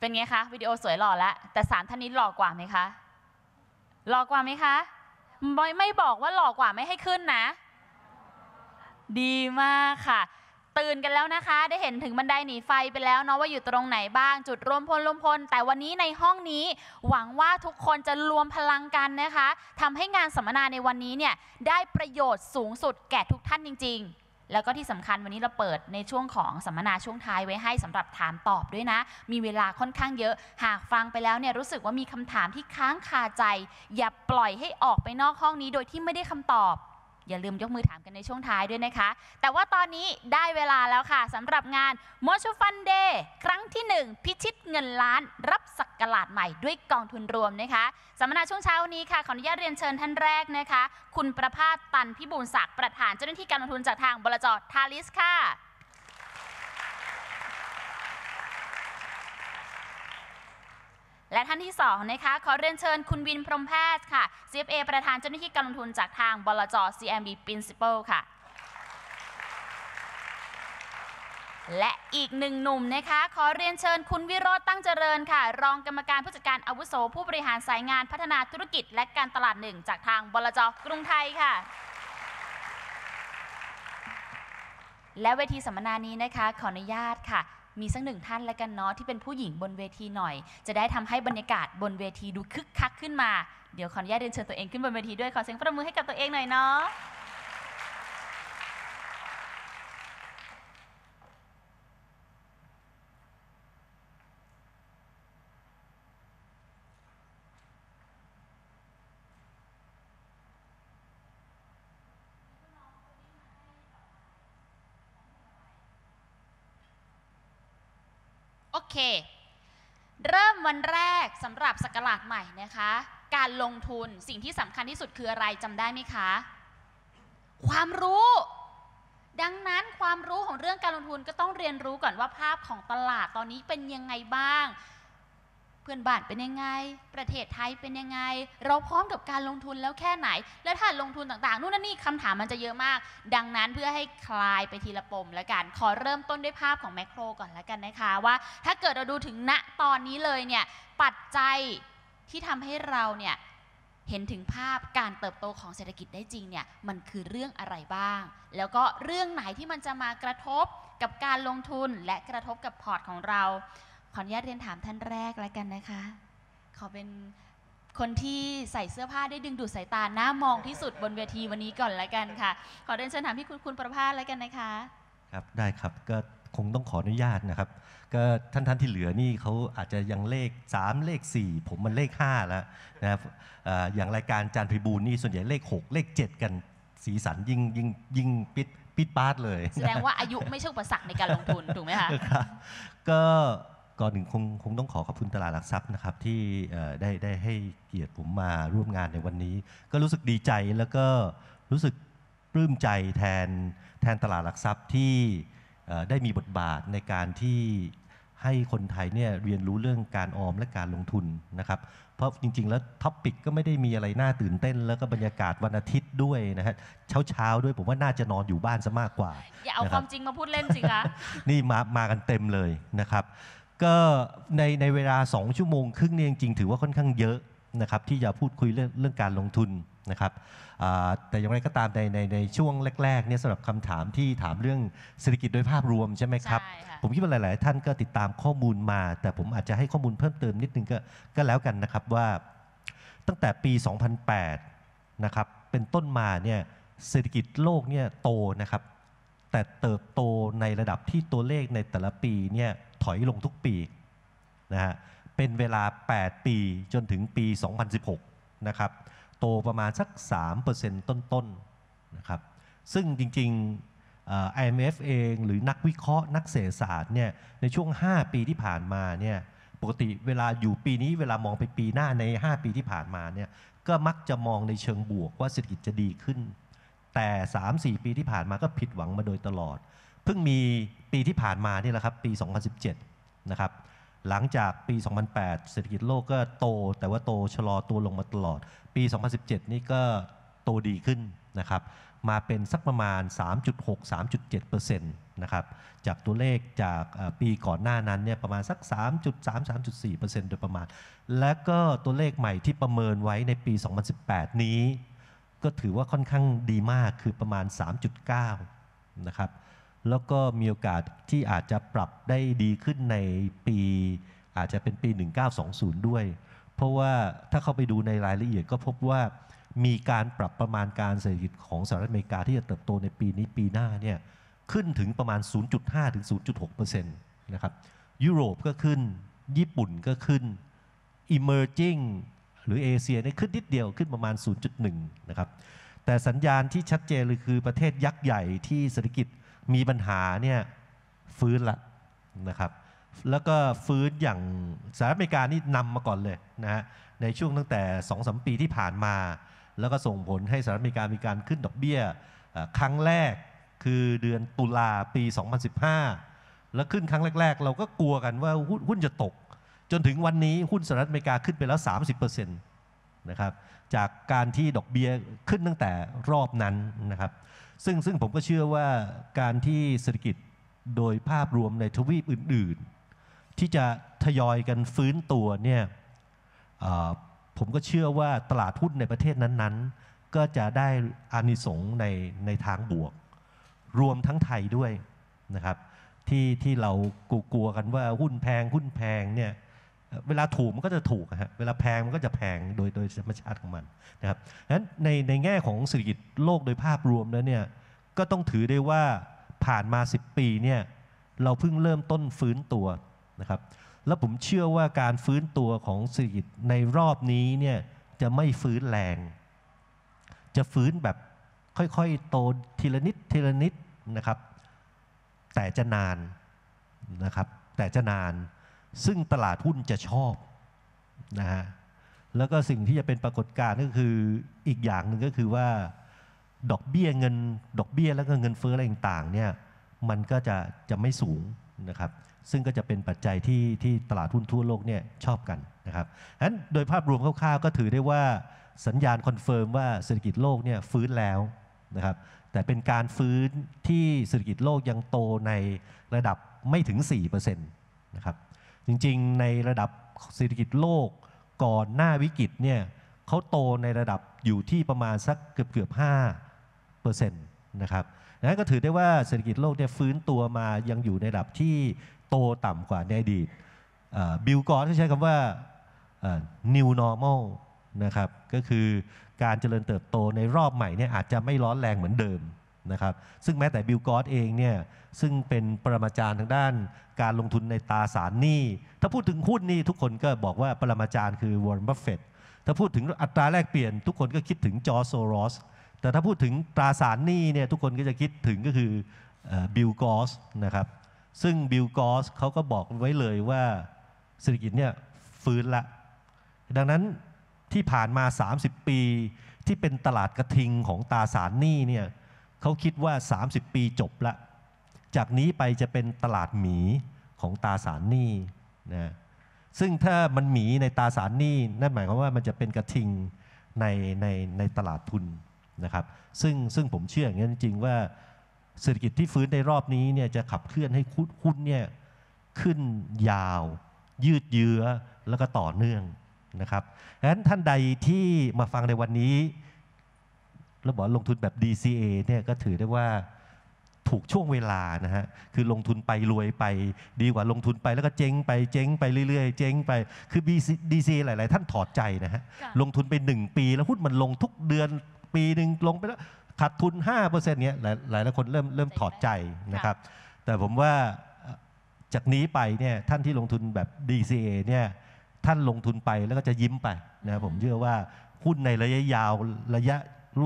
เป็นไงคะวิดีโอสวยหล่อแล้วแต่สามท่านนี้หล่อกว่าไหมคะ หล่อกว่าไหมคะบอยไม่บอกว่าหล่อกว่าไม่ให้ขึ้นนะ ดีมากค่ะ ตื่นกันแล้วนะคะได้เห็นถึงบันไดหนีไฟไปแล้วเนาะว่าอยู่ตรงไหนบ้าง จุดรวมพลรวมพล แต่วันนี้ในห้องนี้ หวังว่าทุกคนจะรวมพลังกันนะคะทำให้งานสัมมนาในวันนี้เนี่ยได้ประโยชน์สูงสุดแก่ทุกท่านจริง ๆแล้วก็ที่สำคัญวันนี้เราเปิดในช่วงของสัมมนาช่วงท้ายไว้ให้สำหรับถามตอบด้วยนะ มีเวลาค่อนข้างเยอะ หากฟังไปแล้วเนี่ยรู้สึกว่ามีคำถามที่ค้างคาใจ อย่าปล่อยให้ออกไปนอกห้องนี้โดยที่ไม่ได้คำตอบอย่าลืมยกมือถามกันในช่วงท้ายด้วยนะคะ แต่ว่าตอนนี้ได้เวลาแล้วค่ะสำหรับงานมอชูฟันเดย์ครั้งที่ 1 พิชิตเงินล้าน รับสักการาดใหม่ด้วยกองทุนรวมนะคะสัมมนาช่วงเช้านี้ค่ะ ขออนุญาตเรียนเชิญท่านแรกนะคะ คุณประภาสตันพิบูลศักดิ์ประธานเจ้าหน้าที่การลงทุนจากทางบลจทาลิสค่ะและท่านที่2นะคะขอเรียนเชิญคุณวินพรมแพทย์ค่ะ CFA ประธานเจ้าหน้าที่การลงทุนจากทางบลจ CMB Principal ค่ะ และอีกหนึ่งหนุ่มนะคะ ขอเรียนเชิญคุณวิโรธตั้งเจริญค่ะ รองกรรมการผู้จัดการอาวุโสผู้บริหารสายงานพัฒนาธุรกิจ และการตลาดหนึ่งจากทางบลจกรุงไทยค่ะ และเวทีสัมมนานี้นะคะ ขออนุญาตค่ะมีสักหนึ่งท่านแล้วกันเนาะที่เป็นผู้หญิงบนเวทีหน่อย จะได้ทำให้บรรยากาศบนเวทีดูคึกคักขึ้นมา เดี๋ยวขออนุญาตเรียนเชิญตัวเองขึ้นบนเวทีด้วย ขอเสียงประมือให้กับตัวเองหน่อยเนาะเริ่มวันแรกสำหรับสกลาดใหม่นะคะ การลงทุนสิ่งที่สำคัญที่สุดคืออะไรจำได้ไหมคะ ความรู้ ดังนั้นความรู้ของเรื่องการลงทุนก็ต้องเรียนรู้ก่อนว่าภาพของตลาดตอนนี้เป็นยังไงบ้างพื่อนบ้านเป็นยังไง ประเทศไทยเป็นยังไง เราพร้อมกับการลงทุนแล้วแค่ไหน และถ้าลงทุนต่างๆ นู่นน่นนี่คำถามมันจะเยอะมาก ดังนั้นเพื่อให้คลายไปทีละปมละกัน ขอเริ่มต้นด้วยภาพของแมคโครก่อนละกันนะคะ ว่าถ้าเกิดเราดูถึงณตอนนี้เลยเนี่ยปัจจัยที่ทำให้เราเนี่ยเห็นถึงภาพการเติบโตของเศรษฐกิจได้จริงเนี่ยมันคือเรื่องอะไรบ้าง แล้วก็เรื่องไหนที่มันจะมากระทบกับการลงทุนและกระทบกับพอร์ตของเราขออนุญาตเรียนถามท่านแรกแล้วกันนะคะขอเป็นคนที่ใส่เสื้อผ้าได้ดึงดูดสายตาหน้ามองที่สุดบนเวทีวันนี้ก่อนแล้วกันค่ะ ขอเรียนเชิญถามพี่คุณคุณประภาสแล้วกันนะคะ ครับได้ครับก็คงต้องขออนุญาตนะครับ ก็ท่านท่านที่เหลือนี่เขาอาจจะยังเลข3เลข4ผมมันเลข5แล้วนะครับออย่างรายการจานพิบูลนี่ส่วนใหญ่เลข 6 เลข 7 กันสีสันยิ่งยิ่งยิ่งปิดปิดปาดเลยแสดงว่าอายุไม่ใช่อุปสรรคในการลงทุนถูกไหมคะก็ก่อนหนึ่งคงคงต้องขอขอบคุณตลาดหลักทรัพย์นะครับ ที่ได้ได้ให้เกียรติผมมาร่วมงานในวันนี้ ก็รู้สึกดีใจแล้วก็รู้สึกปลื้มใจแทนแทนตลาดหลักทรัพย์ที่ได้มีบทบาทในการที่ให้คนไทยเนี่ยเรียนรู้เรื่องการออม และการลงทุน นะครับ เพราะจริงๆ แล้วท็อปปิกก็ไม่ได้มีอะไรน่าตื่นเต้น แล้วก็บรรยากาศวันอาทิตย์ด้วยนะฮะเช้าๆด้วยผมว่าน่าจะนอนอยู่บ้านซะมากกว่าอย่าเอาความจริงมาพูดเล่นสิคะนี่มามากันเต็มเลยนะครับก็ในในเวลา 2 ชั่วโมงครึ่งนี่จริงถือว่าค่อนข้างเยอะนะครับที่จะพูดคุยเรื่องเรื่องการลงทุนนะครับแต่อย่างไรก็ตามในในในช่วงแรกๆเนี่ยสำหรับคำถามที่ถามเรื่องเศรษฐกิจโดยภาพรวมใช่ไหมครับ ผมคิดว่าหลายๆ ท่านก็ติดตามข้อมูลมา แต่ผมอาจจะให้ข้อมูลเพิ่มเติมนิดนึงก็ก็แล้วกันนะครับ ว่าตั้งแต่ปี 2008นะครับเป็นต้นมาเนี่ยเศรษฐกิจโลกเนี่ยโตนะครับแต่เติบโตในระดับที่ตัวเลขในแต่ละปีเนี่ยถอยลงทุกปีนะฮะ เป็นเวลา 8 ปีจนถึงปี 2016 นะครับ โตประมาณสัก 3%ต้น ๆ นะครับ ซึ่งจริงๆ IMF เองหรือนักวิเคราะห์นักเศรษฐศาสตร์เนี่ย ในช่วง 5 ปีที่ผ่านมาเนี่ย ปกติเวลาอยู่ปีนี้เวลามองไปปีหน้าใน 5 ปีที่ผ่านมาเนี่ย ก็มักจะมองในเชิงบวกว่าเศรษฐกิจจะดีขึ้น แต่ 3-4 ปีที่ผ่านมาก็ผิดหวังมาโดยตลอด เพิ่งมีปีที่ผ่านมานี่แหละครับปี 2017 นะครับหลังจากปี 2008 เศรษฐกิจโลกก็โต แต่ว่าโตชะลอตัวลงมาตลอด ปี 2017 นี่ก็โตดีขึ้นนะครับ มาเป็นสักประมาณ 3.6-3.7%นะครับจากตัวเลขจากปีก่อนหน้านั้นเนี่ยประมาณสัก 3.3-3.4%โดยประมาณ และก็ตัวเลขใหม่ที่ประเมินไว้ในปี 2018 นี้ก็ถือว่าค่อนข้างดีมากคือประมาณ 3.9 นะครับแล้วก็มีโอกาสที่อาจจะปรับได้ดีขึ้นในปีอาจจะเป็นปี 1920 ด้วย เพราะว่าถ้าเข้าไปดูในรายละเอียดก็พบว่ามีการปรับประมาณการเศรษฐกิจของสหรัฐอเมริกาที่จะเติบโตในปีนี้ปีหน้าเนี่ยขึ้นถึงประมาณ 0.5 ถึง 0.6%นะครับยุโรปก็ขึ้นญี่ปุ่นก็ขึ้น emerging หรือเอเชียเนี่ยขึ้นนิดเดียวขึ้นประมาณ0.1นะครับแต่สัญญาณที่ชัดเจนเลยคือประเทศยักษ์ใหญ่ที่เศรษฐกิจมีปัญหาเนี่ยฟื้นละนะครับ แล้วก็ฟื้นอย่างสหรัฐอเมริกานี่นำมาก่อนเลยนะฮะในช่วงตั้งแต่2อสปีที่ผ่านมา แล้วก็ส่งผลให้สหรัฐอเมริกามีการขึ้นดอกเบี้ยครั้งแรกคือเดือนตุลาปี 2015 แล้วขึ้นครั้งแรก ๆ เราก็กลัวกันว่าหุ้นจะตก จนถึงวันนี้หุ้นสหรัฐอเมริกาขึ้นไปแล้ว30%นะครับจากการที่ดอกเบีย้ยขึ้นตั้งแต่รอบนั้นนะครับซึ่งซึ่งผมก็เชื่อว่าการที่เศรษฐกิจโดยภาพรวมในทวีปอื่นๆ ที่จะทยอยกันฟื้นตัวเนี่ยผมก็เชื่อว่าตลาดหุ้นในประเทศนั้นๆ ก็จะได้อานิสงส์ในในทางบวก รวมทั้งไทยด้วยนะครับ ที่ที่เรากลัวกันว่าหุ้นแพงหุ้นแพงเนี่ยเวลาถูกมันก็จะถูกฮะเวลาแพงมันก็จะแพงโดยโดยธรรมชาติของมันนะครับงนั้นในในแง่ของเศรษฐกิจโลกโดยภาพรวมแล้วเนี่ยก็ต้องถือได้ว่าผ่านมา 10 ปีเนี่ยเราเพิ่งเริ่มต้นฟื้นตัวนะครับ แล้วผมเชื่อว่าการฟื้นตัวของเศรษฐกิจในรอบนี้เนี่ยจะไม่ฟื้นแรง จะฟื้นแบบค่อยๆโตทีละนิดทีละนิดนะครับ แต่จะนานนะครับแต่จะนานซึ่งตลาดหุ้นจะชอบนะฮะ แล้วก็สิ่งที่จะเป็นปรากฏการณ์ก็คืออีกอย่างหนึ่งก็คือว่า ดอกเบี้ยเงิน ดอกเบี้ยแล้วก็เงินเฟ้ออะไรต่างเนี่ยมันก็จะจะไม่สูงนะครับ ซึ่งก็จะเป็นปัจจัยที่ที่ตลาดหุ้นทั่วโลกเนี่ยชอบกันนะครับงนั้นโดยภาพรวมคร่าวๆก็ถือได้ว่าสัญญาณคอนเฟิร์มว่าเศรษฐกิจโลกเนี่ยฟื้นแล้วนะครับแต่เป็นการฟื้นที่เศรษฐกิจโลกยังโตในระดับไม่ถึง4%นะครับจริงๆ ในระดับเศรษฐกิจโลกก่อนหน้าวิกฤตเนี่ยเขาโตในระดับอยู่ที่ประมาณสักเกือบเกือบห้าเปอร์เซ็นต์นะครับนั้นก็ถือได้ว่าเศรษฐกิจโลกเนี่ยฟื้นตัวมายังอยู่ในระดับที่โตต่ำกว่าในอดีตบิลกอรนใช้คำว่า new normal นะครับ ก็คือการเจริญเติบโตในรอบใหม่เนี่ยอาจจะไม่ร้อนแรงเหมือนเดิมนะครับซึ่งแม้แต่บิลกอสเองเนี่ย ซึ่งเป็นปรมาจารย์ทางด้านการลงทุนในตราสารหนี้ ถ้าพูดถึงหุ้นนี่ทุกคนก็บอกว่าปรมาจารย์คือวอร์เรนบัฟเฟต ถ้าพูดถึงอัตราแลกเปลี่ยนทุกคนก็คิดถึงจอร์โซรอส แต่ถ้าพูดถึงตราสารหนี้เนี่ยทุกคนก็จะคิดถึงก็คือบิลกอสนะครับ ซึ่งบิลกอสเขาก็บอกไว้เลยว่าเศรษฐกิจเนี่ยฟื้นละ ดังนั้นที่ผ่านมา 30 ปี ที่เป็นตลาดกระทิงของตาสารหนี้เนี่ยเขาคิดว่า 30 ปีจบละจากนี้ไปจะเป็นตลาดหมีของตาสารนี่นะซึ่งถ้ามันหมีในตาสารนี่นั่นหมายความว่ามันจะเป็นกระทิงในในในตลาดทุนนะครับ ซึ่งซึ่งผมเชื่ออย่างนั้นจริงว่าเศรษฐกิจที่ฟื้นในรอบนี้เนี่ยจะขับเคลื่อนให้หุ้นเนี่ยขึ้นยาว ยืดเยื้อแล้วก็ต่อเนื่องนะครับดังนั้นท่านใดที่มาฟังในวันนี้แล้วบอกลงทุนแบบ DCA เนี่ยก็ถือได้ว่าถูกช่วงเวลานะฮะ คือลงทุนไปรวยไป ดีกว่าลงทุนไปแล้วก็เจ๊งไปเจ๊งไปเรื่อย ๆเจ๊งไป คือ DC a หลายๆ ท่านถอดใจนะฮะ ลงทุนไป1ปี แล้วหุ้นมันลงทุกเดือนปีหนึ่งลงไปแล้วขาดทุน5%เนี่ยหลายหลายคนเริ่มเริ่มถอดใจนะครับ แต่ผมว่าจากนี้ไปเนี่ยท่านที่ลงทุนแบบ DCA เนี่ยท่านลงทุนไปแล้วก็จะยิ้มไปนะผมเชื่อว่าหุ้นในระยะยาวระยะ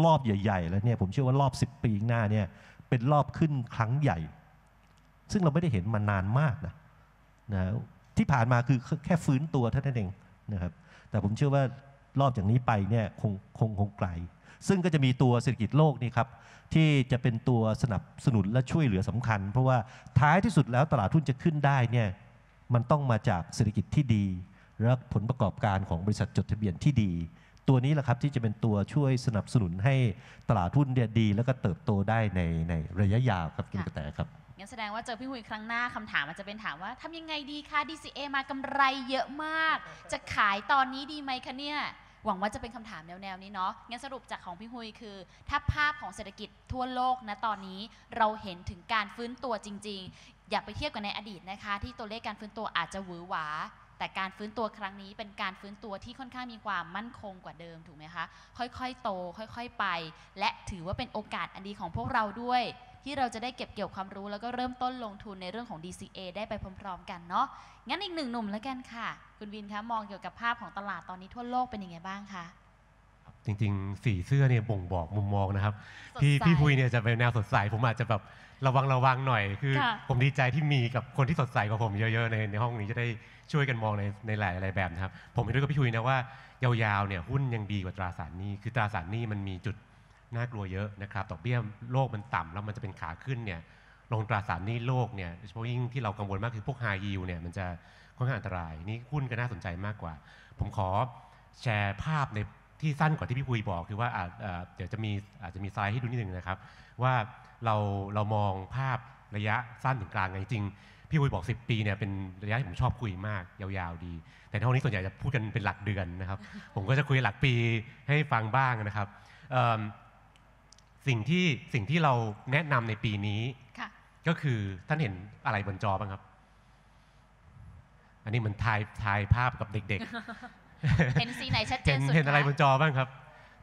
รอบใหญ่ ๆ แล้วเนี่ยผมเชื่อว่ารอบ 10 ปีหน้าเนี่ยเป็นรอบขึ้นครั้งใหญ่ ซึ่งเราไม่ได้เห็นมานานมากนะนะที่ผ่านมาคือแค่ฟื้นตัวเท่านั้นเองนะครับแต่ผมเชื่อว่ารอบจากนี้ไปเนี่ยคงคงคงไกล ซึ่งก็จะมีตัวเศรษฐกิจโลกนี่ครับที่จะเป็นตัวสนับสนุน และช่วยเหลือสำคัญ เพราะว่าท้ายที่สุดแล้วตลาดทุนจะขึ้นได้เนี่ยมันต้องมาจากเศรษฐกิจที่ดี และผลประกอบการของบริษัทจดทะเบียนที่ดีตัวนี้แหละครับที่จะเป็นตัวช่วยสนับสนุนให้ตลาดหุ้นเนี่ยดีแล้วก็เติบโตได้ในในระยะยาวครับคุณกระแตครับ งั้นแสดงว่าเจอพี่หุยครั้งหน้าคำถามอาจจะเป็นถามว่าทำยังไงดีคะ DCA มากำไรเยอะมาก จะขายตอนนี้ดีไหมคะเนี่ย หวังว่าจะเป็นคำถามแนวๆนี้เนาะ งั้นสรุปจากของพี่หุยคือ ถ้าภาพของเศรษฐกิจทั่วโลกนะตอนนี้เราเห็นถึงการฟื้นตัวจริง ๆ อย่าไปเทียบกับในอดีตนะคะ ที่ตัวเลขการฟื้นตัวอาจจะหวือหวาแต่การฟื้นตัวครั้งนี้เป็นการฟื้นตัวที่ค่อนข้างมีความมั่นคงกว่าเดิมถูกไหมคะค่อย ๆ โต ค่อยๆไป และถือว่าเป็นโอกาสอันดีของพวกเราด้วย ที่เราจะได้เก็บเกี่ยวความรู้แล้วก็เริ่มต้นลงทุนในเรื่องของ DCA ได้ไปพร้อมๆกันเนาะงั้นอีกหนึ่งหนุ่มแล้วกันค่ะ คุณวินคะมองเกี่ยวกับภาพของตลาดตอนนี้ทั่วโลกเป็นยังไงบ้างคะจริงๆสีเสื้อเนี่ยบ่งบอกมุมมองนะครับพี่พี่พุยเนี่ยจะเป็นแนวสดใสผมอาจจะแบบระวังระวังหน่อย คือผมดีใจที่มีกับคนที่สดใสกว่าผมเยอะๆในในห้องนี้จะได้ช่วยกันมองในในหลายหลายแบบนะครับผมเห็นด้วยกับพี่ชุยนะว่ายาวๆเนี่ยหุ้นยังดีกว่าตราสารหนี้ คือตราสารหนี้มันมีจุดน่ากลัวเยอะนะครับดอกเบี้ยโลกมันต่ำแล้วมันจะเป็นขาขึ้นเนี่ยลงตราสารหนี้โลกเนี่ยเฉพาะยิ่งที่เรากังวลมากคือพวกไฮยูเนี่ยมันจะค่อนข้างอันตรายนี่หุ้นก็น่าสนใจมากกว่า ผมขอแชร์ภาพในที่สั้นกว่าที่พี่คุยบอก คือว่าเดี๋ยวจะมีอาจจะมีไซด์ให้ดูนิดหนึ่งนะครับ ว่าเราเรามองภาพระยะสั้นถึงกลางจริงพี่วุ้ยบอก 10 ปีเนี่ย เป็นระยะที่ผมชอบคุยมาก ยาวๆดี แต่ท่านี้ส่วนใหญ่จะพูดกันเป็นหลักเดือนนะครับ ผมก็จะคุยหลักปีให้ฟังบ้างนะครับ สิ่งที่สิ่งที่เราแนะนำในปีนี้ก็คือท่านเห็นอะไรบนจอบ้างครับ อันนี้เหมือนถ่ายถ่ายภาพกับเด็กๆเห็นสีไหนชัดเจนสุดเห็นอะไรบนจอบ้างครับ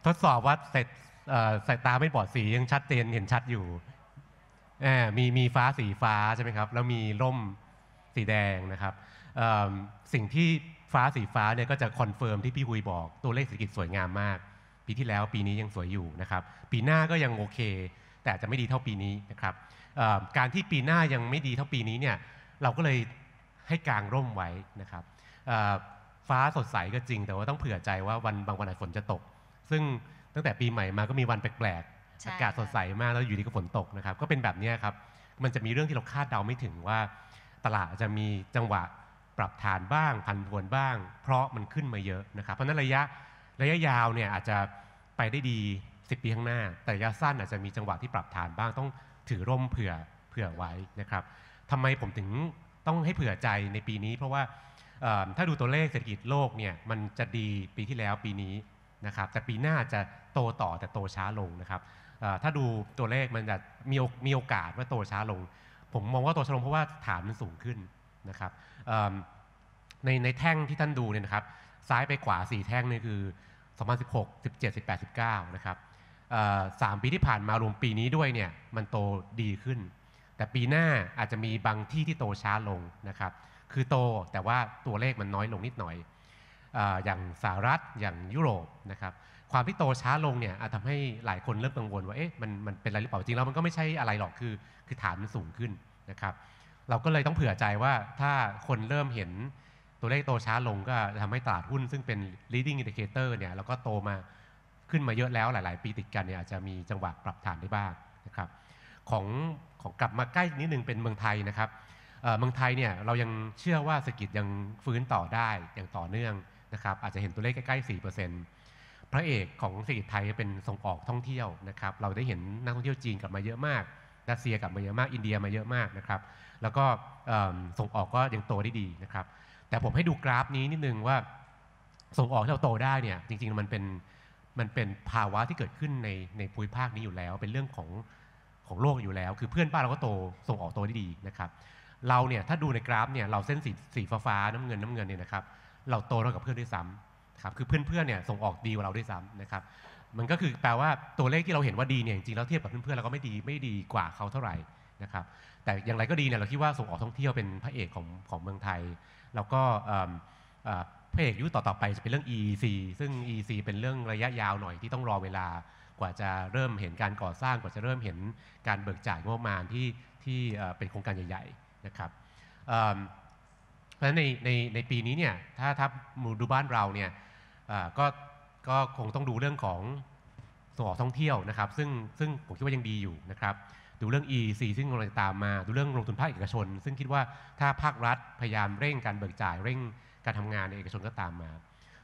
ทดสอบว่าเสร็จสายตาไม่บอดสี ยังชัดเจนเห็นชัดอยู่มีมีฟ้าสีฟ้าใช่ไหมครับแล้วมีร่มสีแดงนะครับสิ่งที่ฟ้าสีฟ้าเนี่ยก็จะคอนเฟิร์มที่พี่คุยบอกตัวเลขเศรษฐกิจสวยงามมากปีที่แล้วปีนี้ยังสวยอยู่นะครับปีหน้าก็ยังโอเค แต่จะไม่ดีเท่าปีนี้นะครับการที่ปีหน้ายังไม่ดีเท่าปีนี้เนี่ยเราก็เลยให้กางร่มไว้นะครับฟ้าสดใสก็จริง แต่ว่าต้องเผื่อใจว่าวันบางวันอาจฝนจะตก ซึ่งตั้งแต่ปีใหม่มาก็มีวันแปลกอากาศสดใสมากแล้วอยู่ดีก็ฝนตกนะครับก็เป็นแบบนี้ครับมันจะมีเรื่องที่เราคาดเดาไม่ถึงว่า ตลาดจะมีจังหวะปรับฐานบ้างพันทวนบ้าง เพราะมันขึ้นมาเยอะนะครับเพราะนั้นระยะระยะยาวเนี่ยอาจจะไปได้ดี 10ปีข้างหน้า แต่ระยะสั้นอาจจะมีจังหวะที่ปรับฐานบ้างต้องถือร่มเผื่อเผื่อไว้นะครับทำไมผมถึงต้องให้เผื่อใจในปีนี้ เพราะว่าถ้าดูตัวเลขเศรษฐกิจโลกเนี่ยมันจะดีปีที่แล้วปีนี้นะครับแต่ปีหน้าจะโตต่อแต่โตช้าลงนะครับถ้าดูตัวเลขมันจะมีมีโอกาสว่าโตช้าลง ผมมองว่าโตช้าลงเพราะว่าฐานมันสูงขึ้นนะครับ ในในแท่งที่ท่านดูเนี่ยนะครับ ซ้ายไปขวา4แท่งนี่คือ2016 17 18 19นะครับสามปีที่ผ่านมารวมปีนี้ด้วยเนี่ยมันโตดีขึ้น แต่ปีหน้าอาจจะมีบางที่ที่โตช้าลงนะครับ คือโตแต่ว่าตัวเลขมันน้อยลงนิดหน่อยออย่างสหรัฐอย่างยุโรปนะครับความที่โตช้าลงเนี่ยอาจทำให้หลายคนเริ่มกังวลว่าเอ๊ะมันมันเป็นอะไรหรือเปล่าจริงแล้วมันก็ไม่ใช่อะไรหรอกคือคือฐานมันสูงขึ้นนะครับเราก็เลยต้องเผื่อใจว่าถ้าคนเริ่มเห็น ตัวเลขโตช้าลงก็ทำให้ตลาดหุ้น ซึ่งเป็น leading indicator เนี่ยแล้วก็โตมาขึ้นมาเยอะแล้วหลาย ๆ ปีติดกันเนี่ยอาจจะมีจังหวะปรับฐานได้บ้างนะครับของของกลับมาใกล้นิดนึงเป็นเมืองไทยนะครับเมืองไทยเนี่ยเรายังเชื่อว่าเศรษฐกิจยังฟื้นต่อได้อย่างต่อเนื่องนะครับอาจจะเห็นตัวเลขใกล้ๆ4%เพระเอกของเศรษฐกิจไทยเป็นส่งออกท่องเที่ยวนะครับเราได้เห็นนักท่องเที่ยวจีนกลับมาเยอะมากรัสเซียกลับมาเยอะมาก อินเดียมาเยอะมากนะครับแล้วก็ส่งออกก็ยังโตได้ดีนะครับ แต่ผมให้ดูกราฟนี้นิดนึงว่าส่งออกที่เราโตได้เนี่ยจริงๆมันเป็นมันเป็นภาวะที่เกิดขึ้นในในภูมิภาคนี้อยู่แล้วเป็นเรื่องของของโลกอยู่แล้ว คือเพื่อนบ้านเราก็โตส่งออกโตได้ดีนะครับ เราเนี่ยถ้าดูในกราฟเนี่ยเราเส้นสีสีฟ้าน้ำเงินน้ำเงินเนี่ยนะครับ เราโตเท่ากับเพื่อนด้วยซ้ำครับคือเพื่อนๆเนี่ยส่งออกดีกว่าเราด้วยซ้ำนะครับ มันก็คือแปลว่าตัวเลขที่เราเห็นว่าดีเนี่ยจริงๆแล้วเทียบกับเพื่อนๆเราก็ไม่ดีไม่ดีกว่าเขาเท่าไหร่นะครับ แต่อย่างไรก็ดีเนี่ยเราคิดว่าส่งออกท่องเที่ยวเป็นพระเอกของของเมืองไทยแล้วก็พระเอกยุคต่อๆไปจะเป็นเรื่อง EEC ซึ่ง EEC เป็นเรื่องระยะยาวหน่อยที่ต้องรอเวลากว่าจะเริ่มเห็นการก่อสร้างกว่าจะเริ่มเห็นการเบิกจ่ายงบประมาณที่ที่เป็นโครงการใหญ่ๆนะครับเพราะฉะนั้นในในในปีนี้เนี่ยถ้าถ้าดูบ้านเราเนี่ยก็ก็คงต้องดูเรื่องของส่งออกท่องเที่ยวนะครับ ซึ่งซึ่งผมคิดว่ายังดีอยู่นะครับดูเรื่อง EC ซึ่งกำลังจะตามมา ดูเรื่องลงทุนภาคเอกชน ซึ่งคิดว่าถ้าภาครัฐพยายามเร่งการเบิกจ่ายเร่งการทำงานในเอกชนก็ตามมา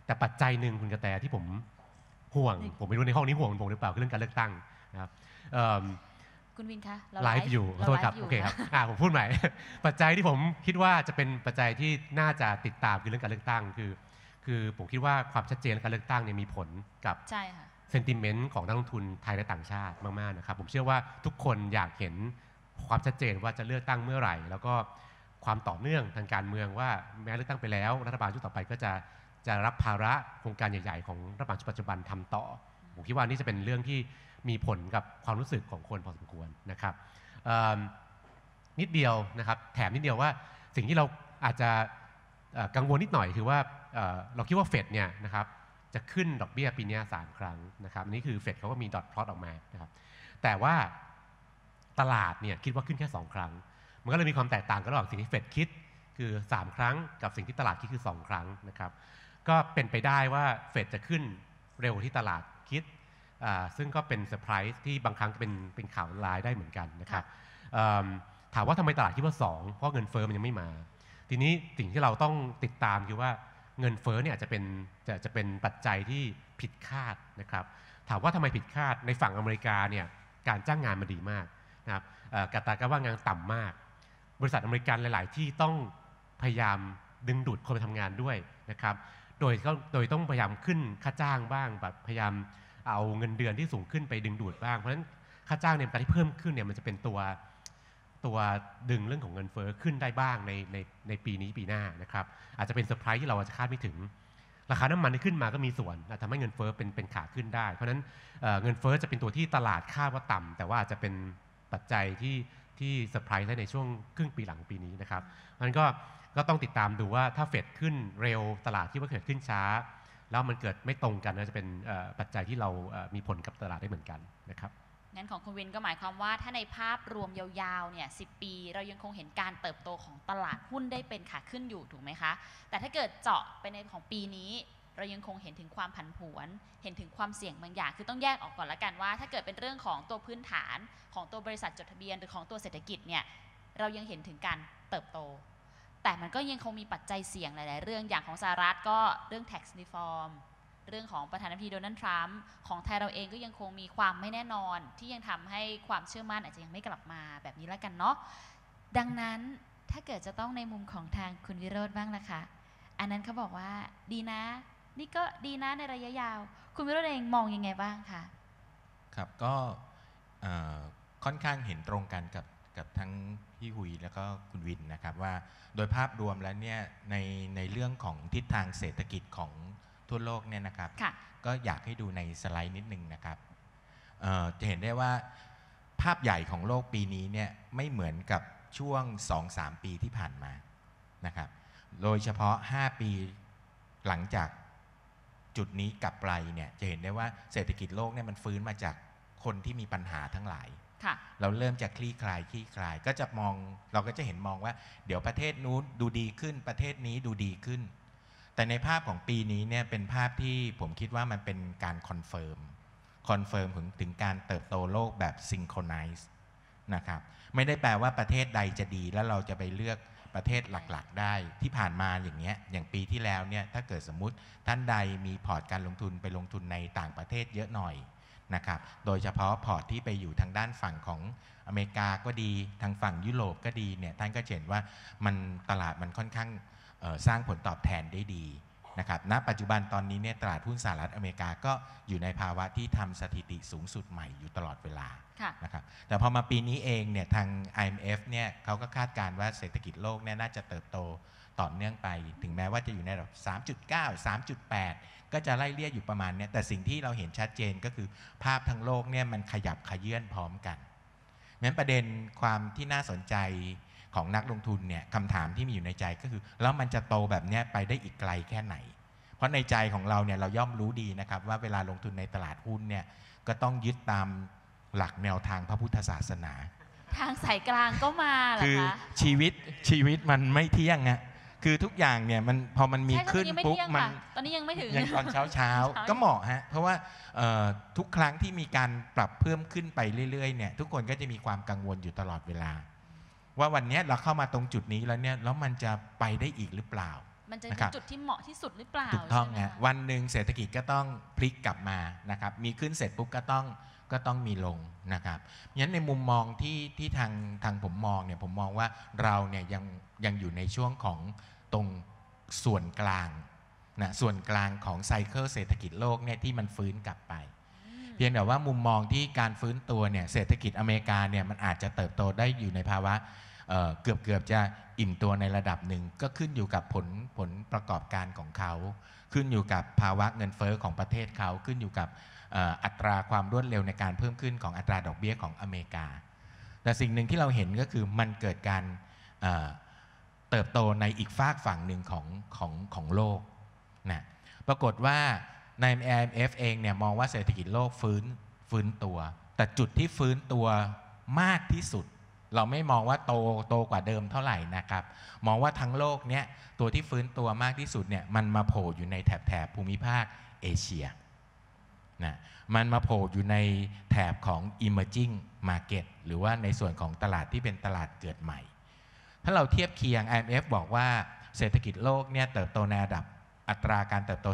แต่ปัจจัยหนึ่งคุณกระแตที่ผมห่วง ผมไม่รู้ในห้องนี้ห่วงผมหรือเปล่าคือเรื่องการเลือกตั้งนะครับคุณวินคะไลฟ์อยู่ขอโทษครับโอเคครับอ่าผมพูดใหม่ ปัจจัยที่ผมคิดว่าจะเป็นปัจจัยที่น่าจะติดตามคือเรื่องการเลือกตั้งคือคือผมคิดว่าความชัดเจนการเลือกตั้งเนี่ยมีผลกับใช่ค่ะเซนติเมนต์ของนักลงทุนไทยและต่างชาติมาก ๆนะครับ ผมเชื่อว่าทุกคนอยากเห็นความชัดเจนว่าจะเลือกตั้งเมื่อไหร่ แล้วก็ความต่อเนื่องทางการเมืองว่าแม้เลือกตั้งไปแล้วรัฐบาลชุดต่อไปก็จะจะรับภาระโครงการใหญ่ๆของรัฐบาลชุดปัจจุบันทำต่อผมคิดว่านี่จะเป็นเรื่องที่มีผลกับความรู้สึกของคนพอสมควรนะครับนิดเดียวนะครับแถมนิดเดียวว่าสิ่งที่เราอาจจะกังวลนิดหน่อยคือว่าเราคิดว่าเฟดเนี่ยนะครับจะขึ้นดอกเบี้ยปีนี้สามครั้งนะครับนี่คือเฟดเขาก็มีดอทพลอตออกมานะครับแต่ว่าตลาดเนี่ยคิดว่าขึ้นแค่2 ครั้งมันก็เลยมีความแตกต่างกันระหว่างสิ่งที่เฟดคิดคือ 3 ครั้ง กับสิ่งที่ตลาดคิดคือ 2 ครั้งนะครับก็เป็นไปได้ว่าเฟดจะขึ้นเร็วที่ตลาดคิดซึ่งก็เป็นเซอร์ไพรส์ที่บางครั้งเป็นเป็นข่าวร้ายได้เหมือนกันนะครับถามว่าทำไมตลาดคิดว่า2เพราะเงินเฟ้อมันยังไม่มาทีนี้สิ่งที่เราต้องติดตามคือว่าเงินเฟ้อเนี่ยจะเป็นจะจะเป็นปัจจัยที่ผิดคาดนะครับถามว่าทำไมผิดคาดในฝั่งอเมริกาเนี่ยการจ้างงานมันดีมากนะครับกตาการว่างงานต่ำมาก บริษัทอเมริกันหลาย ๆ ที่ต้องพยายามดึงดูดคนไปทำงานด้วยนะครับโดยก็โดยต้องพยายามขึ้นค่าจ้างบ้างแบบพยายามเอาเงินเดือนที่สูงขึ้นไปดึงดูดบ้างเพราะฉะนั้นค่าจ้างเนี่ยการที่เพิ่มขึ้นเนี่ยมันจะเป็นตัวตัวดึงเรื่องของเงินเฟอ้อขึ้นได้บ้างในในในปีนี้ปีหน้านะครับอาจจะเป็นเซอร์ไพรส์ที่เราอาจจะคาดไม่ถึง ราคาน้ำมันที่ขึ้นมาก็มีส่วนทำให้เงินเฟอ้อเป็นเป็นขาขึ้นได้ เพราะนั้นเงินเฟอ้อจะเป็นตัวที่ตลาดคาดว่าต่ำแต่ว่าอาจจะเป็นปัจจัยที่ที่เซอร์ไพรส์ได้ในช่วงครึ่งปีหลังปีนี้นะครับมันก็ก็ต้องติดตามดูว่าถ้าเฟดขึ้นเร็วตลาดที่ว่าเกิดขึ้นช้าแล้วมันเกิดไม่ตรงกันก็จะเป็นปัจจัยที่เรามีผลกับตลาดได้เหมือนกันนะครับงั้นของคุณวินก็หมายความว่าถ้าในภาพรวมยาวๆเนี่ยสิปี เรายังคงเห็นการเติบโตของตลาดหุ้นได้เป็นขาขึ้นอยู่ถูกไหมคะ แต่ถ้าเกิดเจาะไปในของปีนี้ เรายังคงเห็นถึงความผันผวน เห็นถึงความเสี่ยงบางอย่าง คือต้องแยกออกก่อนละกันว่า ถ้าเกิดเป็นเรื่องของตัวพื้นฐานของตัวบริษัทจดทะเบียนหรือของตัวเศรษฐกิจเนี่ยเรายังเห็นถึงการเติบโต แต่มันก็ยังคงมีปัจจัยเสี่ยงหลาย ๆ เรื่องอย่างของสหรัฐก็เรื่อง tax reform เรื่องของประธานาธิบดีโดนัลด์ทรัมป์ของไทยเราเองก็ยังคงมีความไม่แน่นอนที่ยังทำให้ความเชื่อมั่นอาจจะยังไม่กลับมาแบบนี้ละกันเนาะดังนั้นถ้าเกิดจะต้องในมุมของทางคุณวิโรธบ้างนะคะ อันนั้นเขาบอกว่าดีนะ นี่ก็ดีนะในระยะยาวคุณวิโรธเองมองยังไงบ้างคะครับก็ค่อนข้างเห็นตรงกันกับกับทั้งพี่หุยแล้วก็คุณวินนะครับว่า โดยภาพรวมแล้วเนี่ยในในเรื่องของทิศทางเศรษฐกิจของทั่วโลกเนี่ยนะครับ ก็อยากให้ดูในสไลด์นิดนึงนะครับจะเห็นได้ว่าภาพใหญ่ของโลกปีนี้เนี่ยไม่เหมือนกับช่วง 2-3 ปีที่ผ่านมานะครับโดยเฉพาะ 5 ปีหลังจากจุดนี้กลับไปเนี่ยจะเห็นได้ว่าเศรษฐกิจโลกเนี่ยมันฟื้นมาจากคนที่มีปัญหาทั้งหลายเราเริ่มจะคลี่คลายคลี่คลายก็จะมองเราก็จะเห็นมองว่าเดี๋ยวประเทศนู้นดูดีขึ้นประเทศนี้ดูดีขึ้นแต่ในภาพของปีนี้เนี่ยเป็นภาพที่ผมคิดว่ามันเป็นการคอนเฟิร์มคอนเฟิร์มถึงการเติบโตโลกแบบซิงโครไนซ์นะครับไม่ได้แปลว่าประเทศใดจะดีแล้วเราจะไปเลือกประเทศหลัก ๆ ได้ ที่ผ่านมาอย่างเงี้ยอย่างปีที่แล้วเนี่ยถ้าเกิดสมมติท่านใดมีพอร์ตการลงทุนไปลงทุนในต่างประเทศเยอะหน่อยนะครับโดยเฉพาะพอร์ตที่ไปอยู่ทางด้านฝั่งของอเมริกาก็ดีทางฝั่งยุโรปก็ดีเนี่ยท่านก็เห็นว่ามันตลาดมันค่อนข้างสร้างผลตอบแทนได้ดี นะครับณปัจจุบันตอนนี้เนี่ยตลาดหุ้นสหรัฐอเมริกาก็อยู่ในภาวะที่ทำสถิติสูงสุดใหม่อยู่ตลอดเวลาะนะครับแต่พอมาปีนี้เองเนี่ยทาง IMF เนี่ยเขาก็คาดการณ์ว่าเศรษฐกิจโลกเนี่ยน่าจะเติบโตต่อเนื่องไป ถึงแม้ว่าจะอยู่ในระดับ3.9 3.8 ก็จะไล่เลี่ยอยู่ประมาณเนี่ยแต่สิ่งที่เราเห็นชัดเจนก็คือ ภาพทั้งโลกเนี่ยมันขยับขยื่นพร้อมกันงั้นประเด็นความที่น่าสนใจของนักลงทุนเนี่ยคำถามที่มีอยู่ในใจก็คือแล้วมันจะโตแบบนี้ไปได้อีกไกลแค่ไหน เพราะในใจของเราเนี่ยเราย่อมรู้ดีนะครับ ว่าเวลาลงทุนในตลาดหุ้นเนี่ย ก็ต้องยึดตามหลักแนวทางพระพุทธศาสนา ทางสายกลางก็มาเหรอคือะชีวิตชีวิตมันไม่เที่ยงอะคือทุกอย่างเนี่ยมันพอมันมีขึ้นปุ๊บมันตอนนี้ยังไม่ถึงยังตอนเช้าเช้าๆก็เหมาะฮะเพราะว่าทุกครั้งที่มีการปรับเพิ่มขึ้นไปเรื่อยๆเนี่ยทุกคนก็จะมีความกังวลอยู่ตลอดเวลาว่าวันนี้เราเข้ามาตรงจุดนี้แล้วเนี่ยแล้วมันจะไปได้อีกหรือเปล่า มันจะเป็นจุดที่เหมาะที่สุดหรือเปล่าถูกต้องนะวันหนึ่งเศรษฐกิจก็ต้องพลิกกลับมานะครับมีขึ้นเสร็จปุ๊บ ก็ต้องก็ต้องมีลงนะครับงั้นในมุมมองที่ที่ทางทางผมมองเนี่ยผมมองว่าเราเนี่ยยังยังอยู่ในช่วงของตรงส่วนกลางนะส่วนกลางของไซเคิลเศรษฐกิจโลกเนี่ยที่มันฟื้นกลับไป เพียงแต่ว่ามุมมองที่การฟื้นตัวเนี่ยเศรษฐกิจอเมริกาเนี่ยมันอาจจะเติบโตได้อยู่ในภาวะเกือบเกือบจะอิ่มตัวในระดับหนึ่งก็ขึ้นอยู่กับผลผลประกอบการของเขา ขึ้นอยู่กับภาวะเงินเฟอ้อของประเทศเขาขึ้นอยู่กับอัตราความรวดเร็วในการเพิ่มขึ้นของอัตราดอกเบี้ยของอเมริกา แต่สิ่งหนึ่งที่เราเห็นก็คือมันเกิดการเติบโตในอีกฝากฝั่งหนึ่งของของของโลกนะปรากฏว่าใน IMF เองเนี่ยมองว่าเศรษฐกิจโลกฟื้นฟื้นตัว แต่จุดที่ฟื้นตัวมากที่สุดเราไม่มองว่าโตโตกว่าเดิมเท่าไหร่นะครับ มองว่าทั้งโลกเนี้ยตัวที่ฟื้นตัวมากที่สุดเนี่ยมันมาโผล่อยู่ในแถบแถบภูมิภาคเอเชียนะมันมาโผล่อยู่ในแถบของ emerging market หรือว่าในส่วนของตลาดที่เป็นตลาดเกิดใหม่ ถ้าเราเทียบเคียง IMF บอกว่าเศรษฐกิจโลกเนี่ยเติบโตในระดับอัตราการเติบโต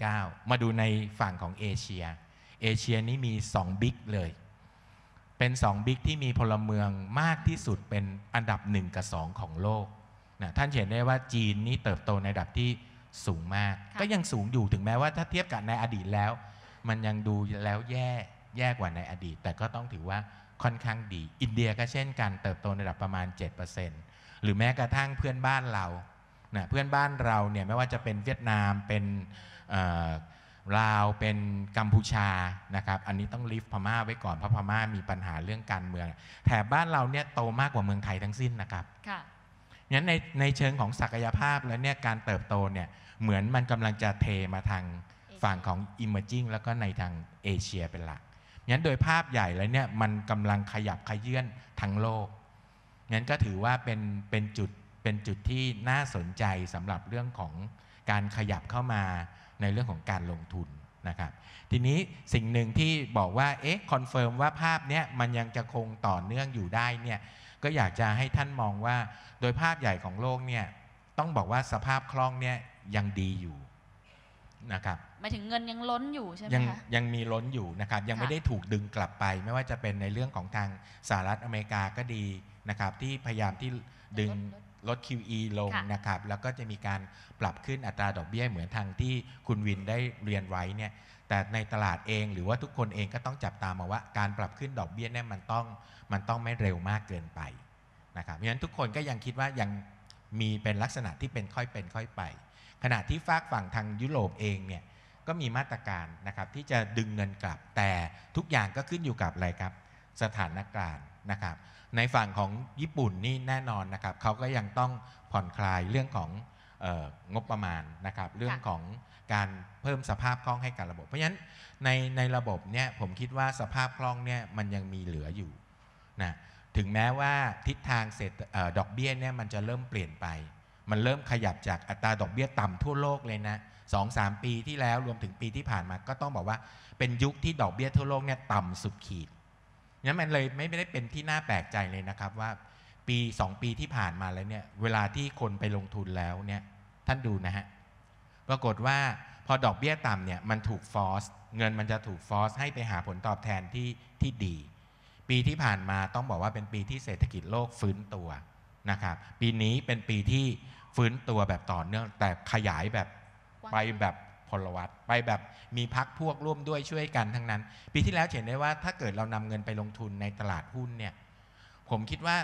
3.9 มาดูในฝั่งของเอเชียเอเชียนี้มี2บิ๊กเลยเป็นสองบิ๊กที่มีพลเมืองมากที่สุดเป็นอันดับหนึ่งกับสองของโลกนะท่านเห็นได้ว่าจีนนี่เติบโตในระดับที่สูงมาก ก็ยังสูงอยู่ถึงแม้ว่าถ้าเทียบกับในอดีตแล้ว มันยังดูแล้วแย่แย่กว่าในอดีต แต่ก็ต้องถือว่าค่อนข้างดี อินเดียก็เช่นกันเติบโตในระดับประมาณ 7%หรือแม้กระทั่งเพื่อนบ้านเรานะเพื่อนบ้านเราเนี่ยไม่ว่าจะเป็นเวียดนามเป็นลาวเป็นกัมพูชานะครับ อันนี้ต้องลิฟพม่าไว้ก่อนเพราะพม่ามีปัญหาเรื่องการเมือง แถบบ้านเราเนี่ยโตมากกว่าเมืองไทยทั้งสิ้นนะครับ ค่ะ งั้นในในเชิงของศักยภาพแล้วเนี่ยการเติบโตเนี่ยเหมือนมันกำลังจะเทมาทางฝั่งของ emerging แล้วก็ในทางเอเชียเป็นหลัก งั้นโดยภาพใหญ่แล้วเนี่ยมันกำลังขยับขยื่นทั้งโลก งั้นก็ถือว่าเป็นเป็นจุดเป็นจุดที่น่าสนใจสำหรับเรื่องของการขยับเข้ามาในเรื่องของการลงทุนนะครับ ทีนี้สิ่งหนึ่งที่บอกว่า เอ๊ะ คอนเฟิร์มว่าภาพเนี้ยมันยังจะคงต่อเนื่องอยู่ได้เนี่ย ก็อยากจะให้ท่านมองว่าโดยภาพใหญ่ของโลกเนี่ย ต้องบอกว่าสภาพคล่องเนี่ย ยังดีอยู่นะครับหมายถึงเงินยังล้นอยู่ใช่ไหมคะยังมีล้นอยู่นะครับ ยังไม่ได้ถูกดึงกลับไป ไม่ว่าจะเป็นในเรื่องของทางสหรัฐอเมริกาก็ดีนะครับที่พยายามที่ดึงลด QE ลงะนะครับ แล้วก็จะมีการปรับขึ้นอัตราดอกเบี้ยเหมือนทางที่คุณวินได้เรียนไว้เนี่ย แต่ในตลาดเองหรือว่าทุกคนเองก็ต้องจับตามาว่าการปรับขึ้นดอกเบี้ยเนี่ยมันต้อง มันต้องไม่เร็วมากเกินไปนะครับเพราะฉะนั้นทุกคนก็ยังคิดว่ายังมีเป็นลักษณะที่เป็นค่อยเป็นค่อยไป ขณะที่ฝากฝั่งทางยุโรปเองเนี่ยก็มีมาตรการนะครับที่จะดึงเงินกลับแต่ทุกอย่างก็ขึ้นอยู่กับอะไรครับ สถานการณ์นะครับในฝั่งของญี่ปุ่นนี่แน่นอนนะครับเขาก็ยังต้องผ่อนคลายเรื่องของงบประมาณนะครับเรื่องของการเพิ่มสภาพคล่องให้กับระบบ เพราะฉะนั้นในในระบบเนี่ยผมคิดว่าสภาพคล่องเนี่ยมันยังมีเหลืออยู่นะถึงแม้ว่าทิศทางเศษดอกเบี้ยเนี่ยมันจะเริ่มเปลี่ยนไป มันเริ่มขยับจากอัตราดอกเบี้ยต่ำทั่วโลกเลยนะสองสามปีที่แล้วรวมถึงปีที่ผ่านมา ก็ต้องบอกว่าเป็นยุคที่ดอกเบี้ยทั่วโลกเนี่ยต่ำสุดขีดงั้นมันเลยไม่ได้เป็นที่น่าแปลกใจเลยนะครับว่า ปี 2 ปีที่ผ่านมาแล้วเนี่ยเวลาที่คนไปลงทุนแล้วเนี่ยท่านดูนะฮะปรากฏว่าพอดอกเบี้ยต่ำเนี่ยมันถูกฟอสเงินมันจะถูกฟอสให้ไปหาผลตอบแทนที่ที่ดี ปีที่ผ่านมาต้องบอกว่าเป็นปีที่เศรษฐกิจโลกฟื้นตัวนะครับปีนี้เป็นปีที่ฟื้นตัวแบบต่อเนื่องแต่ขยายแบบไปแบบพลวัตไปแบบมีพักพวกร่วมด้วยช่วยกันทั้งนั้น ปีที่แล้วเห็นได้ว่าถ้าเกิดเรานำเงินไปลงทุนในตลาดหุ้นเนี่ย ผมคิดว่า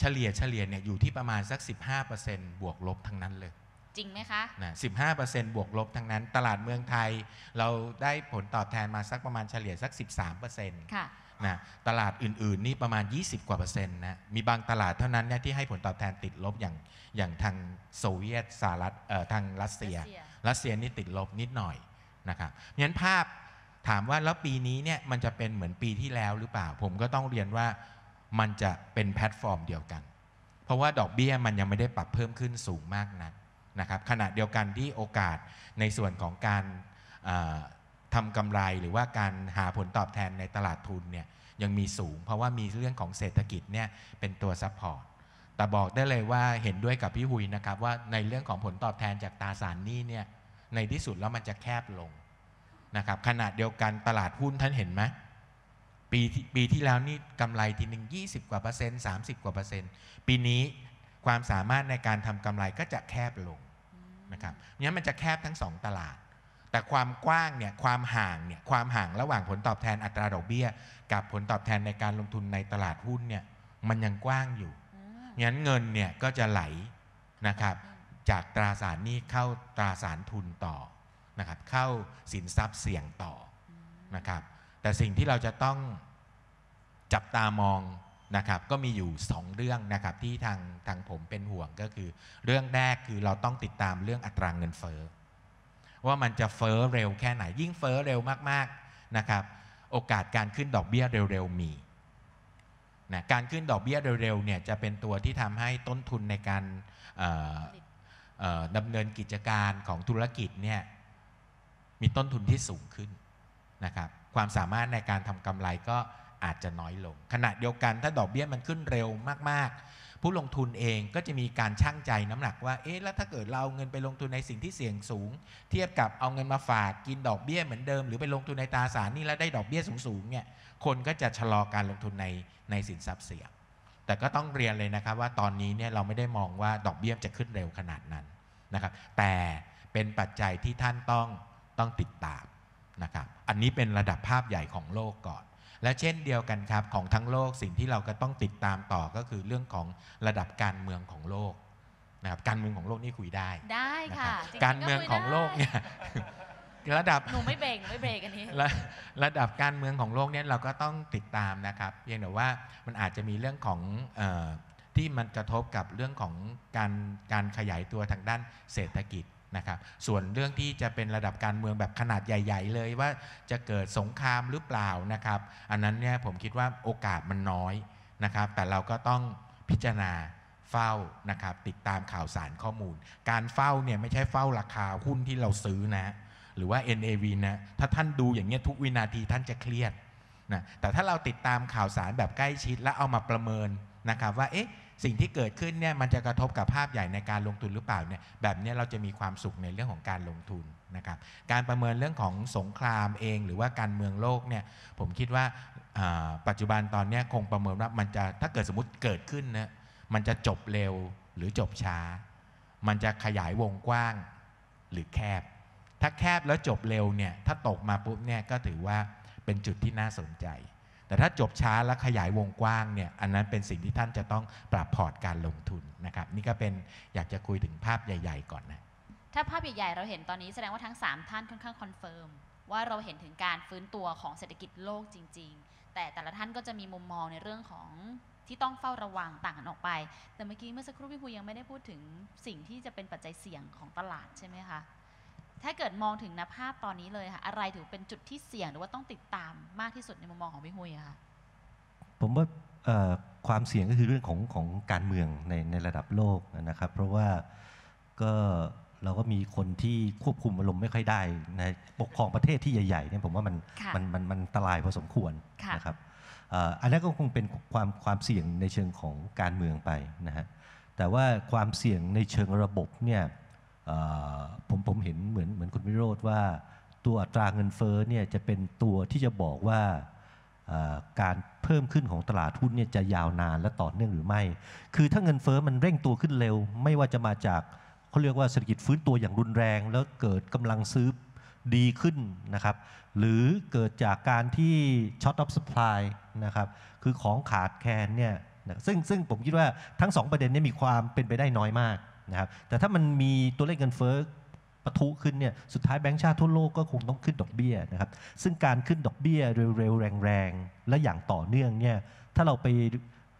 เฉลี่ยเฉลี่ยเนี่ยอยู่ที่ประมาณสัก 15%บวกลบทั้งนั้นเลย จริงไหมคะนะ15%บวกลบทั้งนั้น ตลาดเมืองไทย เราได้ผลตอบแทนมาสักประมาณเฉลี่ยสัก 13%ค่ะนะตลาดอื่นๆนี่ประมาณ 20กว่าเปอร์เซ็นต์นะมีบางตลาดเท่านั้นเนี่ยที่ให้ผลตอบแทนติดลบอย่างอย่างทางโซเวียตสหรัฐทางรัสเซียรัสเซียนี่ติดลบนิดหน่อยนะครับเพราะนั้นภาพถามว่าแล้วปีนี้เนี่ยมันจะเป็นเหมือนปีที่แล้วหรือเปล่าผมก็ต้องเรียนว่ามันจะเป็นแพลตฟอร์มเดียวกัน เพราะว่าดอกเบี้ยมันยังไม่ได้ปรับเพิ่มขึ้นสูงมากนักนะครับขณะเดียวกันที่โอกาสในส่วนของการทำกำไรหรือว่าการหาผลตอบแทนในตลาดทุนเนี่ยยังมีสูงเพราะว่ามีเรื่องของเศรษฐกิจเนี่ยเป็นตัวซัพพอร์ตแต่บอกได้เลยว่าเห็นด้วยกับพี่หุยนะครับว่าในเรื่องของผลตอบแทนจากตราสารหนี้เนี่ยในที่สุดแล้วมันจะแคบลงนะครับขนาดเดียวกันตลาดหุ้นท่านเห็นไหมปีปีที่แล้วนี่กำไรทีหนึ่ง20กว่าเปอร์เซ็นต์30กว่าเปอร์เซ็นต์ปีนี้ความสามารถในการทำกำไรก็จะแคบลงนะครับงั้นมันจะแคบทั้งสองตลาด แต่ความกว้างเนี่ยความห่างเนี่ยความห่างระหว่างผลตอบแทนอัตราดอกเบี้ย กับผลตอบแทนในการลงทุนในตลาดหุ้นเนี่ยมันยังกว้างอยู่งั้นเงินเนี่ยก็จะไหลนะครับจากตราสารนี้เข้าตราสารทุนต่อนะครับเข้าสินทรัพย์เสี่ยงต่อนะครับแต่สิ่งที่เราจะต้องจับตามองนะครับก็มีอยู่ 2 เรื่องนะครับที่ทางทางผมเป็นห่วงก็คือเรื่องแรกคือเราต้องติดตามเรื่องอัตรางเงินเฟ้อว่ามันจะเฟ้อเร็วแค่ไหน ยิ่งเฟ้อเร็วมากๆนะครับโอกาสการขึ้นดอกเบี้ยเร็วๆ มีนะการขึ้นดอกเบี้ยเร็วๆเนี่ยจะเป็นตัวที่ทำให้ต้นทุนในการดำเนินกิจการของธุรกิจเนี่ยมีต้นทุนที่สูงขึ้นนะครับความสามารถในการทำกำไรก็อาจจะน้อยลง ขณะเดียวกันถ้าดอกเบี้ยมันขึ้นเร็วมากๆ ผู้ลงทุนเองก็จะมีการชั่งใจน้ำหนักว่าเอ๊ะแล้วถ้าเกิดเราเอาเงินไปลงทุนในสิ่งที่เสี่ยงสูง เทียบกับเอาเงินมาฝากกินดอกเบี้ยเหมือนเดิม หรือไปลงทุนในตราสารนี่แล้วได้ดอกเบี้ยสูงๆเนี่ยคนก็จะชะลอการลงทุนในในสินทรัพย์เสี่ยง แต่ก็ต้องเรียนเลยนะครับว่าตอนนี้เนี่ยเราไม่ได้มองว่าดอกเบี้ยจะขึ้นเร็วขนาดนั้นนะครับ แต่เป็นปัจจัยที่ท่านต้องต้องติดตามนะครับ อันนี้เป็นระดับภาพใหญ่ของโลกก่อน และเช่นเดียวกันครับของทั้งโลกสิ่งที่เราก็ต้องติดตามต่อก็คือเรื่องของระดับการเมืองของโลกนะครับการเมืองของโลกนี่คุยได้ได้ค่ะการเมืองของโลกเนี่ยระดับหนูไม่เบ่งไม่เบรกอันนี้ระระดับการเมืองของโลกเนี่ยเราก็ต้องติดตามนะครับเพียงแต่ว่ามันอาจจะมีเรื่องของที่มันกระทบกับเรื่องของการการขยายตัวทางด้านเศรษฐกิจนะครับ ส่วนเรื่องที่จะเป็นระดับการเมืองแบบขนาดใหญ่ ๆ เลยว่าจะเกิดสงครามหรือเปล่านะครับ อันนั้นเนี่ยผมคิดว่าโอกาสมันน้อยนะครับ แต่เราก็ต้องพิจารณาเฝ้านะครับ ติดตามข่าวสารข้อมูล การเฝ้าเนี่ยไม่ใช่เฝ้าราคาหุ้นที่เราซื้อนะหรือว่า NAV นะถ้าท่านดูอย่างเงี้ยทุกวินาทีท่านจะเครียดนะแต่ถ้าเราติดตามข่าวสารแบบใกล้ชิดและเอามาประเมินนะครับว่าเอ๊ะสิ่งที่เกิดขึ้นเนี่ยมันจะกระทบกับภาพใหญ่ในการลงทุนหรือเปล่าเนี่ยแบบนี้เราจะมีความสุขในเรื่องของการลงทุนนะครับการประเมินเรื่องของสงครามเองหรือว่าการเมืองโลกเนี่ยผมคิดว่าปัจจุบันตอนนี้คงประเมินว่ามันจะถ้าเกิดสมมติเกิดขึ้นนะมันจะจบเร็วหรือจบช้า มันจะขยายวงกว้างหรือแคบถ้าแคบแล้วจบเร็วเนี่ยถ้าตกมาปุ๊บเนี่ยก็ถือว่าเป็นจุดที่น่าสนใจ แต่ถ้าจบช้าและขยายวงกว้างเนี่ยอันนั้นเป็นสิ่งที่ท่านจะต้องปรับพอร์ตการลงทุนนะครับนี่ก็เป็นอยากจะคุยถึงภาพใหญ่ ๆ ก่อนนะถ้าภาพใหญ่ๆเราเห็นตอนนี้แสดงว่าทั้ง3ท่านค่อนข้างคอนเฟิร์มว่าเราเห็นถึงการฟื้นตัวของเศรษฐกิจโลกจริง ๆ แต่แต่ละท่านก็จะมีมุมมองในเรื่องของที่ต้องเฝ้าระวังต่างกันออกไป แต่เมื่อกี้เมื่อสักครู่พี่ภูยังไม่ได้พูดถึงสิ่งที่จะเป็นปัจจัยเสี่ยงของตลาดใช่ไหมคะถ้าเกิดมองถึงนภาพตอนนี้เลยค่ะอะไรถือเป็นจุดที่เสี่ยงหรือว่าต้องติดตามมากที่สุดในมุมมองของพี่ฮุยคะผมว่าความเสี่ยงก็คือเรื่องของของการเมืองในในระดับโลกนะครับ เพราะว่าก็เราก็มีคนที่ควบคุมอารมณ์ไม่ค่อยได้นะปกครองประเทศที่ใหญ่ ๆเนี่ยผมว่ามันมันมันมันตรายพอสมควรนะครับอันนั้นก็คงเป็นความความเสี่ยงในเชิงของการเมืองไปนะฮะแต่ว่าความเสี่ยงในเชิงระบบเนี่ยผมผมเห็นเหมือนเหมือนคุณวิโรธว่าตัวอัตราเงินเฟ้อเนี่ยจะเป็นตัวที่จะบอกว่าการเพิ่มขึ้นของตลาดหุ้นเนี่ยจะยาวนานและต่อเนื่องหรือไม่คือถ้าเงินเฟ้อมันเร่งตัวขึ้นเร็วไม่ว่าจะมาจากเขาเรียกว่าเศรษฐกิจฟื้นตัวอย่างรุนแรงแล้วเกิดกำลังซื้อดีขึ้นนะครับหรือเกิดจากการที่ช็อตออฟสป라이นะครับคือของขาดแคลนเนี่ยซึ่งซึ่งผมคิดว่าทั้ง2ประเด็นนี้มีความเป็นไปได้น้อยมากนะครับแต่ถ้ามันมีตัวเลขเงินเฟ้อปะทุขึ้นเนี่ยสุดท้ายแบงก์ชาติทั่วโลกก็คงต้องขึ้นดอกเบี้ยนะครับซึ่งการขึ้นดอกเบี้ยเร็วๆแรงๆและอย่างต่อเนื่องเนี่ยถ้าเราไป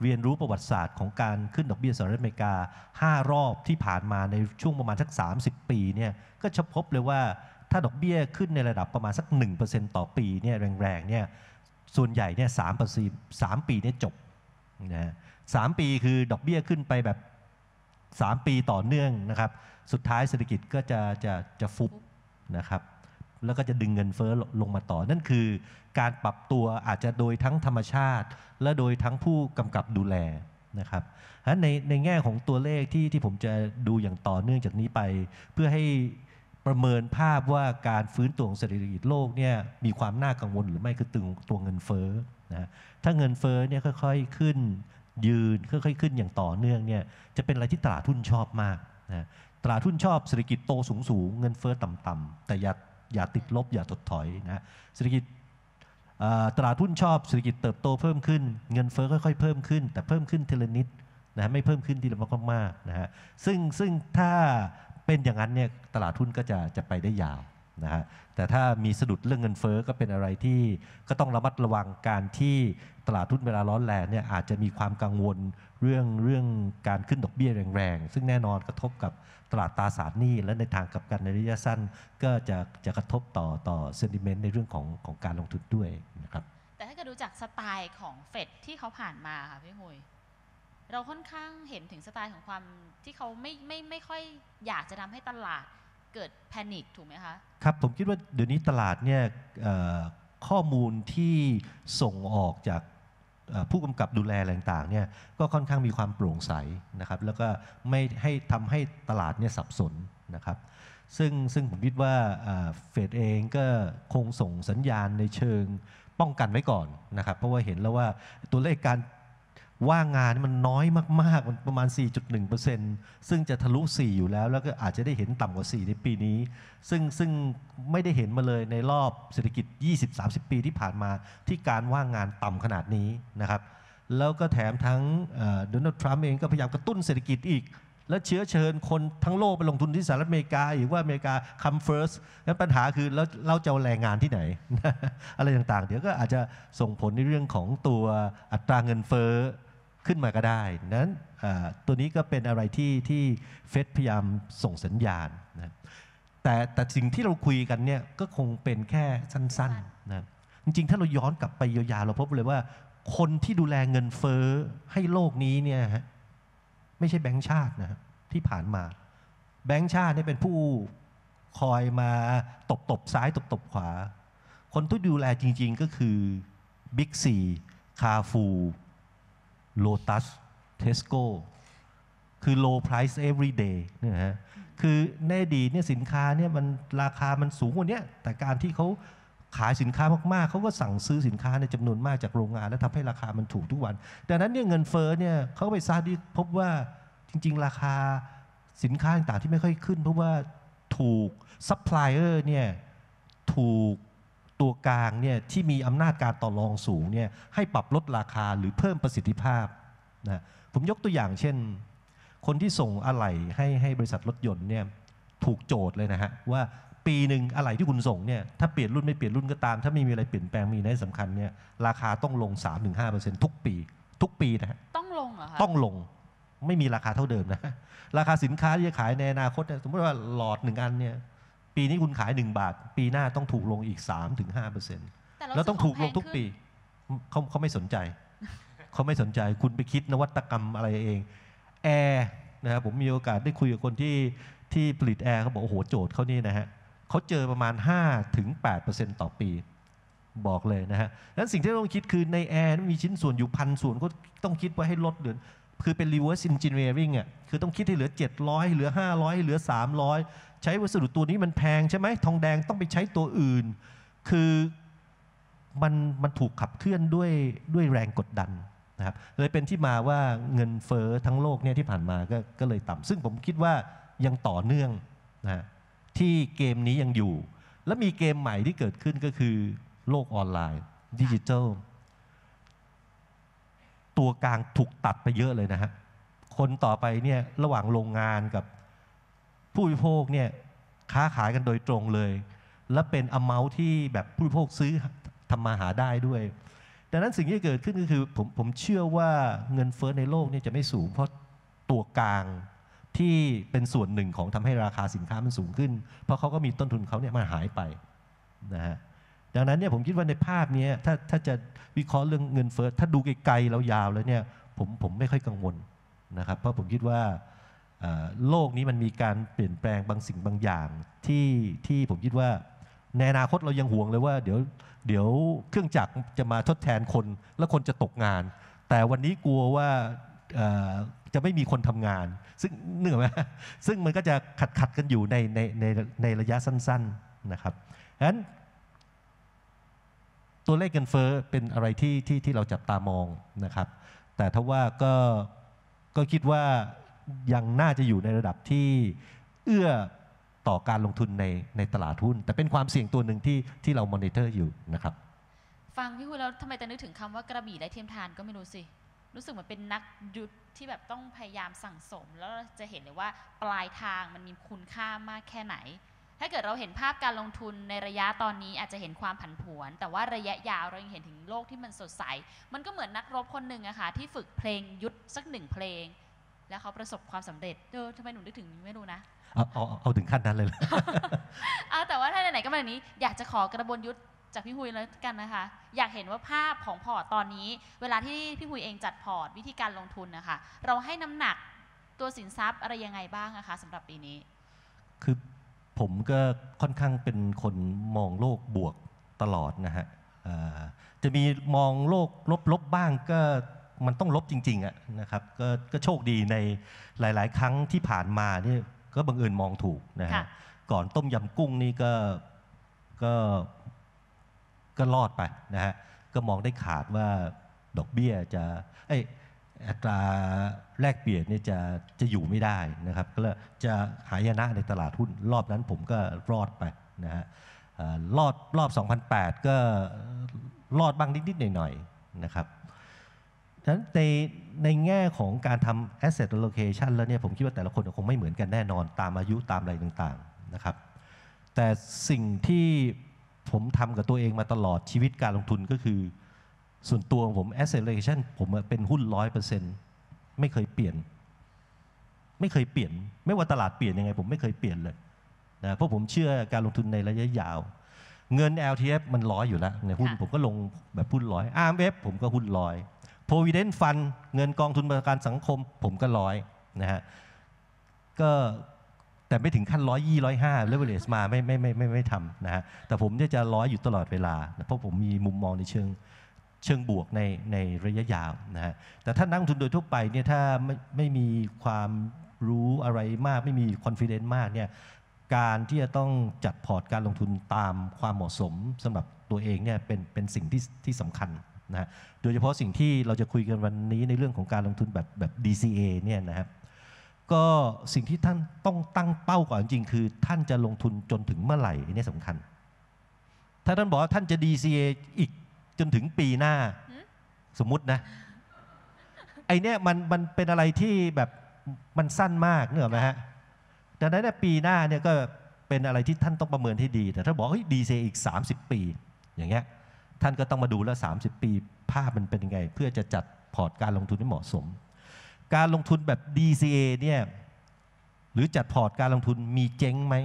เรียนรู้ประวัติศาสตร์ของการขึ้นดอกเบี้ยสหรัฐอเมริกา 5 รอบที่ผ่านมาในช่วงประมาณสัก 30 ปีเนี่ยก็จะพบเลยว่าถ้าดอกเบี้ยขึ้นในระดับประมาณสัก 1%ต่อปีเนี่ยแรงๆเนี่ยส่วนใหญ่เนี่ยสามปีเนี่ยจบนะสามปีคือดอกเบี้ยขึ้นไปแบบ3 ปีต่อเนื่องนะครับสุดท้ายเศรษฐกิจก็จะจะจะฟุบนะครับแล้วก็จะดึงเงินเฟอ้อลงมาต่อนั่นคือการปรับตัวอาจจะโดยทั้งธรรมชาติ และโดยทั้งผู้กำกับดูแลนะครับันน้ในในแง่ของตัวเลขที่ที่ผมจะดูอย่างต่อเนื่องจากนี้ไป เพื่อให้ประเมินภาพว่าการฟื้นตัวของเศรษฐกิจโลกเนี่ยมีความน่ากังวลหรือไม่คือตึงตัวเงินเฟ้อนะถ้าเงินเฟ้อเนี่ยค่อยๆขึ้นยืนค่อยๆขึ้นอย่างต่อเนื่องเนี่ยจะเป็นอะไรที่ตลาดทุนชอบมากนะตลาดทุนชอบเศรษฐกิจโตสูงๆเงินเฟ้อต่ำๆแต่อย่าอย่าติดลบอย่าถดถอยนะเศรษฐกิจตลาดทุนชอบเศรษฐกิจเติบโตเพิ่มขึ้นเงินเฟ้อค่อยๆเพิ่มขึ้น แต่เพิ่มขึ้นเทเลนิดนะไม่เพิ่มขึ้นทีละมากๆนะฮะซึ่งซึ่งถ้าเป็นอย่างนั้นเนี่ยตลาดทุนก็จะจะไปได้ยาวนะฮะแต่ถ้ามีสะดุดเรื่องเงินเฟอ้อก็เป็นอะไรที่ก็ต้องระมัดระวังการที่ตลาดทุนเวลาร้อนแรงเนี่ยอาจจะมีความกังวลเรื่องเรื่องการขึ้นดอกเบี้ยแรงๆ ซึ่งแน่นอนกระทบกับตลาดตราสารหนี้ และในทางกับการในระยะสั้น ก็จะจะกระทบต่อต่อเซนดิเมนต์ในเรื่องของของการลงทุนด้วยนะครับแต่ถ้าเกิดดูจากสไตล์ของเฟดที่เขาผ่านมาค่ะพี่หุยเราค่อนข้างเห็นถึงสไตล์ของความที่เขาไม่ไม่ไม่ค่อยอยากจะทำให้ตลาดเกิดแพนิคถูกไหมคะ ครับผมคิดว่าเดี๋ยวนี้ตลาดเนี่ยข้อมูลที่ส่งออกจากผู้กำกับดูแลแรงต่างเนี่ย ก็ค่อนข้างมีความโปร่งใสนะครับแล้วก็ไม่ให้ทำให้ตลาดเนี่ยสับสนนะครับซึ่งซึ่งผมคิดว่าเฟดเองก็คงส่งสัญญาณในเชิงป้องกันไว้ก่อนนะครับเพราะว่าเห็นแล้วว่าตัวเลขการว่างงานมันน้อยมากๆ มันประมาณ 4.1%ซึ่งจะทะลุ 4 อยู่แล้ว แล้วก็อาจจะได้เห็นต่ำกว่า 4 ในปีนี้ ซึ่งซึ่งไม่ได้เห็นมาเลยในรอบเศรษฐกิจ 20-30 ปีที่ผ่านมา ที่การว่างงานต่ำขนาดนี้นะครับ แล้วก็แถมทั้งโดนัลด์ทรัมป์เองก็พยายามกระตุ้นเศรษฐกิจอีก และเชื้อเชิญคนทั้งโลกไปลงทุนที่สหรัฐอเมริกาอีกว่าอเมริกา come first แล้วปัญหาคือแล้วเราจะแรงงานที่ไหน อะไรต่าง ๆ เดี๋ยวก็อาจจะส่งผลในเรื่องของตัวอัตราเงินเฟ้อขึ้นมาก็ได้นั้นตัวนี้ก็เป็นอะไรที่ที่เฟดพยายามส่งสัญญาณนะแต่แต่สิ่งที่เราคุยกันเนี่ย ก็คงเป็นแค่สั้นๆนะจริงๆถ้าเราย้อนกลับไปยาวๆเราพบเลยว่า คนที่ดูแลเงินเฟ้อให้โลกนี้เนี่ยฮะไม่ใช่แบงค์ชาตินะที่ผ่านมา แบงค์ชาตินี่เป็นผู้คอยมาตบตบซ้ายตบตบขวา คนที่ดูแลจริงๆก็คือบิ๊กซีคาฟู Lotus Tesco คือ low price every day นะฮะ คือในอดีตเนี่ย สินค้าเนี่ย มันราคามันสูงกว่านี้ แต่การที่เขาขายสินค้ามาก ๆ เขาก็สั่งซื้อสินค้าในจำนวนมากจากโรงงาน และทำให้ราคามันถูกทุกวันดังนั้นเนี่ย เงินเฟ้อเนี่ยเขาไปซาดีพบว่าจริง ๆ ราคาสินค้าต่าง ๆ ที่ไม่ค่อยขึ้นเพราะว่าถูกซัพพลายเออร์เนี่ยถูกตัวกลางเนี่ยที่มีอำนาจการต่อรองสูงเนี่ยให้ปรับลดราคาหรือเพิ่มประสิทธิภาพนะผมยกตัวอย่างเช่น คนที่ส่งอะไหล่ให้ให้บริษัทรถยนต์เนี่ยถูกโจทย์เลยนะฮะ ว่าปีหนึ่งอะไหล่ที่คุณส่งเนี่ยถ้าเปลี่ยนรุ่นไม่เปลี่ยนรุ่นก็ตามถ้าไม่มีอะไรเปลี่ยนแปลงมีนสํสำคัญเนี่ยราคาต้องลง 3-5%ทุกปีทุกปีนะฮะต้องลงเหรอคะต้องลงไม่มีราคาเท่าเดิมนะราคาสินค้าที่จะขายในอนาคตสมมติว่าหลอดหนึ่งอันเนี่ยปีนี้คุณขาย 1 บาท ปีหน้าต้องถูกลงอีก 3-5%แล้วต้องถูกลงทุกปี เขาเขาไม่สนใจ เขาไม่สนใจ คุณไปคิดนวัตกรรมอะไรเอง แอร์นะครับผมมีโอกาสได้คุยกับคนที่ที่ผลิตแอร์เขาบอกโอ้โหโจทย์เขานี่นะฮะ เขาเจอประมาณ 5-8%ต่อปี บอกเลยนะฮะนั้นสิ่งที่ต้องคิดคือในแอร์มีชิ้นส่วนอยู่พันส่วนก็ต้องคิดว่าให้ลดเหลือคือเป็น reverse engineering อ่ะคือต้องคิดให้เหลือ 700เหลือ 500 เหลือ 300ใช้วัสดุตัวนี้มันแพงใช่ไหมทองแดงต้องไปใช้ตัวอื่น คือมันมันถูกขับเคลื่อนด้วยด้วยแรงกดดันนะครับเลยเป็นที่มาว่าเงินเฟอ้อทั้งโลกเนี่ยที่ผ่านมาก็ก็เลยต่ำ ซึ่งผมคิดว่ายังต่อเนื่องนะที่เกมนี้ยังอยู่ และมีเกมใหม่ที่เกิดขึ้นก็คือ โลกออนไลน์ดิจิทัลตัวกลางถูกตัดไปเยอะเลยนะฮะคนต่อไปเนี่ยระหว่างโรงงานกับผู้บริโภคเนี่ยค้าขายกันโดยตรงเลย และเป็นอเมาที่แบบผู้บริโภคซื้อทำมาหาได้ด้วย ดังนั้นสิ่งที่เกิดขึ้นก็คือผมผมเชื่อว่าเงินเฟ้อในโลกเนี่ยจะไม่สูง เพราะตัวกลางที่เป็นส่วนหนึ่งของทำให้ราคาสินค้ามันสูงขึ้น เพราะเขาก็มีต้นทุนเขาเนี่ยมันหายไปนะฮะดังนั้นเนี่ยผมคิดว่าในภาพนี้ถ้าถ้าจะวิเคราะห์เรื่องเงินเฟ้อถ้าดูไกลๆแล้วยาวแล้วเนี่ยผมผมไม่ค่อยกังวลนะครับเพราะผมคิดว่าโลกนี้มันมีการเปลี่ยนแปลงบางสิ่งบางอย่างที่ที่ผมคิดว่า ในอนาคตเรายังห่วงเลยว่า เดี๋ยวเดี๋ยวเครื่องจักรจะมาทดแทนคน แล้วคนจะตกงาน แต่วันนี้กลัวว่าจะไม่มีคนทำงาน ซึ่งเหนื่อยไหมซึ่งมันก็จะขัดขัดกันอยู่ในในในในระยะสั้นๆนะครับดังนั้นตัวเลขเงินเฟ้อเป็นอะไรที่ที่ที่เราจับตามองนะครับ แต่ถ้าว่าก็ก็คิดว่ายังน่าจะอยู่ในระดับที่เอื้อต่อการลงทุนในในตลาดหุ้น แต่เป็นความเสี่ยงตัวหนึ่งที่ที่เรามอนิเตอร์อยู่นะครับฟังพี่คุณแล้วทำไมแต่นึกถึงคำว่ากระบี่ได้เทียมทานก็ไม่รู้สิรู้สึกเหมือนเป็นนักยุทธที่แบบต้องพยายามสั่งสม แล้วจะเห็นเลยว่าปลายทางมันมีคุณค่ามากแค่ไหน ถ้าเกิดเราเห็นภาพการลงทุนในระยะตอนนี้อาจจะเห็นความผันผวน แต่ว่าระยะยาวเรายังเห็นถึงโลกที่มันสดใสมันก็เหมือนนักรบคนหนึ่งอะค่ะที่ฝึกเพลงยุทธสักหนึ่งเพลงแล้วเขาประสบความสำเร็จเออทำไมหนูนึกถึงไม่รู้นะเอาเอาเอาถึงขั้นนั้นเลย เอาแต่ว่าถ้าไหนๆก็มาบนี้ อยากจะขอกระบวนยุทธจากพี่หุยแล้วกันนะคะ อยากเห็นว่าภาพของพอร์ตตอนนี้ เวลาที่พี่หุยเองจัดพอร์ตวิธีการลงทุนนะคะ เราให้น้ำหนักตัวสินทรัพย์อะไรยังไงบ้างนะคะสำหรับปีนี้ คือผมก็ค่อนข้างเป็นคนมองโลกบวกตลอดนะฮะจะมีมองโลกลบๆบ้างก็มันต้องลบจริงๆอะนะครับกก็โชคดีในหลายๆครั้งที่ผ่านมานี่ก็บังเอิญมองถูกนะฮะก่อนต้มยำกุ้งนี่ก็ ก็ก็รอดไปนะฮะก็มองได้ขาดว่าดอกเบี้ยจะเออัตราแลกเปลี่ยนนี่จะจะอยู่ไม่ได้นะครับก็จะหายนะในตลาดหุ้น รอบนั้นผมก็รอดไปนะฮะรอดรอบ 2008 ก็รอดบ้างนิดๆหน่อยๆนะครับฉะนั้นในในแง่ของการทำ asset allocation แล้วเนี่ยผมคิดว่าแต่ละคนคงไม่เหมือนกันแน่นอนตามอายุตามอะไรต่าง ๆ นะครับ แต่สิ่งที่ผมทำกับตัวเองมาตลอดชีวิตการลงทุนก็คือ ส่วนตัวผม asset allocation ผมเป็นหุ้น 100%ไม่เคยเปลี่ยน ไม่เคยเปลี่ยน ไม่ว่าตลาดเปลี่ยนยังไง ผมไม่เคยเปลี่ยนเลยนะเพราะผมเชื่อการลงทุนในระยะยาว เงิน LTF มันร้อยอยู่แล้วในหุ้นผมก็ลงแบบหุ้นร้อย AMF ผมก็หุ้นร้อย provident fund เงินกองทุนประกันสังคม ผมก็ร้อยนะฮะก็แต่ไม่ถึงขั้นร้อยยี่ร้อยห้าเลเวลเลสมาไม่ไม่ไม่ไม่ไม่ทำนะฮะ แต่ผมจะร้อยอยู่ตลอดเวลา เพราะผมมีมุมมองในเชิงเชิงบวกในในระยะยาวนะฮะ แต่ถ้านักทุนโดยทั่วไปเนี่ยถ้าไม่ไม่มีความรู้อะไรมากไม่มีคอนฟ idence มากเนี่ยการที่จะต้องจัดพอร์ตการลงทุนตามความเหมาะสมสำหรับตัวเองเนี่ยเป็นเป็นสิ่งที่ที่สำคัญนะโดยเฉพาะสิ่งที่เราจะคุยกันวันนี้ในเรื่องของการลงทุนแบบแบบ DCA เนี่ยนะครับก็สิ่งที่ท่านต้องตั้งเป้าก่อนจริงคือ ท่านจะลงทุนจนถึงเมื่อไหร่อันนี้สำคัญ ถ้าท่านบอกว่าท่านจะ DCA อีกจนถึงปีหน้าสมมตินะไอเนี้ยมันมันเป็นอะไรที่แบบมันสั้นมากเนอไหมฮะดังนั้นปีหน้าเนี่ยก็เป็นอะไรที่ท่านต้องประเมินให้ดี แต่ถ้าบอกเฮ้ย DCA อีก30 ปีอย่างเงี้ยท่านก็ต้องมาดูแล้ว 30 ปี ภาพมันเป็นยังไง เพื่อจะจัดพอร์ตการลงทุนให้เหมาะสม การลงทุนแบบ DCA เนี่ย หรือจัดพอร์ตการลงทุนมีเจ๊งไหม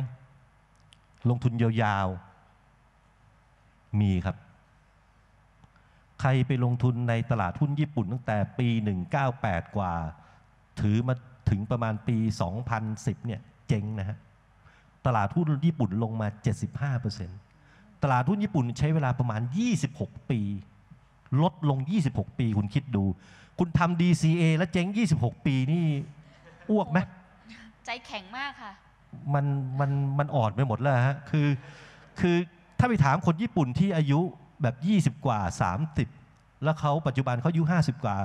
ลงทุนยาวๆ มีครับ ใครไปลงทุนในตลาดหุ้นญี่ปุ่นตั้งแต่ปี198 กว่า ถือมาถึงประมาณปี 2010 เนี่ย เจ๊งนะฮะตลาดหุ้นญี่ปุ่นลงมา 75%เปอร์เซ็นต์ตลาดหุ้นญี่ปุ่นใช้เวลาประมาณ 26 ปี ลดลง 26 ปีคุณคิดดู คุณทำ DCA แล้วเจ๊ง26 ปี นี่อ้วกไหมใจแข็งมากค่ะ มันมันมันอ่อนไปหมดแล้วฮะคือ คือถ้าไปถามคนญี่ปุ่นที่อายุแบบ 20 กว่า 30 แล้วเขาปัจจุบันเขาอายุ50 กว่า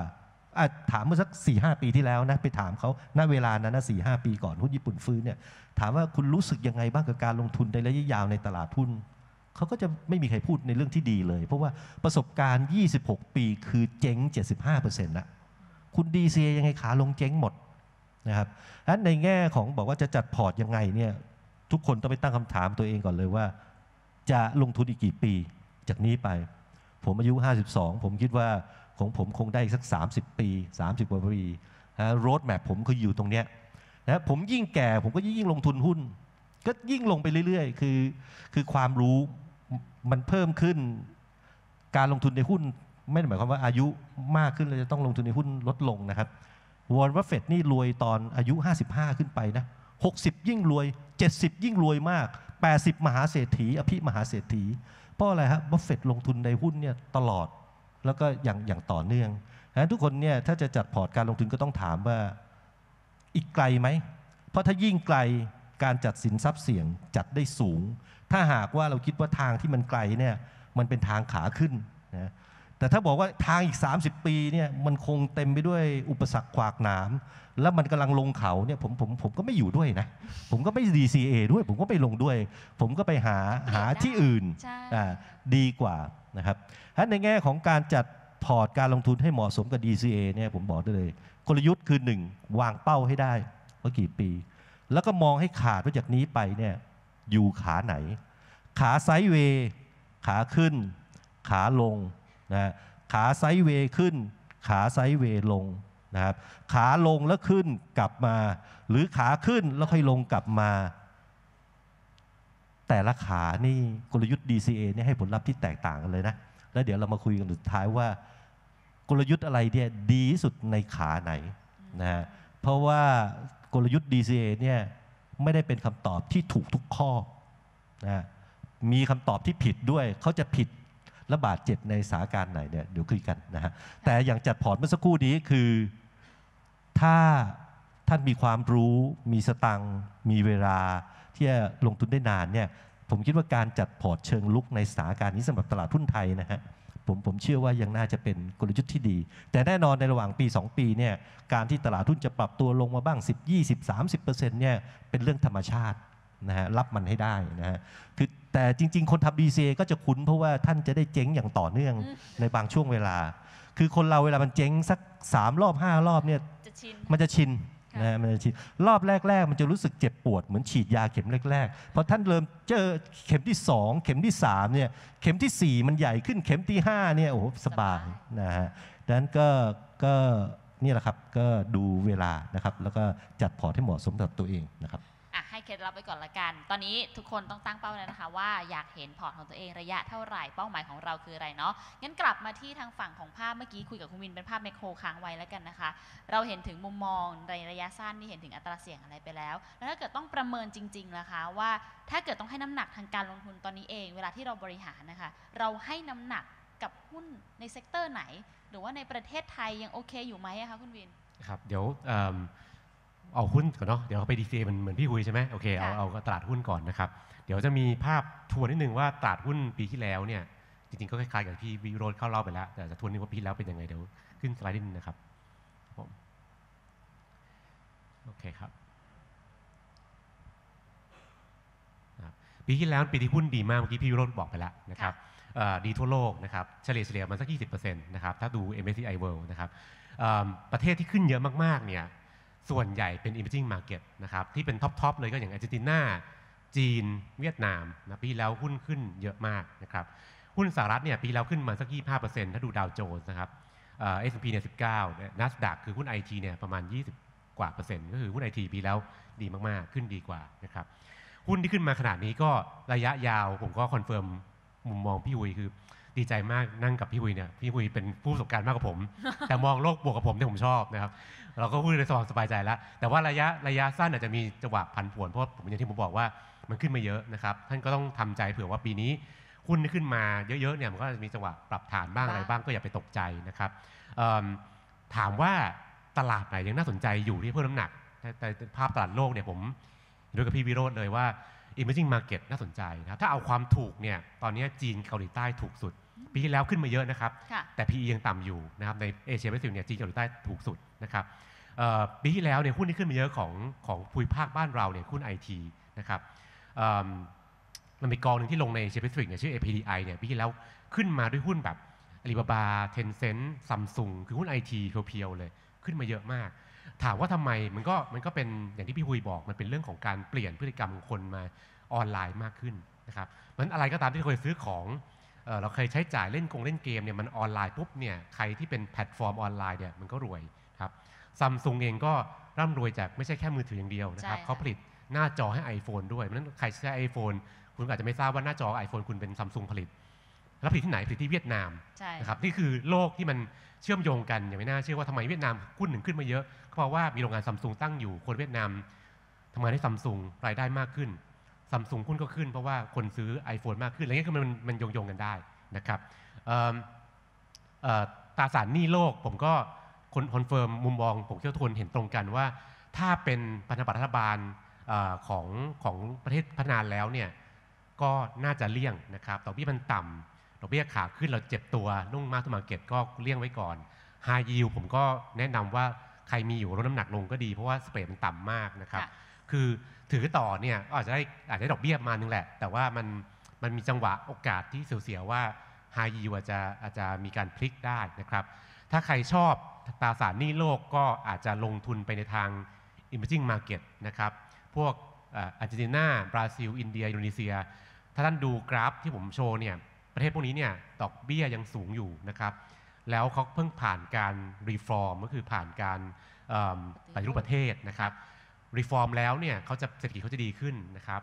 ถามเมื่อสัก4ี่หปีที่แล้วนะ ไปถามเขาณเวลานั้นนะสี่หปีก่อนหุ้นญี่ปุ่นฟื้นเนี่ยถามว่าคุณรู้สึกยังไงบ้างกับการลงทุนในระยะยาวในตลาดหุ้นเขาก็จะไม่มีใครพูดในเรื่องที่ดีเลย เพราะว่าประสบการณ์ 26 ปีคือเจ๊ง 75%นะคุณดีเซียยังไงขาลงเจ๊งหมด นะครับดังนั้นในแง่ของบอกว่าจะจัดพอร์ตยังไงเนี่ย ทุกคนต้องไปตั้งคำถามตัวเองก่อนเลยว่า จะลงทุนอีกกี่ปี จากนี้ไป ผมอายุ 52 ผมคิดว่าของผมคงได้สัก 30 ปี 30กว่าปีนะโรดแมพผมคืออยู่ตรงเนี้ยนะผมยิ่งแก่ผมก็ยิ่งลงทุนหุ้น ก็ยิ่งลงไปเรื่อย ๆ คือคือความรู้มันเพิ่มขึ้นการลงทุนในหุ้น ไม่ได้หมายความว่าอายุมากขึ้นเราจะต้องลงทุนในหุ้นลดลงนะครับวอร์เรนเฟตนี่รวยตอนอายุ 55 ขึ้นไปนะ 60 ยิ่งรวย 70 ยิ่งรวยมาก 80 มหาเศรษฐี อภิมหาเศรษฐี เพราะอะไรครับบัฟเฟตลงทุนในหุ้นเนี่ยตลอดแล้วก็อย่างอย่างต่อเนื่องดังนั้นทุกคนเนี่ยถ้าจะจัดพอร์ตการลงทุนก็ต้องถามว่าอีกไกลไหมเพราะถ้ายิ่งไกลการจัดสินทรัพย์เสี่ยงจัดได้สูง ถ้าหากว่าเราคิดว่าทางที่มันไกลเนี่ยมันเป็นทางขาขึ้นนะแต่ถ้าบอกว่าทางอีก 30 ปีเนี่ยมันคงเต็มไปด้วย อุปสรรคขวากหนามแล้วมันกำลังลงเขาเนี่ยผมผมผมก็ไม่อยู่ด้วยนะผมก็ไม่ DCA ด้วยผมก็ไม่ลงด้วย ผมก็ไปหาหาที่อื่นดีกว่านะครับถ้าในแง่ของการจัดพอร์ตการลงทุนให้เหมาะสมกับ DCA เนี่ยผมบอกได้เลย กลยุทธ์คือ1วางเป้าให้ได้ว่ากี่ ปีแล้วก็มองให้ขาดว่าจากนี้ไปเนี่ยอยู่ขาไหน ขาไซด์เวย์ขาขึ้น ขาลงนะขาไซด์เวย์ขึ้น ขาไซด์เวย์ลงนะครับขาลงแล้วขึ้นกลับมา หรือขาขึ้นแล้วค่อยลงกลับมา แต่ละขานี่ กลยุทธ์ DCA เนี่ยให้ผลลัพธ์ที่แตกต่างกันเลยนะ แล้วเดี๋ยวเรามาคุยกันสุดท้ายว่ากลยุทธ์อะไรเนี่ยดีสุดในขาไหนนะเพราะว่ากลยุทธ์ DCA เนี่ยไม่ได้เป็นคำตอบที่ถูกทุกข้อนะมีคำตอบที่ผิดด้วย เขาจะผิดระบาดเจ็บในสาการไหนเนี่ยเดี๋ยวคุยกันนะฮะแต่อย่างจัดพอร์ตเมื่อสักครู่นี้คือ ถ้าท่านมีความรู้ มีสตังมีเวลาที่จะลงทุนได้นานเนี่ยผมคิดว่าการจัดพอร์ตเชิงลุกในสาการนี้สำหรับตลาดหุ้นไทยนะฮะผมผมเชื่อว่ายังน่าจะเป็นกลยุทธ์ที่ดี แต่แน่นอนในระหว่างปี 2 ปีเนี่ยการที่ตลาดทุนจะปรับตัวลงมาบ้าง 10 20 30เเนี่ยเป็นเรื่องธรรมชาตินะฮะรับมันให้ได้นะฮะคือแต่จริงๆคนทำีเซก็จะคุ้นเพราะว่าท่านจะได้เจ๊งอย่างต่อเนื่องในบางช่วงเวลา คือคนเราเวลามันเจ๊งสัก 3 รอบ5รอบเนี่ยมันจะชินนะมันจะฉีดรอบแรก ๆ มันจะรู้สึกเจ็บปวดเหมือนฉีดยาเข็มแรก ๆ พอท่านเริ่มเจอเข็มที่ 2 เข็มที่ 3เนี่ยเข็มที่ 4 มันใหญ่ขึ้นเข็มที่5เนี่ยโอ้โหสบายนะฮะดังนั้นก็ก็นี่แหละครับก็ดูเวลานะครับแล้วก็จัดพอร์ตให้เหมาะสมกับตัวเองนะครับเคล็ดลับไปก่อนละกัน ตอนนี้ทุกคนต้องตั้งเป้าแล้วนะคะ ว่าอยากเห็นพอร์ตของตัวเองระยะเท่าไหร่ เป้าหมายของเราคืออะไรเนาะ งั้นกลับมาที่ทางฝั่งของภาพเมื่อกี้คุยกับคุณวินเป็นภาพแมคโครค้างไว้แล้วกันนะคะ เราเห็นถึงมุมมองในระยะสั้นที่เห็นถึงอัตราเสี่ยงอะไรไปแล้ว แล้วถ้าเกิดต้องประเมินจริงๆนะคะว่าถ้าเกิดต้องให้น้ำหนักทางการลงทุนตอนนี้เอง เวลาที่เราบริหารนะคะ เราให้น้ำหนักกับหุ้นในเซกเตอร์ไหน หรือว่าในประเทศไทยยังโอเค อยู่ไหมคะคุณวิน ครับ เดี๋ยวเอาหุ้นก่อนเนาะเดี๋ยวไปดีซีมันเหมือนพี่คุยใช่ไหมโอเคเอาเอาตลาดหุ้นก่อนนะครับ เดี๋ยวจะมีภาพทวนนิดนึงว่าตลาดหุ้นปีที่แล้วเนี่ยจริงๆก็คล้ายๆกับที่วิโรจน์เข้าเล่าไปแล้วแต่จะทวนนิดว่าปีแล้วเป็นยังไงเดี๋ยวขึ้นสไลด์นิดนึงนะครับผมโอเคครับปีที่แล้วปีที่หุ้นดีมากเมื่อกี้พี่วิโรจน์บอกไปแล้วนะครับดีทั่วโลกนะครับเฉลี่ยเฉลี่ยมันสัก 20%นะครับถ้าดู MSCI World นะครับประเทศที่ขึ้นเยอะมากๆเนี่ยส่วนใหญ่เป็น emerging market นะครับที่เป็นท็อปๆเลยก็อย่างอาร์เจนตินาจีนเวียดนามนะปีแล้วหุ้นขึ้นเยอะมากนะครับหุ้นสหรัฐเนี่ยปีแล้วขึ้นมาสักยี่ห้าเเปอร์ซ็นต์ถ้าดูดาวโจนส์นะครับเอสเนี่ยสิบเก้านัสดักคือหุ้นไอทีเนี่ยประมาณยี่สิบกว่าเปอร์เซ็นต์ก็คือหุ้นไอทีปีแล้วดีมากๆขึ้นดีกว่านะครับหุ้นที่ขึ้นมาขนาดนี้ก็ระยะยาวผมก็คอนเฟิร์มมุมมองพี่อุ้ยคือดีใจมากนั่งกับพี่อุ้ยเนี่ยพี่อุยเป็นผู้ประสบการณ์มากกว่าผม แต่มองโลกบวกกับผมที่ผมชอบนะครับเราก็พูดในควอมสบายใจแล้วแต่ว่าระยะระยะสั้นอาจจะมีจังหวะผันผวนเพราะผมอย่างที่ผมบอกว่ามันขึ้นมาเยอะนะครับท่านก็ต้องทำใจเผื่อว่าปีนี้หุ้นขึ้นมาเยอะๆเนี่ยมันก็จะมีจังหวะปรับฐานบ้างอะไรบ้างก็อย่าไปตกใจนะครับถามว่าตลาดไหนยังน่าสนใจอยู่ที่เพิ่มน้ำหนักแต่ภาพตลาดโลกเนี่ยผมด้วยกับพี่วิโรธเลยว่า emerging market น่าสนใจนะถ้าเอาความถูกเนี่ยตอนนี้จีนเกาหลีใต้ถูกสุด ปีที่แล้วขึ้นมาเยอะนะครับ แต่ PE ยังต่ำอยู่นะครับในเอเชียแปซิฟิกเนี่ยจีนเกาหลีใต้ถูกสุดนะครับปีที่แล้วเนี่ยหุ้นที่ขึ้นมาเยอะของของภูมิภาคบ้านเราเนี่ยหุ้นไอทีนะครับมันมีกองหนึ่งที่ลงในเอเชียแปริฟิกเนี่ยชื่อ APDI เนี่ยปีที่แล้วขึ้นมาด้วยหุ้นแบบอาลีบาบาเทนเซ็นต์ซัมซุงคือหุ้นไอทีเพียวๆเลยขึ้นมาเยอะมาก ถามว่าทำไมมันก็มันก็เป็นอย่างที่พี่ฮุยบอกมันเป็นเรื่องของการเปลี่ยนพฤติกรรมคนมาออนไลน์มากขึ้นนะครับมันอะไรก็ตามที่เคยซื้อของเราเคยใช้จ่ายเล่นกงเล่นเกมเนี่ยมันออนไลน์ปุ๊บเนี่ยใครที่เป็นแพลตฟอร์มออนไลน์เนี่ยมันก็รวยซัมซุงเองก็ร่ำรวยจากไม่ใช่แค่มือถืออย่างเดียวนะครับเขาผลิตหน้าจอให้ iPhone ด้วยเพราะนั้นใครใช้ iPhone คุณอาจจะไม่ทราบว่าหน้าจอ iPhone คุณเป็นซัมซุงผลิต แล้วผลิตที่ไหน ผลิตที่เวียดนามนะครับนี่คือโลกที่มันเชื่อมโยงกันอย่างไม่น่าเชื่อว่าทำไมเวียดนามหุ้นหนึ่งขึ้นมาเยอะเพราะว่ามีโรงงานซัมซุงตั้งอยู่คนเวียดนามทำงานให้ซัมซุงรายได้มากขึ้นซัมซุงหุ้นก็ขึ้น เพราะว่าคนซื้อ iPhone มากขึ้นอะไรเงี้ยคือมันมันโยงโยงกันได้นะครับตาสารหนี้โลกผมก็คนคอนเฟิร์มมุมมองผมเชื่อทุนเห็นตรงกันว่า ถ้าเป็นพันธบัตรรัฐบาลของของประเทศพัฒนาแล้วเนี่ยก็น่าจะเลี่ยงนะครับดอกเบี้ยมันต่ำดอกเบี้ยขาขึ้นเราเจ็บตัวนุ่งมากทุมาเก็ตก็เลี่ยงไว้ก่อนไฮยิวผมก็แนะนำว่าใครมีอยู่ลดน้ำหนักลงก็ดีเพราะว่าสเปรดมันต่ำมากนะครับ คือถือต่อเนี่ยอาจจะได้อาจจะดอกเบี้ยมานึงแหละ แต่ว่ามันมันมีจังหวะโอกาสที่เสียๆว่าไฮยิวอาจจะอาจจะมีการพลิกได้นะครับถ้าใครชอบตราสารหนี้โลกก็อาจจะลงทุนไปในทาง emerging market นะครับพวกอาร์เจนตินาบราซิล อินเดีย อินโดนีเซีย ถ้าท่านดูกราฟที่ผมโชว์เนี่ยประเทศพวกนี้เนี่ยดอกเบี้ยยังสูงอยู่นะครับแล้วเขาเพิ่งผ่านการรีฟอร์มก็คือผ่านการปฏิรูปประเทศนะครับรีฟอร์มแล้วเนี่ยเขาจะเศรษฐกิจเขาจะดีขึ้นนะครับ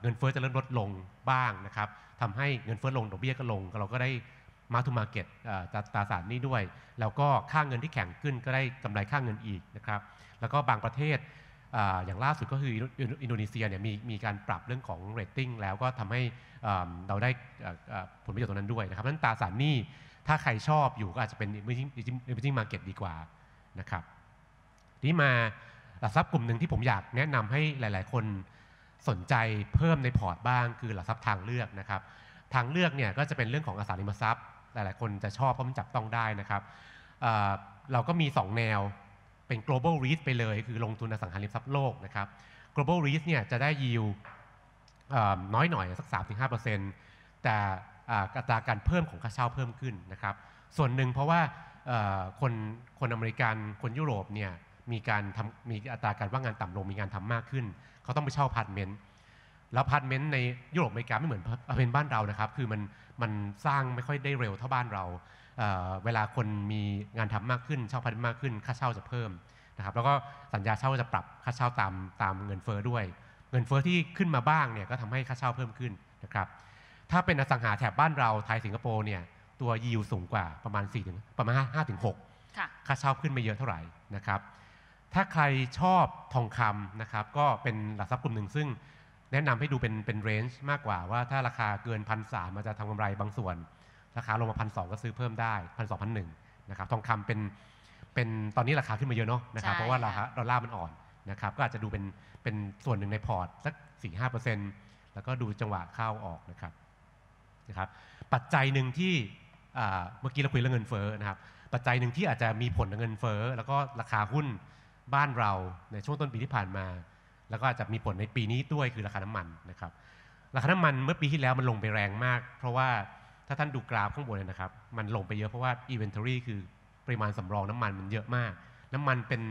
เงินเฟ้อจะเริ่มลดลงบ้างนะครับทำให้เงินเฟ้อลงดอกเบี้ยก็ลงเราก็ได้มาทูมาเก็ตตาราสารนี้ด้วยแล้วก็ค่าเงินที่แข็งขึ้นก็ได้กำไรค่าเงินอีกนะครับแล้วก็บางประเทศอย่างล่าสุดก็คืออินโดนีเซียเนี่ยมีมีการปรับเรื่องของเรตติ้งแล้วก็ทำให้เราได้ผลประโยชน์ตรงนั้นด้วยนะครับนั้นตาสารหนี้ถ้าใครชอบอยู่ก็อาจจะเป็น e m e r ิ i n มาเก็ตดีกว่านะครับทีนี้มาหลักทรัพย์กลุ่มหนึ่งที่ผมอยากแนะนำให้หลายๆ คนสนใจเพิ่มในพอร์ตบ้าง คือหลักทรัพย์ทางเลือกนะครับทางเลือกเนี่ยก็จะเป็นเรื่องของอสังหาริมทรัพย์หลายๆคนจะชอบเพราะมันจับต้องได้นะครับ เราก็มี 2 แนวเป็น global risk ไปเลยคือลงทุนอสังหาริมทรัพย์โลกนะครับ global risk เนี่ยจะได้ yield น้อยหน่อยสัก3-5%แต่อัตราการเพิ่มของค่าเช่าเพิ่มขึ้นนะครับส่วนหนึ่งเพราะว่าคนคนอเมริกันคนยุโรปเนี่ยมีการทำมีอัตราการว่างงานต่ำลงมีงานทำมากขึ้น เขาต้องไปเช่าพาร์ทเมนต์แล้วพาร์ทเมนต์ในยุโรปอเมริกาไม่เหมือนอป็เนบ้านเรานะครับ คือมันมันสร้างไม่ค่อยได้เร็วเท่าบ้านเราเเวลาคนมีงานทำมากขึ้นเช่าพาร์ทมากขึ้นค่าเช่าจะเพิ่มนะครับ แล้วก็สัญญาเช่าจะปรับค่าเช่าตามตามเงินเฟ้อด้วย เงินเฟ้อที่ขึ้นมาบ้างเนี่ยก็ทำให้ค่าเช่าเพิ่มขึ้นนะครับ ถ้าเป็นอสังหาแถบบ้านเราไทยสิงคโปร์เนี่ยตัวยิวสูงกว่าประมาณ4ถึงประมาณ5ถึง6ค่าเช่าขึ้นไม่เยอะเท่าไหร่นะครับ ถ้าใครชอบทองคำนะครับก็เป็นหลักทรัพย์กลุ่มหนึ่งซึ่งแนะนำให้ดูเป็นเป็นเรนจ์มากกว่า ว่าถ้าราคาเกินพันสามมันจะทำกำไรบางส่วน ราคาลงมาพันสก็ซื้อเพิ่มได้พันสองพันหนึ่งนะครับทองคำเป็นเป็นตอนนี้ราคาขึ้นมาเยอะเนาะนะครับ เพราะว่าราคาดอลลาร์มันอ่อนนะครับก็อาจจะดูเป็นเป็นส่วนหนึ่งในพอร์ตสัก4่หแล้วก็ดูจังหวะเข้าออกนะครับนะครับ ปัจจัยหนึ่งที่เมื่อกี้เราคุยเรื่องเงินเฟ้อนะครับปัจจัยหนึ่งที่อาจจะมีผลต่อเงินเฟ้อแล้วก็ราคาหุ้นบ้านเราในช่วงต้นปีที่ผ่านมาแล้วก็อาจจะมีผลในปีนี้ด้วย คือราคาน้ำมันนะครับราคาน้ำมันเมื่อปีที่แล้วมันลงไปแรงมาก เพราะว่าถ้าท่านดูกราฟข้างบนนะครับมันลงไปเยอะเพราะว่า inventory คือปริมาณสำรองน้ำมันมันเยอะมากน้ำมันเป็น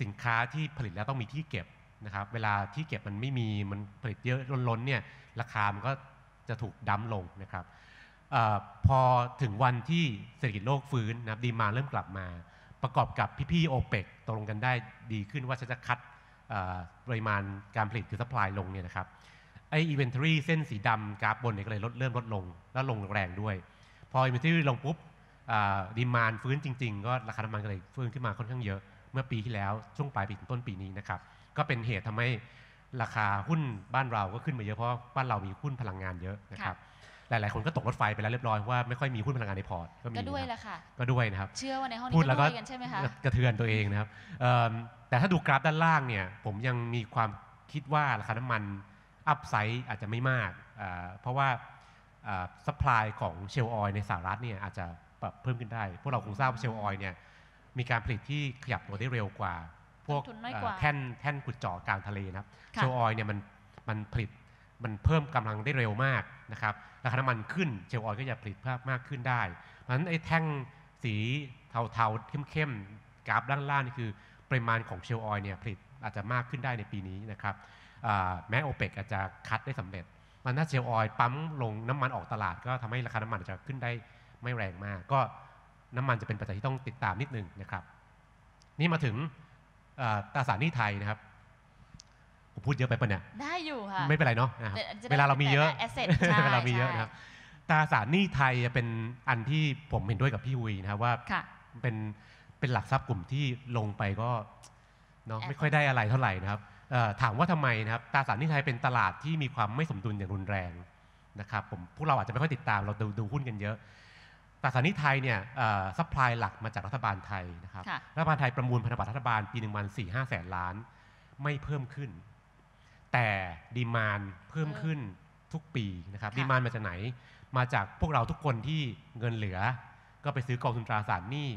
สินค้าที่ผลิตแล้วต้องมีที่เก็บนะครับเวลาที่เก็บมันไม่มีมันผลิตเยอะล้นๆเนี่ยราคามันก็จะถูกดั้มลงนะครับอพอถึงวันที่เศรษฐกิจโลกฟื้นนะครับดีมาเริ่มกลับมา ประกอบกับพี่ๆโอเปกตกลงกันได้ดีขึ้นว่าจะคัดปริมาณการผลิตคือ supply ลงเนี่ยนะครับไอ้ inventory เส้นสีดำกราฟบนเนี่ยก็เลยลดเริ่มลดลง แล้วลงแรงด้วย พอ inventory ลงปุ๊บดีมานฟื้นจริงๆก็ราคาน้ำมันก็เลยฟื้นขึ้นมาค่อนข้างเยอะ เมื่อปีที่แล้ว ช่วงปลายปีถึงต้นปีนี้นะครับก็เป็นเหตุทำให้ราคาหุ้นบ้านเราก็ขึ้นมาเยอะเพราะบ้านเรามีหุ้นพลังงานเยอะนะครับหลายๆคนก็ตกรถไฟไปแล้วเรียบร้อยว่าไม่ค่อยมีหุ้นพลังงานในพอร์ตก็มีก็ด้วยแหละค่ะก็ด้วยนะครับเชื่อว่าในห้องนี้พูดแล้วก็กระเทือนตัวเองนะครับแต่ถ้าดูกราฟด้านล่างเนี่ยผมยังมีความคิดว่าราคาน้ำมันอัพไซด์อาจจะไม่มากเพราะว่าสป라이ของเชลล์ออยในสหรัฐเนี่ยอาจจะปรับเพิ่มขึ้นได้พวกเราคงทราบว่าเชลล์ออยเนี่ยมีการผลิตที่ขยับตัวได้เร็วกว่าพวกแท่นแท่นขุดเจาะกลางทะเลนะครับเชลล์ออยเนี่ยมันมันผลิตมันเพิ่มกำลังได้เร็วมากนะครับราคาน้ำมันขึ้นเชลล์ออยก็จะผลิตเพิ่มากขึ้นได้เพราะฉะนั้นไอ้แท่งสีเทาๆเข้มๆกราฟด้านล่างนี่คือปริมาณของเชลออยเนี่ยผลิตอาจจะมากขึ้นได้ในปีนี้นะครับ แม้โอเปก อาจจะคัดได้สำเร็จมันถ้าเชลออยปั๊มลงน้ำมันออกตลาดก็ทำให้ราคาน้ำมันจะขึ้นได้ไม่แรงมาก ก็น้ำมันจะเป็นปัจจัยที่ต้องติดตามนิดนึงนะครับ นี่มาถึงตราสารนี้ไทยนะครับผมพูดเยอะไปปะเนี่ย ได้อยู่ค่ะ ไม่เป็นไรเนาะเวลาเรามีเยอะเวลามีเยอะนะครับตราสารนี้ไทยจะเป็นอันที่ผมเห็นด้วยกับพี่วุยนะครับว่าเป็นเป็นหลักทรัพย์กลุ่มที่ลงไปก็เนาะไม่ค่อยได้อะไรเท่าไหร่นะครับถามว่าทำไมนะครับตราสารนิทไทยเป็นตลาดที่มีความไม่สมดุลอย่างรุนแรงนะครับ ผมพวกเราอาจจะไม่ค่อยติดตามเราดูดูหุ้นกันเยอะตราสารนิทไทยเนี่ยซัพพลายหลักมาจากรัฐบาลไทยนะครับรัฐบาลไทยประมูลพันธบัตรรัฐบาลปีหนึ่งวันสี่ห้าแสนล้าน ไม่เพิ่มขึ้น แต่ดีมานเพิ่มขึ้นทุกปีนะครับ ดีมานมาจากไหน มาจากพวกเราทุกคนที่เงินเหลือ ก็ไปซื้อกองทุนตราสารหนี้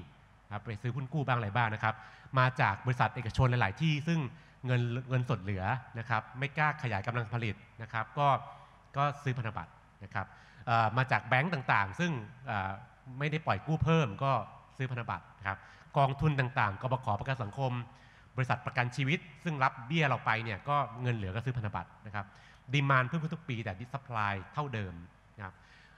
ครับไปซื้อหุ้นกู้บ้างหลายบ้างนะครับ มาจากบริษัทเอกชนหลายๆ ที่ซึ่งเงินเงินสดเหลือนะครับไม่กล้าขยายกำลังผลิตนะครับ ก็ก็ซื้อพันธบัตรนะครับมาจากแบงก์ต่างๆ ซึ่งไม่ได้ปล่อยกู้เพิ่มก็ซื้อพันธบัตรครับกองทุนต่างๆกบขประกันสังคม บริษัทประกันชีวิต ซึ่งรับเบี้ยเราไปเนี่ยก็เงินเหลือก็ซื้อพันธบัตรนะครับดีมานเพิ่มขึ้นทุกปีแต่ดิสซัพพลายเท่าเดิมนะครับ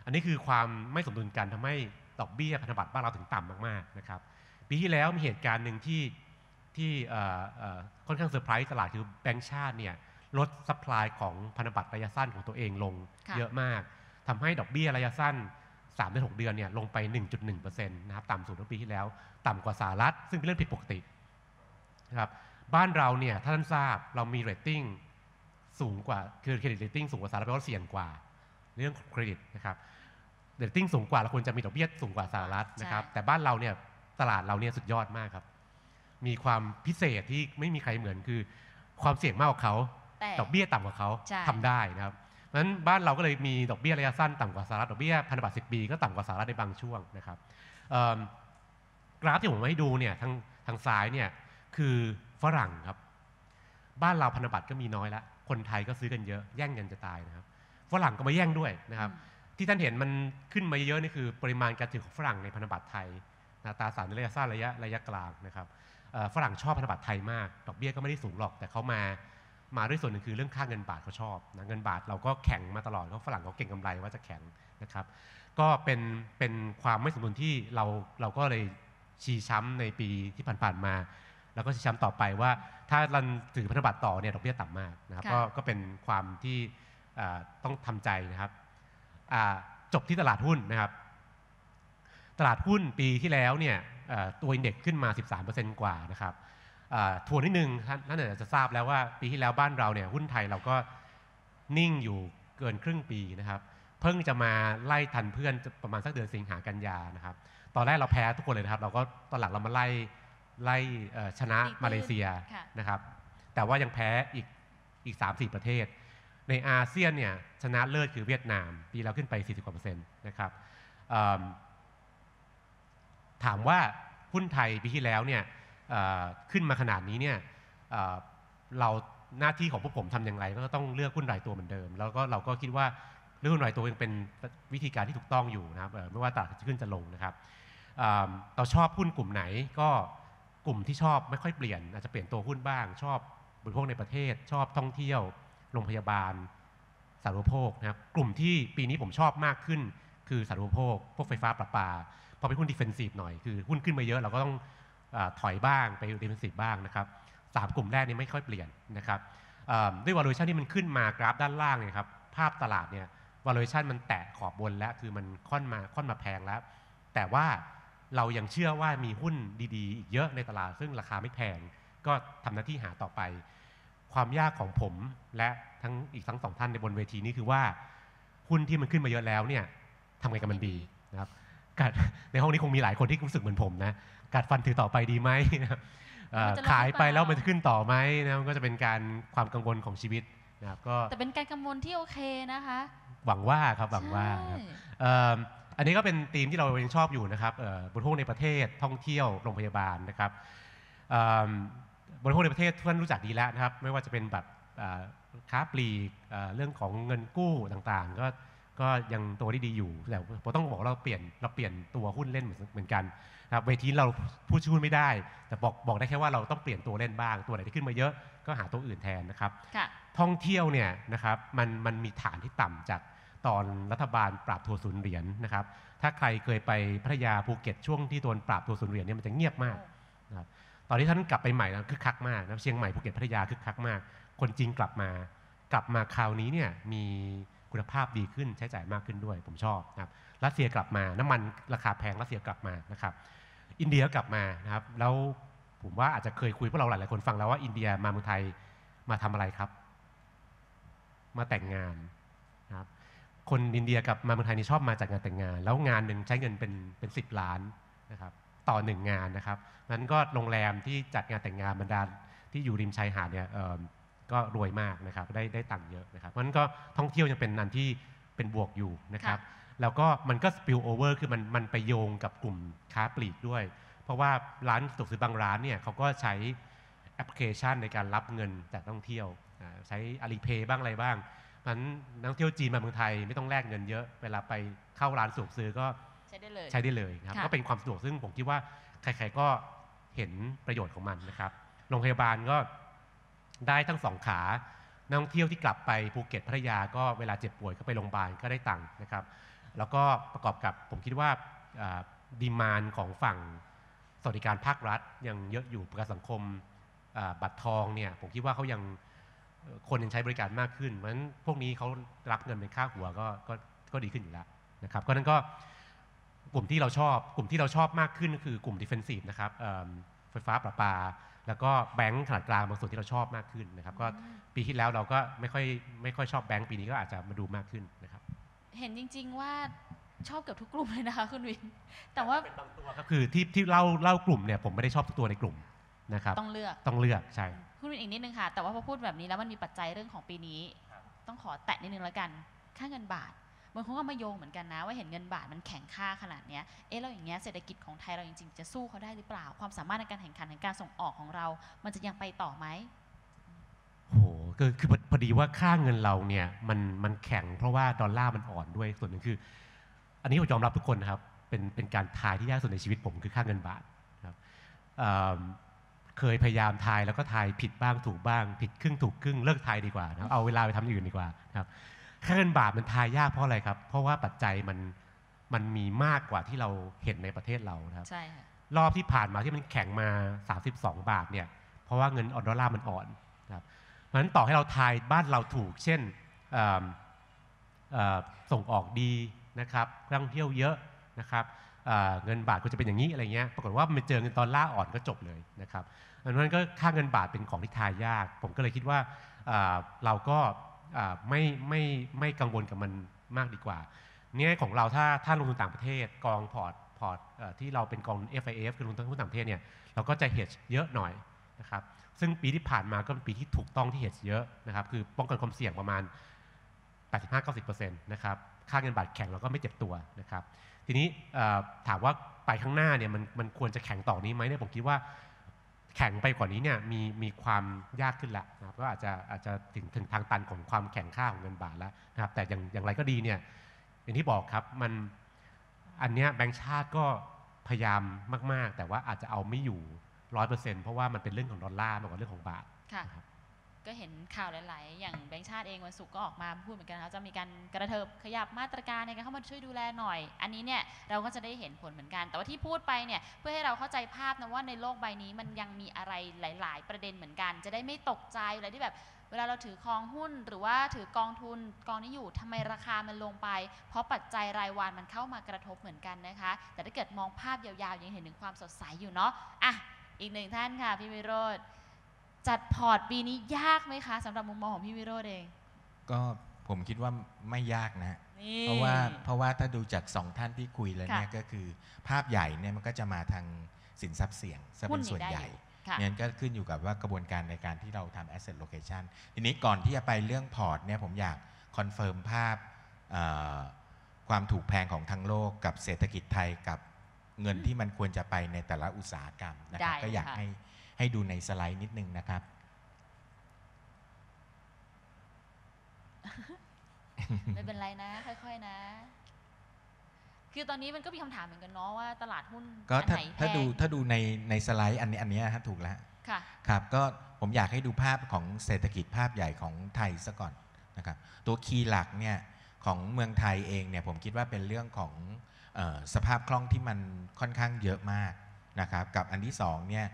อันนี้คือความไม่สมดุลกันทำให้ดอกเบี้ยพันธบัตรบ้านเราถึงต่ำมาก ๆ นะครับปีที่แล้วมีเหตุการณ์หนึ่งที่ที่ค่อนข้างเซอร์ไพรส์ตลาดคือแบงก์ชาติเนี่ยลดสัปปายของพันธบัตรระยะสั้นของตัวเองลงเยอะมากทำให้ดอกเบี้ยระยะสั้น3าดเดือนเนี่ยลงไป 1.1%นะครับต่ำสุดเมื่อปีที่แล้ว ต่ำกว่าสหรัฐ ซึ่งเป็นเรื่องผิดปกตินะครับบ้านเราเนี่ยถ้าท่านทราบเรามีเรตติ้งสูงกว่า คือเครดิตเรตติ้งสูงกว่าสหรัฐเพราะเสี่ยงกว่าเรื่องเครดิตนะครับเรตติ้งสูงกว่าเราควรจะมีดอกเบี้ยสูงกว่าสหรัฐนะครับ แต่บ้านเราเนี่ยตลาด เราเนี่ยสุดยอดมากครับ มีความพิเศษที่ไม่มีใครเหมือนคือความเสี่ยงมากกว่าเขาดอกเบี้ยต่ำกว่าเขาทำได้นะครับนั้นบ้านเราก็เลยมีดอกเบี้ยระยะสั้นต่ำกว่าสหรัฐ ดอกเบี้ยพันธบัตรสิปีก็ต่ำกว่าสหรัฐในบางช่วงนะครับกราฟที่ผมให้ดูเนี่ยทางทางซ้ายเนี่ยคือฝรั่งครับ บ้านเราพันธบัตรก็มีน้อยละ คนไทยก็ซื้อกันเยอะ แย่งกันจะตายนะครับ ฝรั่งก็มาแย่งด้วยนะครับ ที่ท่านเห็นมันขึ้นมาเยอะนี่คือ ปริมาณการถือของฝรั่ง ในพันธบัตรไทยตราสารในระยะสั้นระยะระยะกลางนะครับ ฝรั่งชอบพันธบัตรไทยมาก ดอกเบี้ยก็ไม่ได้สูงหรอก แต่เขามา มาด้วยส่วนหนึ่งคือเรื่องค่าเงินบาทเขาชอบนะ เงินบาทเราก็แข็งมาตลอดเขาฝรั่งเขาเก่งกำไรว่าจะแข็งนะครับ ก็เป็น เป็นความไม่สมดุลที่เรา เราก็เลยชี้ช้ำในปีที่ผ่านๆมา แล้วก็ชี้ช้ำต่อไปว่า ถ้าเราถือพันธบัตรต่อเนี่ยดอกเบี้ยต่ำมากนะครับ ก็ ก็เป็นความที่ต้องทำใจนะครับ จบที่ตลาดหุ้นนะครับตลาดหุ้นปีที่แล้วเนี่ยตัวอินเด็กซ์ขึ้นมา 13%กว่านะครับทวนนิดนึงท่านอาจจะทราบแล้วว่าปีที่แล้วบ้านเราเนี่ยหุ้นไทยเราก็นิ่งอยู่เกินครึ่งปีนะครับ เพิ่งจะมาไล่ทันเพื่อนประมาณสักเดือนสิงหากันยานะครับตอนแรกเราแพ้ทุกคนเลยนะครับ เราก็ตอนหลังเรามาไล่ไล่ชนะมาเลเซียนะครับแต่ว่ายังแพ้อีกอีก 3-4 ประเทศ ในอาเซียนเนี่ยชนะเลิศคือเวียดนามปีเราขึ้นไป 40%กว่าเปอร์เซ็นต์นะครับถามว่าหุ้นไทยปีที่แล้วเนี่ยขึ้นมาขนาดนี้เนี่ยเราหน้าที่ของพวกผมทำอย่างไร ก็ต้องเลือกหุ้นรายตัวเหมือนเดิมแล้วก็เราก็คิดว่าเลือกหุ้นรายตัวยังเป็นวิธีการที่ถูกต้องอยู่นะครับ ไม่ว่าตลาดจะขึ้นจะลงนะครับเราชอบหุ้นกลุ่มไหนก็กลุ่มที่ชอบไม่ค่อยเปลี่ยนอาจจะเปลี่ยนตัวหุ้นบ้างชอบบริโภคในประเทศ ชอบท่องเที่ยวโรงพยาบาลสารุโภคนะครับกลุ่มที่ปีนี้ผมชอบมากขึ้น คือสารุโภคพวกไฟฟ้าประปาพอเป็นหุ้นดิเฟนซีฟหน่อยคือหุ้นขึ้นมาเยอะเราก็ต้องถอยบ้างไปดิเฟนซีฟบ้างนะครับสามกลุ่มแรกนี้ไม่ค่อยเปลี่ยนนะครับด้วยวอล u a ชั o ที่มันขึ้นมากราฟด้านล่างเนี่ยครับภาพตลาดเนี่ยวอล u a ชั o มันแตะขอบบนแล้วคือมันค่อนมาค่อนมาแพงแล้ว แต่ว่าเรายังเชื่อว่ามีหุ้นดีๆอีกเยอะในตลาดซึ่งราคาไม่แพง ก็ทำหน้าที่หาต่อไป ความยากของผมและทั้งอีกทั้งสองท่านในบนเวทีนี้คือว่าหุ้นที่มันขึ้นมาเยอะแล้วเนี่ยทำไงกับมันดีนะครับกัดในห้องนี้คงมีหลายคนที่รู้สึกเหมือนผมนะกัดฟันถือต่อไปดีไหมขายไปแล้วมันจะขึ้นต่อไหมนะก็จะเป็นการความกังวลของชีวิตนะครับก็แต่เป็นการกังวลที่โอเคนะคะหวังว่าครับหวังว่าอันนี้ก็เป็นธีมที่เรายังชอบอยู่นะครับบริโภคในประเทศท่องเที่ยวโรงพยาบาลนะครับบริโภคในประเทศทท่านรู้จักดีแล้วนะครับ ไม่ว่าจะเป็นแบบค้าปลีกเรื่องของเงินกู้ต่างๆ ก็ก็ยังตัวที่ดีอยู่แต่เราต้องบอกเราเปลี่ยนเราเปลี่ยนตัวหุ้นเล่นเหมือนกันนะครับเวทีเราพูดชื่อหุ้นไม่ได้ แต่บอกบอกได้แค่ว่าเราต้องเปลี่ยนตัวเล่นบ้างตัวไหนที่ขึ้นมาเยอะก็หาตัวอื่นแทนนะครับท่องเที่ยวเนี่ยนะครับมันมันมีฐานที่ต่ำจากตอนรัฐบาลปราบทัวร์ศูนย์เหรียญนะครับ ถ้าใครเคยไปพัทยาภูเก็ตช่วงที่โดนปราบทัวร์ศูนย์เหรียญเนี่ยมันจะเงียบมากนะครับตอนที่ท่านกลับไปใหม่นะคึกคักมากนะเชียงใหม่ภูเก็ตพัทยาคึกคักมากคนจีนกลับมา กลับมาคราวนี้เนี่ยมีคุณภาพดีขึ้นใช้จ่ายมากขึ้นด้วยผมชอบนะครับรัสเซียกลับมา น้ำมันราคาแพงรัสเซียกลับมานะครับ อินเดียกลับมานะครับแล้วผมว่าอาจจะเคยคุยพวกเราหลายๆคนฟังแล้วว่าอินเดียมาเมืองไทยมาทำอะไรครับ มาแต่งงานนะครับคนอินเดียกับมาเมืองไทยนี่ชอบมาจากงานแต่งงาน แล้วงานหนึ่งใช้เงินเป็นเป็นสิบล้านนะครับต่อหนึ่งงานนะครับนั้นก็โรงแรมที่จัดงานแต่งงานบรรดาที่อยู่ริมชายหาดเนี่ยก็รวยมากนะครับได้ได้ตังค์เยอะนะครับเพราะฉะนั้นก็ท่องเที่ยวยังเป็นนันที่เป็นบวกอยู่นะครับ แล้วก็มันก็สปิลโอเวอร์คือมันมันไปโยงกับกลุ่มค้าปลีกด้วย เพราะว่าร้านสะกซื้อบางร้านเนี่ยเขาก็ใช้แอปพลิเคชันในการรับเงินจากท่องเที่ยว ใช้อาลีเพย์บ้างอะไรบ้างนั้นนักท่องเที่ยวจีนมาเมืองไทยไม่ต้องแลกเงินเยอะ เวลาไปเข้าร้านสะดวกซื้อก็ใช้ได้เลยใช้ได้เลยครับก็เป็นความสะดวกซึ่งผมคิดว่าใครๆก็เห็นประโยชน์ของมันนะครับโรงพยาบาลก็ได้ทั้งสองขานักท่องเที่ยวที่กลับไปภูเก็ตพัทยาก็เวลาเจ็บป่วยก็ไปโรงพยาบาลก็ได้ตังค์นะครับ แล้วก็ประกอบกับผมคิดว่าดีมานของฝั่ง สวัสดิการภาครัฐยังเยอะอยู่ประกันสังคมบัตรทองเนี่ยผมคิดว่าเขายังคนยังใช้บริการมากขึ้นเพราะฉะนั้นพวกนี้เขารับเงินเป็นค่าหัวก็ก็ก็ดีขึ้นอยู่แล้วนะครับก็นั้นก็กลุ่มที่เราชอบกลุ่มที่เราชอบมากขึ้นก็คือกลุ่มดิเฟนซีฟนะครับไฟฟ้าประปาแล้วก็แบงค์ขนาดกลางบางส่วนที่เราชอบมากขึ้นนะครับก็ปีที่แล้วเราก็ไม่ค่อยไม่ค่อยชอบแบงค์ปีนี้ก็อาจจะมาดูมากขึ้นนะครับเห็นจริงๆ ว่าชอบเกือบทุกกลุ่มเลยนะคะคุณวิน แต่ว่าเป็นบางตัวคือที่ที่เล่าเล่ากลุ่มเนี่ยผมไม่ได้ชอบทุกตัวในกลุ่มนะครับต้องเลือกต้องเลือกใช่คุณวินอีกนิดนึงค่ะแต่ว่าพอพูดแบบนี้แล้วมันมีปัจจัยเรื่องของปีนี้ต้องขอแตะนิดนึงแล้วกันค่าเงินบาทบางคนก็มาโยงเหมือนกันนะว่าเห็นเงินบาท มันแข็งค่าขนาดเนี้ยเอ๊ะเราอย่างเงี้ยเศรษฐกิจของไทยเราจริงๆจะสู้เขาได้หรือเปล่าความสามารถในการแข่งขันในการส่งออกของเรา มันจะยังไปต่อไหมโหคือคือพอดีว่าค่าเงินเราเนี่ยมันมันแข็งเพราะว่าดอลลาร์มันอ่อนด้วยส่วนหนึ่งคือ อันนี้ผมยอมรับทุกคนนะครับ เป็นเป็นการทายที่ยากสุดในชีวิตผมคือค่าเงินบาทครับเคยพยายามทายแล้วก็ทายผิดบ้างถูกบ้างผิดครึ่งถูกครึ่งเลิกทายดีกว่านะเอาเวลาไปทำอย่างอื่นดีกว่านะครับค่าเงินบาทมันทายยากเพราะอะไรครับ เพราะว่าปัจจัยมันมันมีมากกว่าที่เราเห็นในประเทศเรานะครับ ใช่ค่ะ รอบที่ผ่านมาที่มันแข็งมา32บาทเนี่ย เพราะว่าเงินออดอลลาร์มันอ่อนนะครับเพราะฉะนั้นต่อให้เราทายบ้านเราถูก เช่นส่งออกดีนะครับ ท่องเที่ยวเยอะนะครับ เงินบาทก็จะเป็นอย่างนี้อะไรเงี้ย ปรากฏว่ามันเจอเงินตอนล่าอ่อนก็จบเลยนะครับเพราะฉะนั้นก็ค่าเงินบาทเป็นของที่ทายยาก ผมก็เลยคิดว่าเราก็ไม่ไม่ไม่กังวลกับมันมากดีกว่าเนี่ยของเราถ้าถ้าลงทุนต่างประเทศกองพอร์ตพอร์ตที่เราเป็นกอง FIF คือลงทุนต่างประเทศเนี่ยเราก็จะเฮดเยอะหน่อยนะครับซึ่งปีที่ผ่านมาก็เป็นปีที่ถูกต้องที่เฮดเยอะนะครับคือป้องกันความเสี่ยงประมาณ 85-90%นะครับค่าเงินบาทแข็งเราก็ไม่เจ็บตัวนะครับทีนี้ถามว่าไปข้างหน้าเนี่ยมันมันควรจะแข็งต่อนี้ไหมเนี่ยผมคิดว่าแข็งไปกว่านี้เนี่ยมีมีความยากขึ้นละนะครับก็อาจจะอาจจะถึงถึงทางตันของความแข็งค่าของเงินบาทแล้วนะครับ แต่อย่างอย่างไรก็ดีเนี่ยอย่างที่บอกครับมันอันเนี้ยแบงก์ชาติก็พยายามมาก ๆ แต่ว่าอาจจะเอาไม่อยู่ร้อยเปอร์เซ็นต์เพราะว่ามันเป็นเรื่องของดอลลาร์มากกว่าเรื่องของบาทนะครับก็เห็นข่าวหลาย ๆ อย่างแบงค์ชาติเองวันศุกร์ก็ออกมาพูดเหมือนกันนะจะมีการกระเถิบขยับมาตรการในการเข้ามาช่วยดูแลหน่อย อันนี้เนี่ยเราก็จะได้เห็นผลเหมือนกัน แต่ว่าที่พูดไปเนี่ยเพื่อให้เราเข้าใจภาพนะว่าในโลกใบนี้มันยังมีอะไรหลาย ๆ ประเด็นเหมือนกัน จะได้ไม่ตกใจอะไรที่แบบ เวลาเราถือคองหุ้นหรือว่าถือกองทุน กองนี้อยู่ทำไมราคามันลงไป เพราะปัจจัยรายวันมันเข้ามากระทบเหมือนกันนะคะ แต่ถ้าเกิดมองภาพยาว ๆ ยังเห็นถึงความสดใสอยู่เนาะอ่ะอีกหนึ่งท่านค่ะพี่วิโรธจัดพอร์ตปีนี้ยากไหมคะสำหรับมุมมองของพี่วิโรดเอง ก็ผมคิดว่าไม่ยากนะ เพราะว่าเพราะว่าถ้าดูจากสองท่านที่คุยแล้วเนี่ยก็คือภาพใหญ่เนี่ยมันก็จะมาทางสินทรัพย์เสี่ยงซะเป็นส่วนใหญ่เงินก็ขึ้นอยู่กับว่ากระบวนการในการที่เราทำ asset location ทีนี้ก่อนที่จะไปเรื่องพอร์ตเนี่ย ผมอยากคอนเฟิร์มภาพความถูกแพงของทั้งโลกกับเศรษฐกิจไทยกับเงินที่มันควรจะไปในแต่ละอุตสาหกรรมนะครับก็อยากใหให้ดูในสไลด์นิดนึงนะครับ ไม่เป็นไรนะค่อยๆนะ คือตอนนี้มันก็มีคำถามเหมือนกันเนาะว่าตลาดหุ้นก็ถ้าถ้าดูถ้าดูในในสไลด์อันนี้อันนี้ฮะถูกแล้ว ค่ะ ครับ ก็ผมอยากให้ดูภาพของเศรษฐกิจภาพใหญ่ของไทยซะก่อนนะครับ ตัวคีย์หลักเนี่ยของเมืองไทยเองเนี่ยผมคิดว่าเป็นเรื่องของสภาพคล่องที่มันค่อนข้างเยอะมากนะครับ กับอันที่2เนี่ย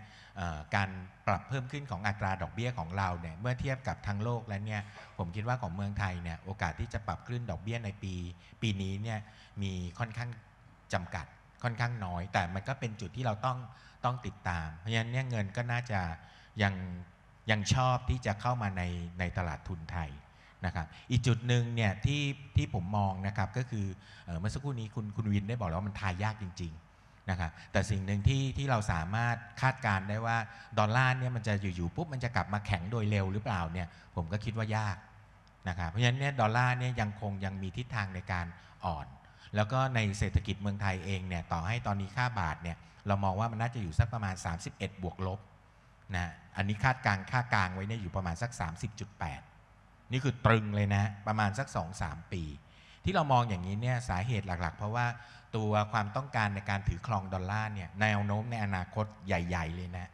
การปรับเพิ่มขึ้นของอัตราดอกเบี้ยของเราเนี่ยเมื่อเทียบกับทั้งโลกแล้วเนี่ยผมคิดว่าของเมืองไทยเนี่ยโอกาสที่จะปรับขึ้นดอกเบี้ยในปีปีนี้เนี่ยมีค่อนข้างจำกัดค่อนข้างน้อย แต่มันก็เป็นจุดที่เราต้องต้องติดตาม เพราะฉะนั้นเนี่ยเงินก็น่าจะยังยังชอบที่จะเข้ามาในในตลาดทุนไทยนะครับอีกจุดหนึ่งเนี่ยที่ที่ผมมองนะครับก็คือเมื่อสักครู่นี้คุณคุณวินได้บอกแล้วว่ามันทายยากจริงนะครับแต่สิ่งหนึ่งที่ที่เราสามารถคาดการได้ว่าดอลลาร์เนี่ยมันจะอยู่ๆปุ๊บมันจะกลับมาแข็งโดยเร็วหรือเปล่าเนี่ยผมก็คิดว่ายากนะครับเพราะฉะนั้นเนี่ยดอลลาร์เนี่ยยังคงยังมีทิศทางในการอ่อน แล้วก็ในเศรษฐกิจเมืองไทยเองเนี่ยต่อให้ตอนนี้ค่าบาทเนี่ยเรามองว่ามันน่าจะอยู่สักประมาณ 31 บวกลบนะอันนี้คาดการค่ากลางไว้เนี่ยอยู่ประมาณสัก 30.8 นี่คือตรึงเลยนะประมาณสัก 2-3 ปี ที่เรามองอย่างนี้เนี่ยสาเหตุหลัก ๆ เพราะว่าตัวความต้องการในการถือครองดอลลาร์เนี่ยแนวโน้มในอนาคตใหญ่ๆ เลยนะ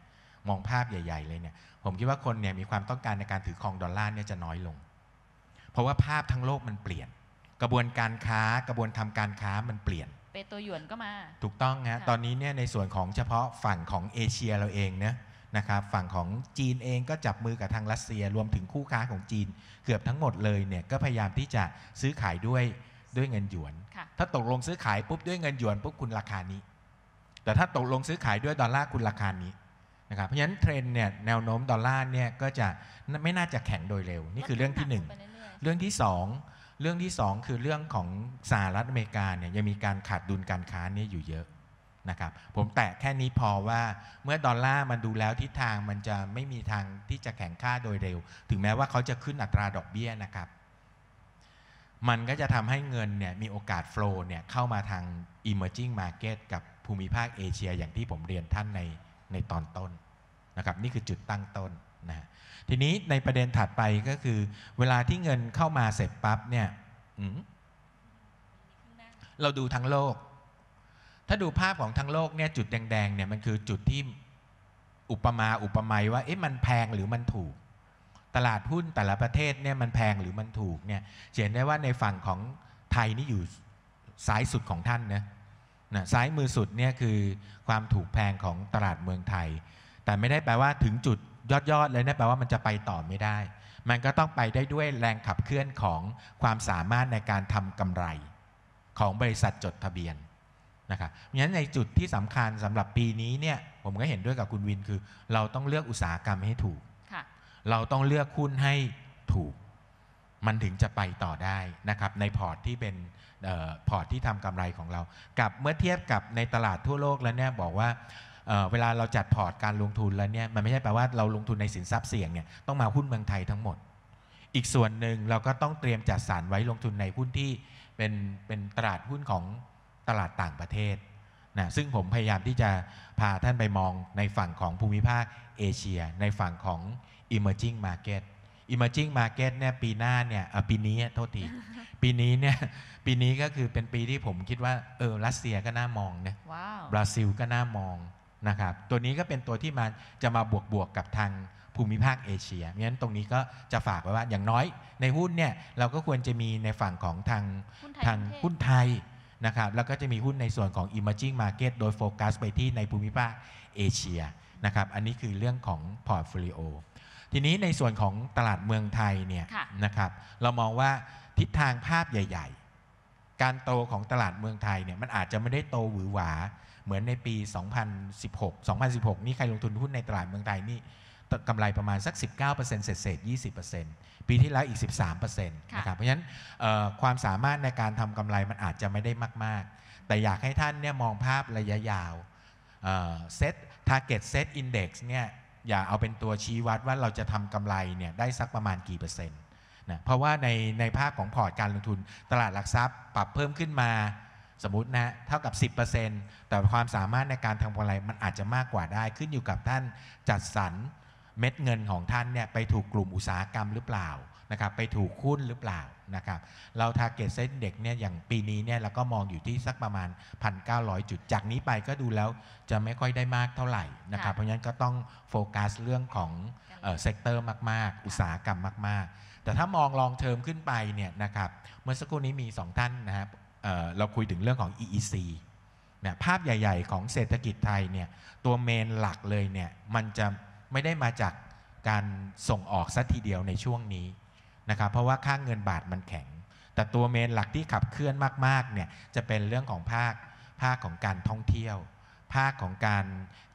มองภาพใหญ่ ๆ เลยเนี่ยผมคิดว่าคนเนี่ยมีความต้องการในการถือครองดอลลาร์เนี่ยจะน้อยลง เพราะว่าภาพทั้งโลกมันเปลี่ยน กระบวนการค้ากระบวนทำการค้ามันเปลี่ยนเปโตวหยวนก็มา ถูกต้องฮะตอนนี้เนี่ยในส่วนของเฉพาะฝั่งของเอเชียเราเองเนะนะครับฝั่งของจีนเองก็จับมือกับทางรัสเซีย รวมถึงคู่ค้าของจีน เกือบทั้งหมดเลยเนี่ยก็พยายามที่จะซื้อขายด้วยด้วยเงินหยวน ถ้าตกลงซื้อขายปุ๊บด้วยเงินหยวนปุ๊บคุณราคานี้ แต่ถ้าตกลงซื้อขายด้วยดอลลาร์คุณราคานี้นะครับ เพราะฉะนั้นเทรนเนี่ยแนวโน้มดอลลาร์เนี่ยก็จะไม่น่าจะแข็งโดยเร็ว นี่คือเรื่องที่ 1 เรื่องที่ 2 เรื่องที่ 2 คือเรื่องของสหรัฐอเมริกาเนี่ยยังมีการขาดดุลการค้านี่อยู่เยอะนะครับ ผมแตะแค่นี้พอว่าเมื่อดอลลาร์มันดูแล้วทิศทางมันจะไม่มีทางที่จะแข็งค่าโดยเร็ว ถึงแม้ว่าเขาจะขึ้นอัตราดอกเบี้ยนะครับมันก็จะทำให้เงินเนี่ยมีโอกาสโฟล์เนี่ยเข้ามาทาง emerging market กับภูมิภาคเอเชียอย่างที่ผมเรียนท่านในในตอนต้นนะครับนี่คือจุดตั้งต้นนะทีนี้ในประเด็นถัดไปก็คือ เวลาที่เงินเข้ามาเสร็จปั๊บเนี่ยเราดูทั้งโลก ถ้าดูภาพของทั้งโลกเนี่ยจุดแดงๆเนี่ยมันคือจุดที่อุปมาอุปไมยว่าเอ๊ะมันแพงหรือมันถูกตลาดหุ้นแต่ละประเทศเนี่ยมันแพงหรือมันถูกเนี่ยเห็นได้ว่าในฝั่งของไทยนี่อยู่ซ้ายสุดของท่านนะนะซ้ายมือสุดเนี่ยคือ ความถูกแพงของตลาดเมืองไทย แต่ไม่ได้แปลว่าถึงจุดยอดยอดเลยนะแปลว่ามันจะไปต่อไม่ได้ มันก็ต้องไปได้ด้วยแรงขับเคลื่อนของความสามารถในการทำกำไร ของบริษัทจดทะเบียนนะครับเพราะฉะนั้นในจุดที่สำคัญสำหรับปีนี้เนี่ยผมก็เห็นด้วยกับคุณวินคือ เราต้องเลือกอุตสาหกรรมให้ถูกเราต้องเลือกหุ้นให้ถูก มันถึงจะไปต่อได้นะครับในพอร์ตที่เป็นออพอร์ตที่ทำกำไรของเรา กับเมื่อเทียบกับในตลาดทั่วโลกแล้วเนี่ยบอกว่าเเวลาเราจัดพอร์ตการลงทุนแล้วเนี่ย มันไม่ใช่แปลว่าเราลงทุนในสินทรัพย์เสี่ยงเนี่ยต้องมาหุ้นเมืองไทยทั้งหมด อีกส่วนหนึ่งเราก็ต้องเตรียมจัดสรรไว้ลงทุนในหุ้นที่เป็นเป็นตลาดหุ้นของตลาดต่างประเทศ นะ ซึ่งผมพยายามที่จะพาท่านไปมองในฝั่งของภูมิภาคเอเชีย ในฝั่งของ Emerging Market Emerging Market เนี่ยปีหน้าเนี่ย ปีนี้โทษที ปีนี้เนี่ย ปีนี้ก็คือเป็นปีที่ผมคิดว่า เออ รัสเซียก็น่ามองนะบราซิลก็น่ามอง นะครับ ตัวนี้ก็เป็นตัวที่มาจะมาบวกบวกกับทางภูมิภาคเอเชียเพราะะฉนั้นตรงนี้ก็ จะฝากไว้ว่าอย่างน้อย ในหุ้นเนี่ย เราก็ควรจะมีในฝั่งของทางทางหุ้นไทย นะครับ แล้วก็จะมีหุ้นในส่วนของ emerging market โดยโฟกัสไปที่ในภูมิภาคเอเชียนะครับ อันนี้คือเรื่องของพอร์ตโฟลิโอทีนี้ในส่วนของตลาดเมืองไทยเนี่ยนะครับเรามองว่าทิศทางภาพใหญ่ๆ การโตของตลาดเมืองไทยเนี่ยมันอาจจะไม่ได้โตหวือหวาเหมือนในปี 2016 2016 นี่ใครลงทุนหุ้นในตลาดเมืองไทยนี่กำไรประมาณสัก 19%เศษเศษ20%ปีที่แล้วอีก 13%นะครับเพราะฉะนั้นความสามารถในการทำกำไรมันอาจจะไม่ได้มากๆ แต่อยากให้ท่านเนี่ยมองภาพระยะยาวเซ็ตทาร์เก็ตเซ็ตอินดี์เนี่ยอย่าเอาเป็นตัวชี้วัดว่าเราจะทำกำไรเนี่ย ได้สักประมาณกี่เปอร์เซ็นต์นะเพราะว่าใน ในภาคของพอร์ตการลงทุน ตลาดหลักทรัพย์ปรับเพิ่มขึ้นมา สมมตินะ เท่ากับ 10%แต่ความสามารถในการทำกำไรมันอาจจะมากกว่าได้ขึ้นอยู่กับท่านจัดสรร เม็ดเงินของท่านเนี่ย ไปถูกกลุ่มอุตสาหกรรมหรือเปล่านะครับไปถูกคุ้นหรือเปล่านะครับเราทาร์เก็ตเซ็นเด็กเนี่ยอย่างปีนี้เนี่ยเราก็มองอยู่ที่สักประมาณ 1,900 จุดจากนี้ไปก็ดูแล้วจะไม่ค่อยได้มากเท่าไหร่นะครับเพราะฉะนั้นก็ต้องโฟกัสเรื่องของเซกเตอร์มาก ๆ อุตสาหกรรมมากๆ แต่ถ้ามองลองเทอมขึ้นไปเนี่ยนะครับเมื่อสักครู่นี้มี 2 ท่านนะครับเราคุยถึงเรื่องของ EEC นะภาพใหญ่ๆ ของเศรษฐกิจไทยเนี่ยตัวเมนหลักเลยเนี่ยมันจะไม่ได้มาจากการส่งออกสัทีเดียวในช่วงนี้นะครับเพราะว่าค่างเงินบาทมันแข็ง แต่ตัวเมนหลักที่ขับเคลื่อนมากๆ เนี่ยจะเป็นเรื่องของภาคภาคของการท่องเที่ยว ภาคของการ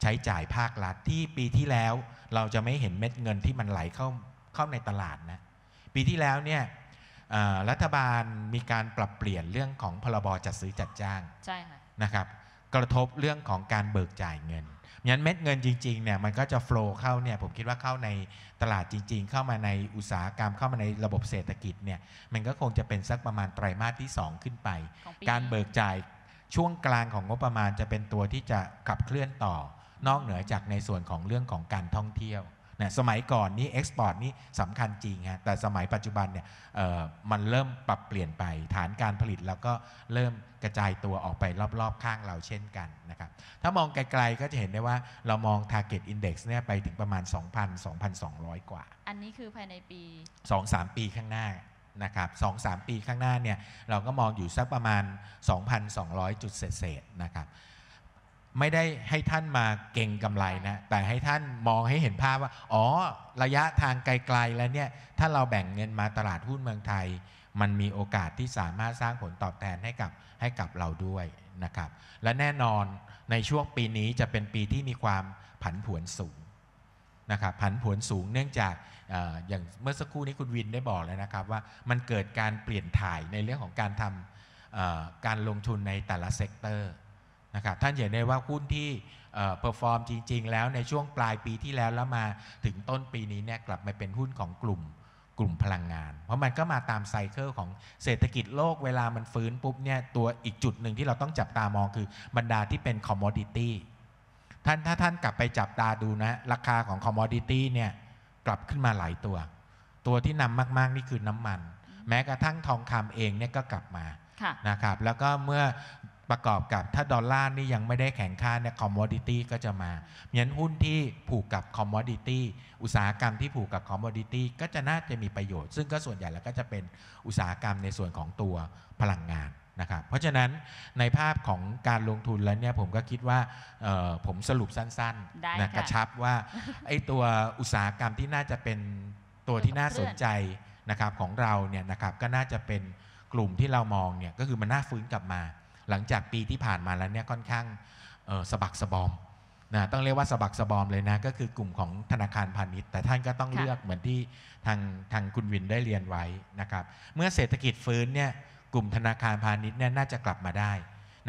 ใช้จ่ายภาครัฐที่ปีที่แล้วเราจะไม่เห็นเม็ดเงินที่มันไหลเข้าเข้าในตลาดนะปีที่แล้วเนี่ยรัฐบาลมีการปรับเปลี่ยนเรื่องของพรบจัดซื้อจัดจ้างใช่ค่ะนะครับกระทบเรื่องของการเบิกจ่ายเงินงั้นเม็ดเงินจริงๆเนี่ยมันก็จะโฟล์เข้าเนี่ยผมคิดว่าเข้าในตลาดจริงๆ เข้ามาในอุตสาหกรรมเข้ามาในระบบเศรษฐกิจเนี่ยมันก็คงจะเป็นสักประมาณไตรมาสที่ 2 ขึ้นไป การเบิกจ่ายช่วงกลางของงบประมาณจะเป็นตัวที่จะขับเคลื่อนต่อ นอกเหนือจากในส่วนของเรื่องของการท่องเที่ยวนะสมัยก่อนนี้เอ็กซ์พอร์ตนี้สำคัญจริงฮะแต่สมัยปัจจุบันเนี่ยมันเริ่มปรับเปลี่ยนไปฐานการผลิต แล้วก็เริ่มกระจายตัวออกไปรอบๆข้างเราเช่นกันนะครับถ้ามองไกลๆก็จะเห็นได้ว่าเรามอง Target Index เนี่ยไปถึงประมาณ 2,000 2,200 กว่า อันนี้คือภายในปี 2-3 ปีข้างหน้า นะครับสองสามปีข้างหน้าเนี่ยเราก็มองอยู่สักประมาณ 2,200 จุดเศษๆนะครับไม่ได้ให้ท่านมาเก่งกำไรนะ แต่ให้ท่านมองให้เห็นภาพว่า อ๋อระยะทางไกลๆแล้วเนี่ยถ้าเราแบ่งเงินมาตลาดหุ้นเมืองไทย มันมีโอกาสที่สามารถสร้างผลตอบแทนให้กับ ให้กับเราด้วยนะครับ และแน่นอนในช่วงปีนี้จะเป็นปีที่มีความผันผวนสูงนะครับผันผวนสูงเนื่องจากอย่างเมื่อสักครู่นี้คุณวินได้บอกแล้วนะครับว่ามันเกิดการเปลี่ยนถ่ายในเรื่องของการทำการลงทุนในแต่ละเซกเตอร์นะครับท่านเห็นได้ว่าหุ้นที่เปอร์ฟอร์มจริง ๆ แล้วในช่วงปลายปีที่แล้วแล้วมาถึงต้นปีนี้เนี่ยกลับมาเป็นหุ้นของกลุ่มกลุ่มพลังงาน เพราะมันก็มาตามไซเคิลของเศรษฐกิจโลกเวลามันฟื้นปุ๊บเนี่ยตัวอีกจุดหนึ่งที่เราต้องจับตามองคือบรรดาที่เป็นคอมมอดิตี้ท่านถ้าท่านกลับไปจับตาดูนะ ราคาของคอมมอดิตี้เนี่ยกลับขึ้นมาหลายตัว ตัวที่นำมากๆนี่คือน้ำมัน แม้กระทั่งทองคำเองเนี่ยก็กลับมานะครับแล้วก็เมื่อประกอบกับถ้า ดอลลาร์นี่ยังไม่ได้แข็งค่าเนี่ยคอมมอดิตี้ก็จะมาเหมือนหุ้นที่ผูกกับคอมมอดิตี้อุตสาหกรรมที่ผูกกับคอมมอดิตี้ก็จะน่าจะมีประโยชน์ ซึ่งก็ส่วนใหญ่แล้วก็จะเป็นอุตสาหกรรมในส่วนของตัวพลังงานนะครับเพราะฉะนั้นในภาพของการลงทุนแล้วเนี่ยผมก็คิดว่าผมสรุปสั้นๆนะกระชับว่าไอ้ตัวอุตสาหกรรมที่น่าจะเป็นตัวที่น่าสนใจนะครับของเราเนี่ยนะครับก็น่าจะเป็นกลุ่มที่เรามองเนี่ยก็คือมันน่าฟื้นกลับมาหลังจากปีที่ผ่านมาแล้วเนี่ยค่อนข้างสะบักสะบอมนะต้องเรียกว่าสะบักสะบอมเลยนะ ก็คือกลุ่มของธนาคารพาณิชย์ แต่ท่านก็ต้องเลือกเหมือนที่ทางทางคุณวินได้เรียนไว้นะครับ เมื่อเศรษฐกิจฟื้นเนี่ยกลุ่มธนาคารพาณิชย์เนี่ยน่าจะกลับมาได้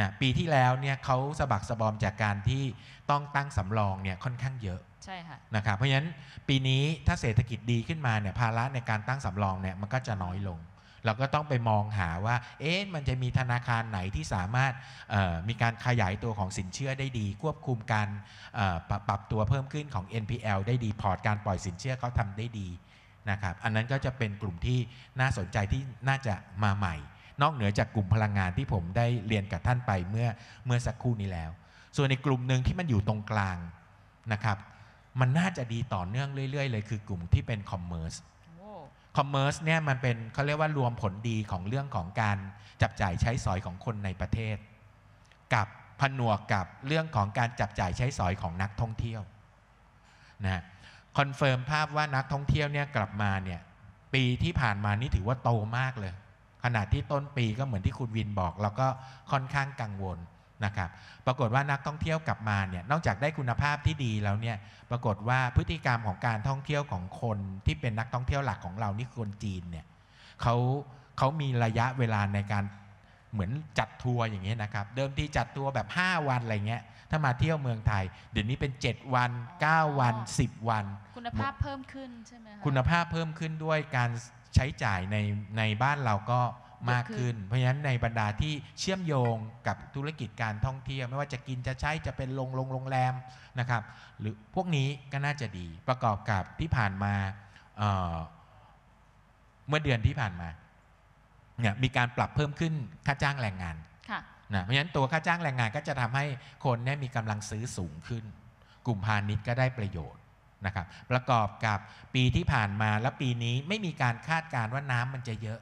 นะปีที่แล้วเนี่ยเขาสะบักสะบอมจากการที่ต้องตั้งสำรองเนี่ยค่อนข้างเยอะ ใช่ค่ะ นะครับ เพราะฉะนั้นปีนี้ถ้าเศรษฐกิจดีขึ้นมาเนี่ยภาระในการตั้งสำรองเนี่ยมันก็จะน้อยลงเราก็ต้องไปมองหาว่า เอ๊ะ มันจะมีธนาคารไหนที่สามารถมีการขยายตัวของสินเชื่อได้ดี ควบคุมการปรับตัวเพิ่มขึ้นของ NPL ได้ดีพอร์ตการปล่อยสินเชื่อเขาทำได้ดีนะครับ อันนั้นก็จะเป็นกลุ่มที่น่าสนใจที่น่าจะมาใหม่ นอกเหนือจากกลุ่มพลังงานที่ผมได้เรียนกับท่านไปเมื่อเมื่อสักครู่นี้แล้ว ส่วนในกลุ่มหนึ่งที่มันอยู่ตรงกลางนะครับ มันน่าจะดีต่อเนื่องเรื่อยๆเลยคือกลุ่มที่เป็นคอมเมอร์สคอมเมอร์สเนี่ยมันเป็นเขาเรียกว่ารวมผลดีของเรื่องของการจับจ่ายใช้สอยของคนในประเทศ กับผนวกกับเรื่องของการจับจ่ายใช้สอยของนักท่องเที่ยวนะคอนเฟิร์มภาพว่านักท่องเที่ยวเนี่ยกลับมาเนี่ยปีที่ผ่านมานี่ถือว่าโตมากเลยขณะที่ต้นปีก็เหมือนที่คุณวินบอกเราก็ค่อนข้างกังวลนะครับ ปรากฏว่านักท่องเที่ยวกลับมาเนี่ย นอกจากได้คุณภาพที่ดีแล้วเนี่ย ปรากฏว่าพฤติกรรมของการท่องเที่ยวของคนที่เป็นนักท่องเที่ยวหลักของเรานี่คนจีนเนี่ยเขาเขามีระยะเวลาในการเหมือนจัดทัวร์อย่างเงี้ยนะครับ เดิมทีจัดทัวร์แบบ 5 วันอะไรเงี้ย ถ้ามาเที่ยวเมืองไทยเดี๋ยวนี้เป็น 7 วัน 9 วัน 10 วัน คุณภาพเพิ่มขึ้น ใช่ไหมคะ คุณภาพเพิ่มขึ้นด้วยการใช้จ่ายในในบ้านเราก็มากขึ้น เพราะฉะนั้นในบรรดาที่เชื่อมโยงกับธุรกิจการท่องเที่ยว ไม่ว่าจะกินจะใช้จะเป็นลงงโรงแรมนะครับหรือพวกนี้ก็น่าจะดีประกอบกับที่ผ่านมาเเมื่อเดือนที่ผ่านมาเนี่ยมีการปรับเพิ่มขึ้นค่าจ้างแรงงานนะเพราะฉะนั้นตัวค่าจ้างแรงงานก็จะทำให้คนเนี่ยมีกำลังซื้อสูงขึ้น กลุ่มพาณิชย์ก็ได้ประโยชน์นะครับประกอบกับปีที่ผ่านมาและปีนี้ไม่มีการคาดการณ์ว่าน้ำมันจะเยอะ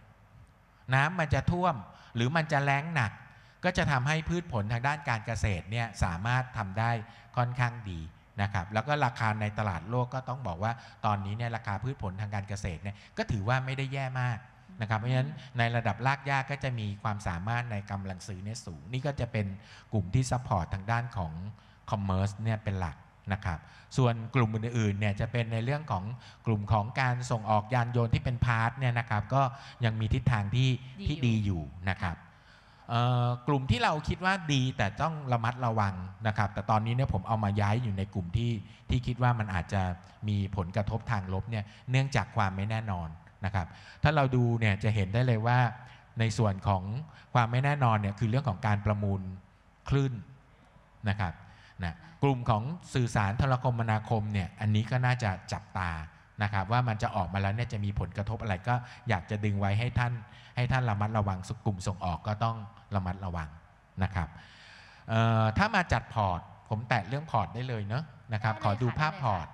น้ำมันจะท่วมหรือมันจะแล้งหนัก ก็จะทำให้พืชผลทางด้านการเกษตรเนี่ยสามารถทำได้ค่อนข้างดีนะครับแล้วก็ราคาในตลาดโลกก็ต้องบอกว่า ตอนนี้เนี่ยราคาพืชผลทางการเกษตรเนี่ยก็ถือว่าไม่ได้แย่มากนะครับเพราะฉะนั้นในระดับลากยากก็จะมีความสามารถในกำลังซื้อเนี่ยสูงนี่ก็จะเป็นกลุ่มที่ซัพพอร์ตทางด้านของคอมเมอร์สเนี่ยเป็นหลักนะครับ ส่วนกลุ่มอื่นๆ เนี่ยจะเป็นในเรื่องของกลุ่มของการส่งออกยานยนต์ที่เป็นพาร์ทเนี่ยนะครับก็ยังมีทิศทางที่ที่ดีอยู่นะครับกลุ่มที่เราคิดว่าดีแต่ต้องระมัดระวังนะครับ แต่ตอนนี้เนี่ยผมเอามาย้ายอยู่ในกลุ่มที่ที่คิดว่ามันอาจจะมีผลกระทบทางลบเนี่ยเนื่องจากความไม่แน่นอนนะครับถ้าเราดูเนี่ยจะเห็นได้เลยว่าในส่วนของความไม่แน่นอนเนี่ยคือเรื่องของการประมูลคลื่นนะครับนะกลุ่มของสื่อสารโทรคมนาคมเนี่ยอันนี้ก็น่าจะจับตานะครับว่ามันจะออกมาแล้วเนี่ยจะมีผลกระทบอะไรก็อยากจะดึงไว้ให้ท่านให้ท่านระมัดระวังกลุ่มส่งออกก็ต้องระมัดระวังนะครับถ้ามาจัดพอร์ตผมแตะเรื่องพอร์ตได้เลยเนาะนะครับขอดูภาพพอร์ต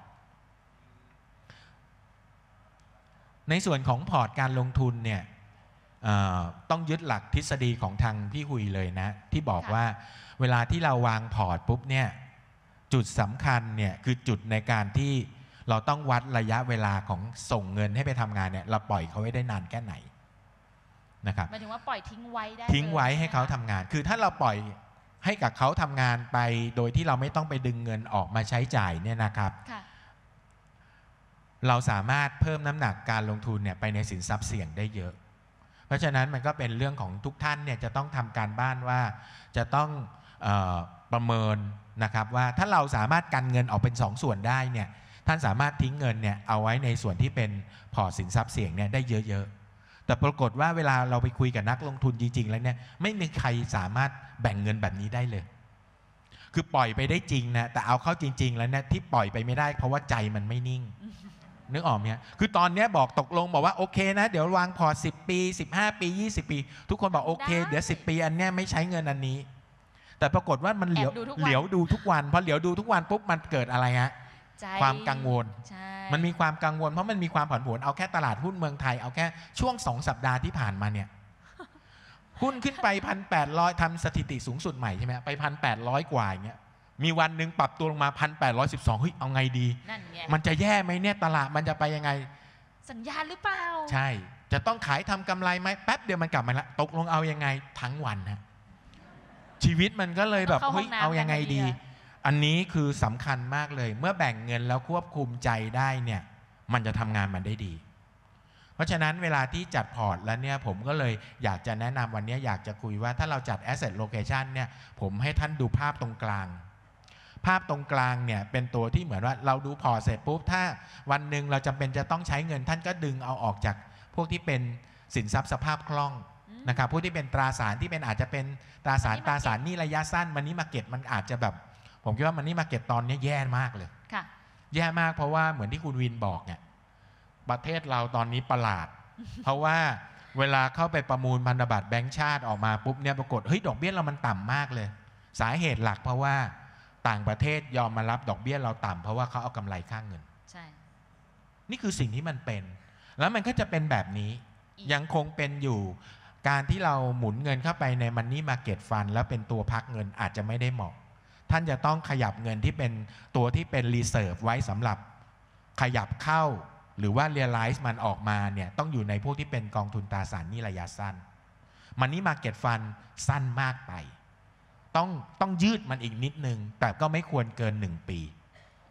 ในส่วนของพอร์ตการลงทุนเนี่ยต้องยึดหลักทฤษฎีของทางพี่หุยเลยนะ ที่บอกว่าเวลาที่เราวางพอร์ตปุ๊บเนี่ยจุดสำคัญเนี่ย คือจุดในการที่เราต้องวัดระยะเวลาของส่งเงินให้ไปทำงานเนี่ยเราปล่อยเขาไว้ได้นานแค่ไหนนะครับหมายถึงว่าปล่อยทิ้งไว้ได้ทิ้งไว้ให้เขาทำงาน คือถ้าเราปล่อยให้กับเขาทำงานไปโดยที่เราไม่ต้องไปดึงเงินออกมาใช้จ่ายเนี่ยนะครับเราสามารถเพิ่มน้ำหนักการลงทุนเนี่ยไปในสินทรัพย์เสี่ยงได้เยอะ เพราะฉะนั้นมันก็เป็นเรื่องของทุกท่านเนี่ยจะต้องทำการบ้านว่าจะต้องอประเมินนะครับว่า ถ้าเราสามารถกันเงินออกเป็น 2สส่วนได้เนี่ยท่านสามารถทิ้งเงินเนี่ยเอาไว้ในส่วนที่เป็นพอสินทรัพย์เสี่ยงเนี่ยได้เยอะ ๆ แต่ปรากฏว่าเวลาเราไปคุยกับนักลงทุนจริง ๆ แล้วเนี่ยไม่มีใครสามารถแบ่งเงินแบบนี้ได้เลย คือปล่อยไปได้จริงนะแต่เอาเข้าจริง ๆ แล้วเนี่ยที่ปล่อยไปไม่ได้ เพราะว่าใจมันไม่นิ่ง นึกออกไหมคือตอนนี้บอกตกลงบอกว่าโอเคนะเดี๋ยววางพอ10ปี15 ปี 20 ปี ทุกคนบอกโอเค เดี๋ยว 10 ปี อันนี้ไม่ใช้เงินอันนี้แต่ปรากฏว่ามันเหลียวดูทุกวันเหลียวดูทุกวันพอเหลียวดูทุกวันปุ๊บมันเกิดอะไรฮะความกังวลมันมีความกังวลเพราะมันมีความผันผวนเอาแค่ตลาด หุ้นเมืองไทยเอาแค่ช่วงสองสัปดาห์ที่ผ่านมาเนี่ย หุ้นขึ้นไปพันแปดร้อยทำสถิติสูงสุดใหม่ใช่ไหมไปพันแปดร้อยกว่าอย่างเงี้ยมีวันหนึ่งปรับตัวลงมาพันแปดร้อยสิบสองเฮ้ยเอาไงดีมันจะแย่ไหมเนี่ยตลาดมันจะไปยังไงสัญญาณหรือเปล่า ใช่ จะต้องขายทำกำไรไหมแป๊บเดียวมันกลับมาละตกลงเอายังไงทั้งวันฮะชีวิตมันก็เลยแบบเฮ้ยเอายังไงดี อันนี้คือสำคัญมากเลยเมื่อแบ่งเงินแล้วควบคุมใจได้เนี่ยมันจะทำงานมันได้ดี เพราะฉะนั้นเวลาที่จัดพอร์ตแล้วเนี่ยผมก็เลยอยากจะแนะนำวันนี้อยากจะคุยว่าถ้าเราจัด Asset Location เนี่ยผมให้ท่านดูภาพตรงกลาง ภาพตรงกลางเนี่ยเป็นตัวที่เหมือนว่าเราดูพอร์ตเสร็จปุ๊บ ถ้าวันหนึ่งเราจำเป็นจะต้องใช้เงินท่านก็ดึงเอาออกจาก พวกที่เป็นสินทรัพย์สภาพคล่องนะครับผู้ที่เป็นตราสารที่เป็นอาจจะเป็นตราสารตราสารนี่ระยะสั้นมันนี่มาเก็ตมันอาจจะแบบ ผมคิดว่ามันนี่มาเก็ตตอนนี้แย่มากเลยค่ะแย่มากเพราะว่าเหมือนที่คุณวินบอกเนี่ยประเทศเราตอนนี้ประหลาด เพราะว่าเวลาเข้าไปประมูลพันธบัตรแบงก์ชาติ ออกมาปุ๊บเนี่ยปรากฏเฮ้ยดอกเบี้ยเรามันต่ำมากเลย สาเหตุหลักเพราะว่าต่างประเทศยอมมารับดอกเบี้ยเราต่ำ เพราะว่าเขาเอากำไรข้างเงินใช่นี่คือสิ่งที่มันเป็น แล้วมันก็จะเป็นแบบนี้ยังคงเป็นอยู่การที่เราหมุนเงินเข้าไปในมันนี่มาเก็ตฟันแล้วเป็นตัวพักเงินอาจจะไม่ได้เหมาะ ท่านจะต้องขยับเงินที่เป็นตัวที่เป็นรีเซิร์ฟไว้สำหรับ ขยับเข้าหรือว่าเรียลไลซ์มันออกมาเนี่ยต้องอยู่ในพวกที่เป็นกองทุนตราสารนี่ระยะสั้นมันนี่มาเก็ตฟันสั้นมากไป ต้องต้องยืดมันอีกนิดนึง แต่ก็ไม่ควรเกิน 1 ปี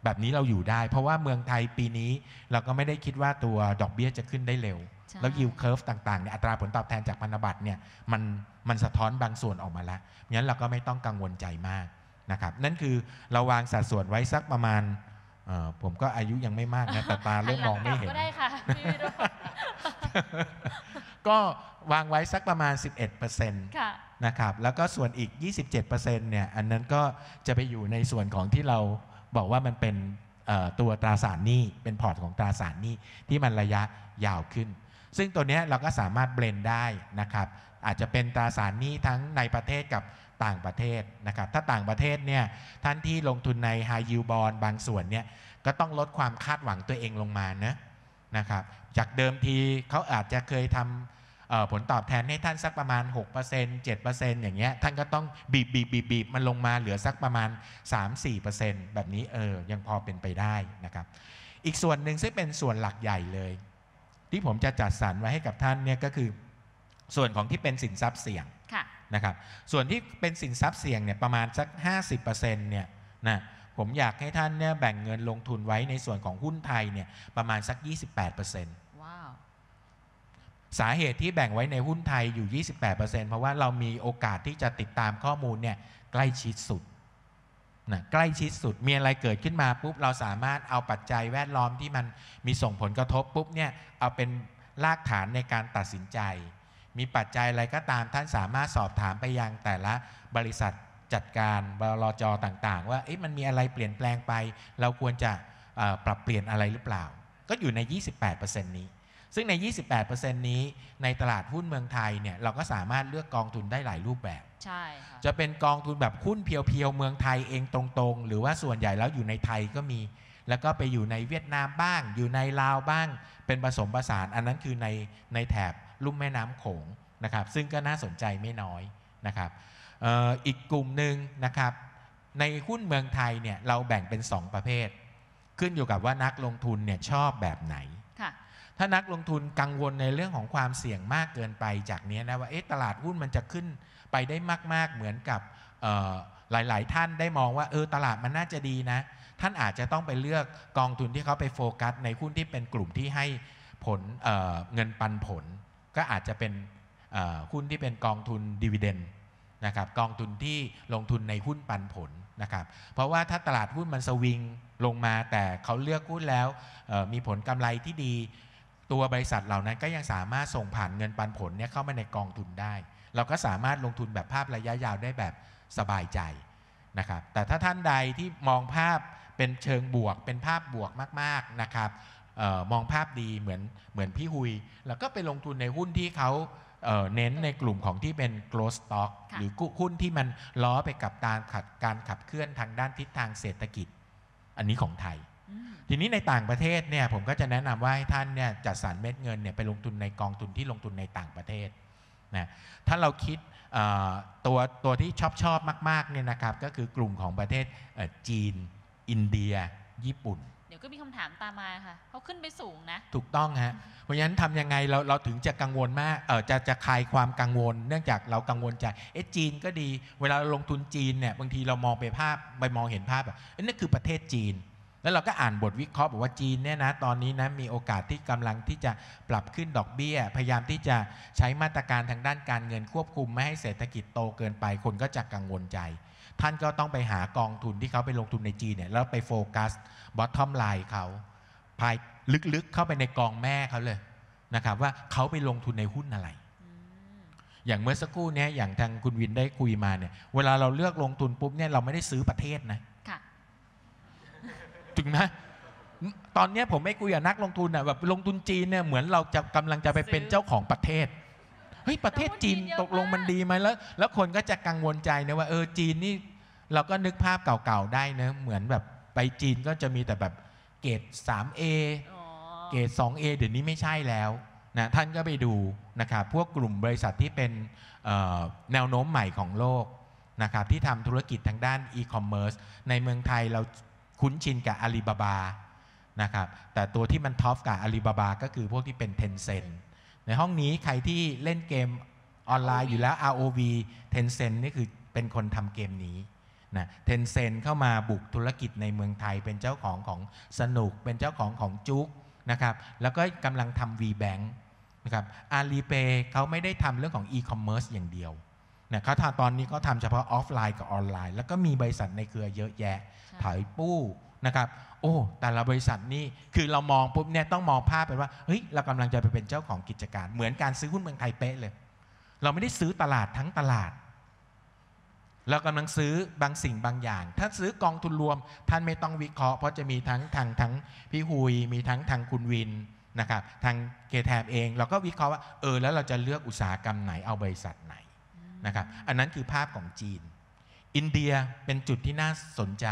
แบบนี้เราอยู่ได้ เพราะว่าเมืองไทยปีนี้เราก็ไม่ได้คิดว่าตัวดอกเบี้ยจะขึ้นได้เร็วแล้วยิวเคิร์ฟต่างๆ เนี่ย อัตราผลตอบแทนจากพันธบัตรเนี่ยมันมันสะท้อนบางส่วนออกมาแล้วงั้นเราก็ไม่ต้องกังวลใจมากนะครับ นั่นคือเราวางสัดส่วนไว้สักประมาณ ผมก็อายุยังไม่มากนะ แต่ตาเริ่มมองไม่เห็น ก็ได้ค่ะก็วางไว้สักประมาณ 11%นะครับ แล้วก็ส่วนอีก 27%เนี่ย อันนั้นก็จะไปอยู่ในส่วนของที่เราบอกว่ามันเป็นตัวตราสารหนี้ เป็นพอร์ตของตราสารหนี้ที่มันระยะยาวขึ้นซึ่งตัวนี้เราก็สามารถเบลนได้นะครับ อาจจะเป็นตราสารหนี้ทั้งในประเทศกับต่างประเทศนะครับ ถ้าต่างประเทศเนี่ยท่านที่ลงทุนใน High Yield Bond บางส่วนเนี่ย ก็ต้องลดความคาดหวังตัวเองลงมานะนะครับ จากเดิมทีเขาอาจจะเคยทำผลตอบแทนให้ท่านสักประมาณ 6% 7%อย่างเงี้ยท่านก็ต้อง บีบบีบบีบบบมันลงมาเหลือสักประมาณ 3-4%แบบนี้เออยังพอเป็นไปได้นะครับอีกส่วนหนึ่งซึ่งเป็นส่วนหลักใหญ่เลยที่ผมจะจัดสรรไว้ให้กับท่านเนี่ยก็คือส่วนของที่เป็นสินทรัพย์เสี่ยงนะครับส่วนที่เป็นสินทรัพย์เสี่ยงเนี่ยประมาณสัก 50%เนี่ยนะผมอยากให้ท่านเนี่ยแบ่งเงินลงทุนไว้ในส่วนของหุ้นไทยเนี่ยประมาณสัก 28%ว้าวสาเหตุที่แบ่งไว้ในหุ้นไทยอยู่ 28%เพราะว่าเรามีโอกาสที่จะติดตามข้อมูลเนี่ยใกล้ชิดสุดนะใกล้ชิดสุด มีอะไรเกิดขึ้นมาปุ๊บเราสามารถเอาปัจจัยแวดล้อมที่มันมีส่งผลกระทบปุ๊บเนี่ยเอาเป็นรากฐานในการตัดสินใจ มีปัจจัยอะไรก็ตามท่านสามารถสอบถามไปยัง แต่ละบริษัทจัดการบลจต่างๆ ว่ามันมีอะไรเปลี่ยนแปลงไป เราควรจะปรับเปลี่ยนอะไรหรือเปล่า ก็อยู่ใน 28%นี้ ซึ่งใน 28%นี้ในตลาดหุ้นเมืองไทยเนี่ยเราก็สามารถเลือกกองทุนได้หลายรูปแบบใช่ค่ะจะเป็นกองทุนแบบหุ้นเพียวๆเมืองไทยเองตรงๆ หรือว่าส่วนใหญ่แล้วอยู่ในไทยก็มี แล้วก็ไปอยู่ในเวียดนามบ้าง อยู่ในลาวบ้างเป็นผสมผสาน อันนั้นคือในในแถบลุ่มแม่น้ำโขงนะครับ ซึ่งก็น่าสนใจไม่น้อย นะครับอออีกกลุ่มหนึ่งนะครับในหุ้นเมืองไทยเนี่ยเราแบ่งเป็น 2 ประเภท ขึ้นอยู่กับว่านักลงทุนเนี่ยชอบแบบไหนถ้านักลงทุนกังวลในเรื่องของความเสี่ยงมากเกินไปจากนี้นะว่าเอ๊ะตลาดหุ้นมันจะขึ้นไปได้มาก ๆ เหมือนกับหลายๆ ท่านได้มองว่าเออตลาดมันน่าจะดีนะท่านอาจจะต้องไปเลือกกองทุนที่เขาไปโฟกัส ในหุ้นที่เป็นกลุ่มที่ให้ผลเเงินปันผลก็อาจจะเป็นหุ้นที่เป็นกองทุนดีเวเดนนะครับกองทุนที่ลงทุนในหุ้นปันผลนะครับเพราะว่าถ้าตลาดหุ้นมันสวิงลงมา แต่เขาเลือกหุ้นแล้วมีผลกำไรที่ดี ตัวบริษัทเหล่านั้นก็ยังสามารถส่งผ่านเงินปันผลเนี่ยเข้ามาในกองทุนได้เราก็สามารถลงทุนแบบภาพระยะยาวได้แบบสบายใจนะครับแต่ถ้าท่านใดที่มองภาพเป็นเชิงบวกเป็นภาพบวกมากๆนะครับออมองภาพดีเหมือนเหมือนพี่ฮุย แล้วก็ไปลงทุนในหุ้นที่เขาเเน้นในกลุ่มของที่เป็น growth stock หรือหุ้นที่มันล้อไปกับการขัดการขับเคลื่อนทางด้านทิศทางเศรษฐกิจอันนี้ของไทย ทีนี้ในต่างประเทศเนี่ยผมก็จะแนะนำว่าให้ท่านเนี่ยจัดสรรเม็ดเงินเนี่ยไปลงทุนในกองทุนที่ลงทุนในต่างประเทศนะถ้าเราคิดตัวตัวที่ชอบชอบมากๆเนี่ยนะครับ ก็คือกลุ่มของประเทศจีน อินเดีย ญี่ปุ่น เดี๋ยวก็มีคำถามตามมาค่ะเขาขึ้นไปสูงนะ ถูกต้องฮะเพราะฉะนั้นทำยังไงเราเราถึงจะกังวลมากเออจะจะคลายความกังวล เนื่องจากเรากังวลใจเอจีนก็ดี เวลาลงทุนจีนเนี่ย บางทีเรามองไปภาพไปมองเห็นภาพแบบนั่นคือประเทศจีนแล้วเราก็อ่านบทวิเคราะห์บอกว่าจีนเนี่ยนะตอนนี้นะมีโอกาสที่กำลังที่จะปรับขึ้นดอกเบี้ย พยายามที่จะใช้มาตรการทางด้านการเงินควบคุม ไม่ให้เศรษฐกิจโตเกินไปคนก็จะกังวลใจ ท่านก็ต้องไปหากองทุนที่เขาไปลงทุนในจีนเนี่ยแล้วไปโฟกัสบอททอมไลน์เขา ภายลึกๆเข้าไปในกองแม่เขาเลยนะครับว่าเขาไปลงทุนในหุ้นอะไร อย่างเมื่อสักครู่เนี่ยอย่างทางคุณวินได้คุยมาเนี่ยเวลาเราเลือกลงทุนปุ๊บเนี่ยเราไม่ได้ซื้อประเทศนะถูงไหมตอนนี้ผมไม่กูอยกานักลงทุนอ่ะแบบลงทุนจีนเนี่ยเหมือนเราจะกำลังจะไปเป็นเจ้าของประเทศเฮ้ยประเทศจีนตกลงมันดีไหมแล้วแล้วคนก็จะกังวลใจนะว่าเออจีนนี่เราก็นึกภาพเก่าๆได้นะเหมือนแบบไปจีนก็จะมีแต่แบบเกรด 3A เกรด 2A เดี๋ยวนี้ไม่ใช่แล้วนะท่านก็ไปดูนะครับพวกกลุ่มบริษัทที่เป็นแนวโน้มใหม่ของโลกนะครับที่ทำธุรกิจทางด้านอีคอมเมิร์ซในเมืองไทยเราคุ้นชินกับอาลีบาบา นะครับ แต่ตัวที่มันท็อปกับอาลีบาบา ก็คือพวกที่เป็นเทนเซ็นในห้องนี้ใครที่เล่นเกมออนไลน์ อยู่แล้ว ROV Tencent นี่คือเป็นคนทำเกมนี้นะ เทนเซ็นเข้ามาบุกธุรกิจในเมืองไทย เป็นเจ้าของของสนุก เป็นเจ้าของของจุกนะครับ แล้วก็กำลังทำ VBank นะครับ อาลีเปเขาไม่ได้ทำเรื่องของ e-commerce อย่างเดียวนะเขาตอนนี้ก็ทำเฉพาะออฟไลน์กับออนไลน์ แล้วก็มีบริษัทในเครือเยอะแยะถอยปู้นะครับโอ้แต่ละบริษัทนี่คือเรามองปุ๊บเนี่ยต้องมองภาพไปว่าเฮ้ยเรากำลังจะไปเป็นเจ้าของกิจการ เหมือนการซื้อหุ้นเมืองไทยเป๊ะเลย เราไม่ได้ซื้อตลาดทั้งตลาดเรากำลังซื้อบางสิ่งบางอย่างถ้าซื้อกองทุนรวม ท่านไม่ต้องวิเคราะห์ เพราะจะมีทั้งทางทั้งพี่หุย มีทั้งทางคุณวินนะครับทางเคแทมเอง เราก็วิเคราะห์ว่าเออแล้วเราจะเลือกอุตสาหกรรมไหนเอาบริษัทไหนนะครับอันนั้นคือภาพของจีน อินเดียเป็นจุดที่น่าสนใจ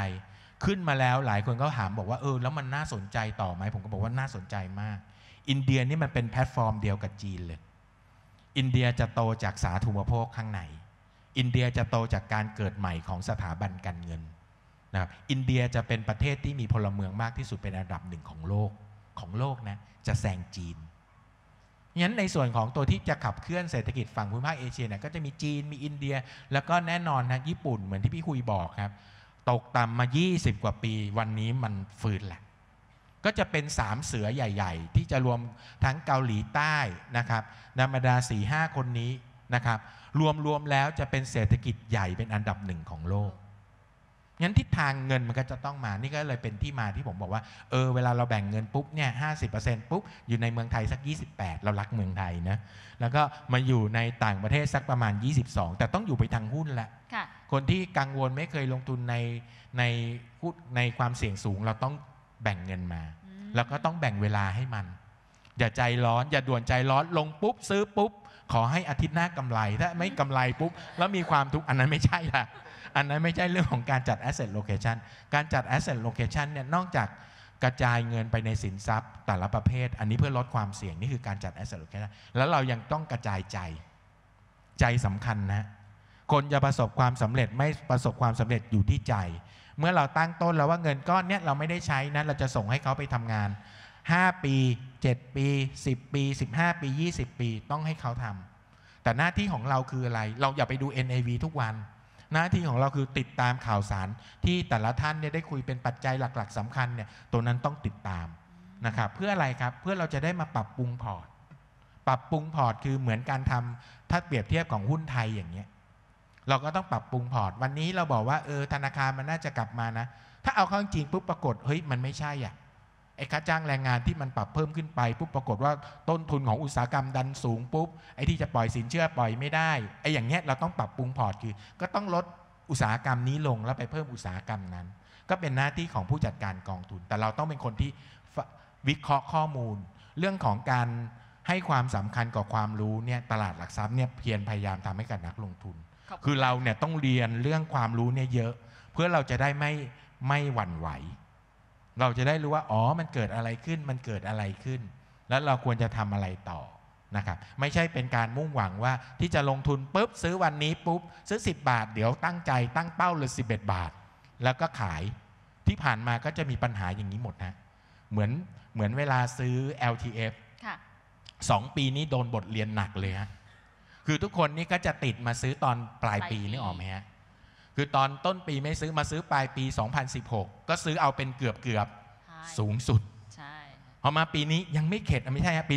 ขึ้นมาแล้วหลายคนก็ถามบอกว่าเออแล้วมันน่าสนใจต่อไหมผมก็บอกว่าน่าสนใจมาก อินเดียนี่มันเป็นแพลตฟอร์มเดียวกับจีนเลย อินเดียจะโตจากสาธุรณภคข้างในอินเดียจะโตจากการเกิดใหม่ของสถาบันการเงินนะครับอินเดียจะเป็นประเทศที่มีพลเมืองมากที่สุดเป็นอันดับหนึ่งของโลกของโลกนะจะแซงจีน งั้นในส่วนของตัวที่จะขับเคลื่อนเศรษฐกิจฝั่งภูมิภาคเอเชียเนี่ยก็จะมีจีนมีอินเดีย แล้วก็แน่นอนนะญี่ปุ่นเหมือนที่พี่คุยบอกครับตกต่ำมา 20 กว่าปี วันนี้มันฟื้นแหละ ก็จะเป็นสามเสือใหญ่ ๆ ที่จะรวมทั้งเกาหลีใต้นะครับนามาดา4าคนนี้นะครับ รวม ๆ แล้วจะเป็นเศรษฐกิจใหญ่เป็นอันดับหนึ่งของโลกงั้นทิศทางเงินมันก็จะต้องมา นี่ก็เลยเป็นที่มาที่ผมบอกว่า เออ เวลาเราแบ่งเงินปุ๊บเนี่ยห้ปุ๊บ อยู่ในเมืองไทยสัก 28 เรารักเมืองไทยนะ แล้วก็มาอยู่ในต่างประเทศสักประมาณ 22 แต่ต้องอยู่ไปทางหุ้นละคนที่กังวลไม่เคยลงทุนในในในความเสี่ยงสูง เราต้องแบ่งเงินมา แล้วก็ต้องแบ่งเวลาให้มัน อย่าใจร้อน อย่าด่วนใจร้อน ลงปุ๊บซื้อปุ๊บ ขอให้อาทิตย์หน้ากำไรถ้าไม่กำไรปุ๊บ แล้วมีความทุกข์อันนั้นไม่ใช่ละอันนั้นไม่ใช่เรื่องของการจัด asset location การจัด asset location เนี่ยนอกจากกระจายเงินไปในสินทรัพย์ แต่ละประเภท อันนี้เพื่อลดความเสี่ยง นี่คือการจัด asset location แล้วเรายังต้องกระจายใจ ใจสำคัญนะ คนจะประสบความสำเร็จไม่ประสบความสำเร็จอยู่ที่ใจ เมื่อเราตั้งต้น แล้วว่าเงินก้อนเนี้ยเราไม่ได้ใช้นะเราจะส่งให้เขาไปทำงาน 5 ปี7ปี10 ปี 15 ปี 20 ปี ต้องให้เขาทำ แต่หน้าที่ของเราคืออะไร เราอย่าไปดู NAV ทุกวันหน้าที่ของเราคือติดตามข่าวสารที่แต่ละท่านเนี่ยได้คุยเป็นปัจจัยหลัก ๆ สำคัญเนี่ยตัวนั้นต้องติดตามนะครับเพื่ออะไรครับเพื่อเราจะได้มาปรับปรุงพอร์ตปรับปรุงพอร์ตคือเหมือนการทำถ้าเปรียบเทียบของหุ้นไทยอย่างเงี้ยเราก็ต้องปรับปรุงพอร์ตวันนี้เราบอกว่าเออธนาคารมันน่าจะกลับมานะ ถ้าเอาเข้าจริงปุ๊บปรากฏเฮ้ยมันไม่ใช่อ่ะไอ้ค่าจ้างแรงงานที่มันปรับเพิ่มขึ้นไปปุ๊บปรากฏว่าต้นทุนของอุตสาหกรรม ดันสูงปุ๊บไอ้ที่จะปล่อยสินเชื่อปล่อยไม่ได้ไอ้อย่างเงี้ยเราต้องปรับปรุงพอร์ตคือ ก็ต้องลดอุตสาหกรรมนี้ลง แล้วไปเพิ่มอุตสาหกรรมนั้น ก็เป็นหน้าที่ของผู้จัดการกองทุน แต่เราต้องเป็นคนที่วิเคราะห์ข้อมูล เรื่องของการให้ความสำคัญกับความรู้เนี่ยตลาดหลักทรัพย์เนี่ยเพียรพยายามทำให้กับนักลงทุน คือเราเนี่ยต้องเรียนเรื่องความรู้เนี่ยเยอะ เพื่อเราจะได้ไม่ไม่หวั่นไหวเราจะได้รู้ว่า อ๋อ มันเกิดอะไรขึ้น มันเกิดอะไรขึ้น แล้วเราควรจะทำอะไรต่อนะครับ ไม่ใช่เป็นการมุ่งหวังว่าที่จะลงทุนปุ๊บซื้อวันนี้ปุ๊บซื้อ 10 บาท เดี๋ยวตั้งใจตั้งเป้าเลย11 บาท แล้วก็ขายที่ผ่านมาก็จะมีปัญหาอย่างนี้หมดนะเหมือนเหมือนเวลาซื้อ LTF สองปีนี้โดนบทเรียนหนักเลยฮะคือทุกคนนี่ก็จะติดมาซื้อตอนปลายปีนี่ออกไหมฮะคือตอนต้นปีไม่ซื้อมาซื้อปลายปี 2016 ก็ซื้อเอาเป็นเกือบเกือบสูงสุดพอมาปีนี้ยังไม่เข็ดไม่ใช่ฮะปี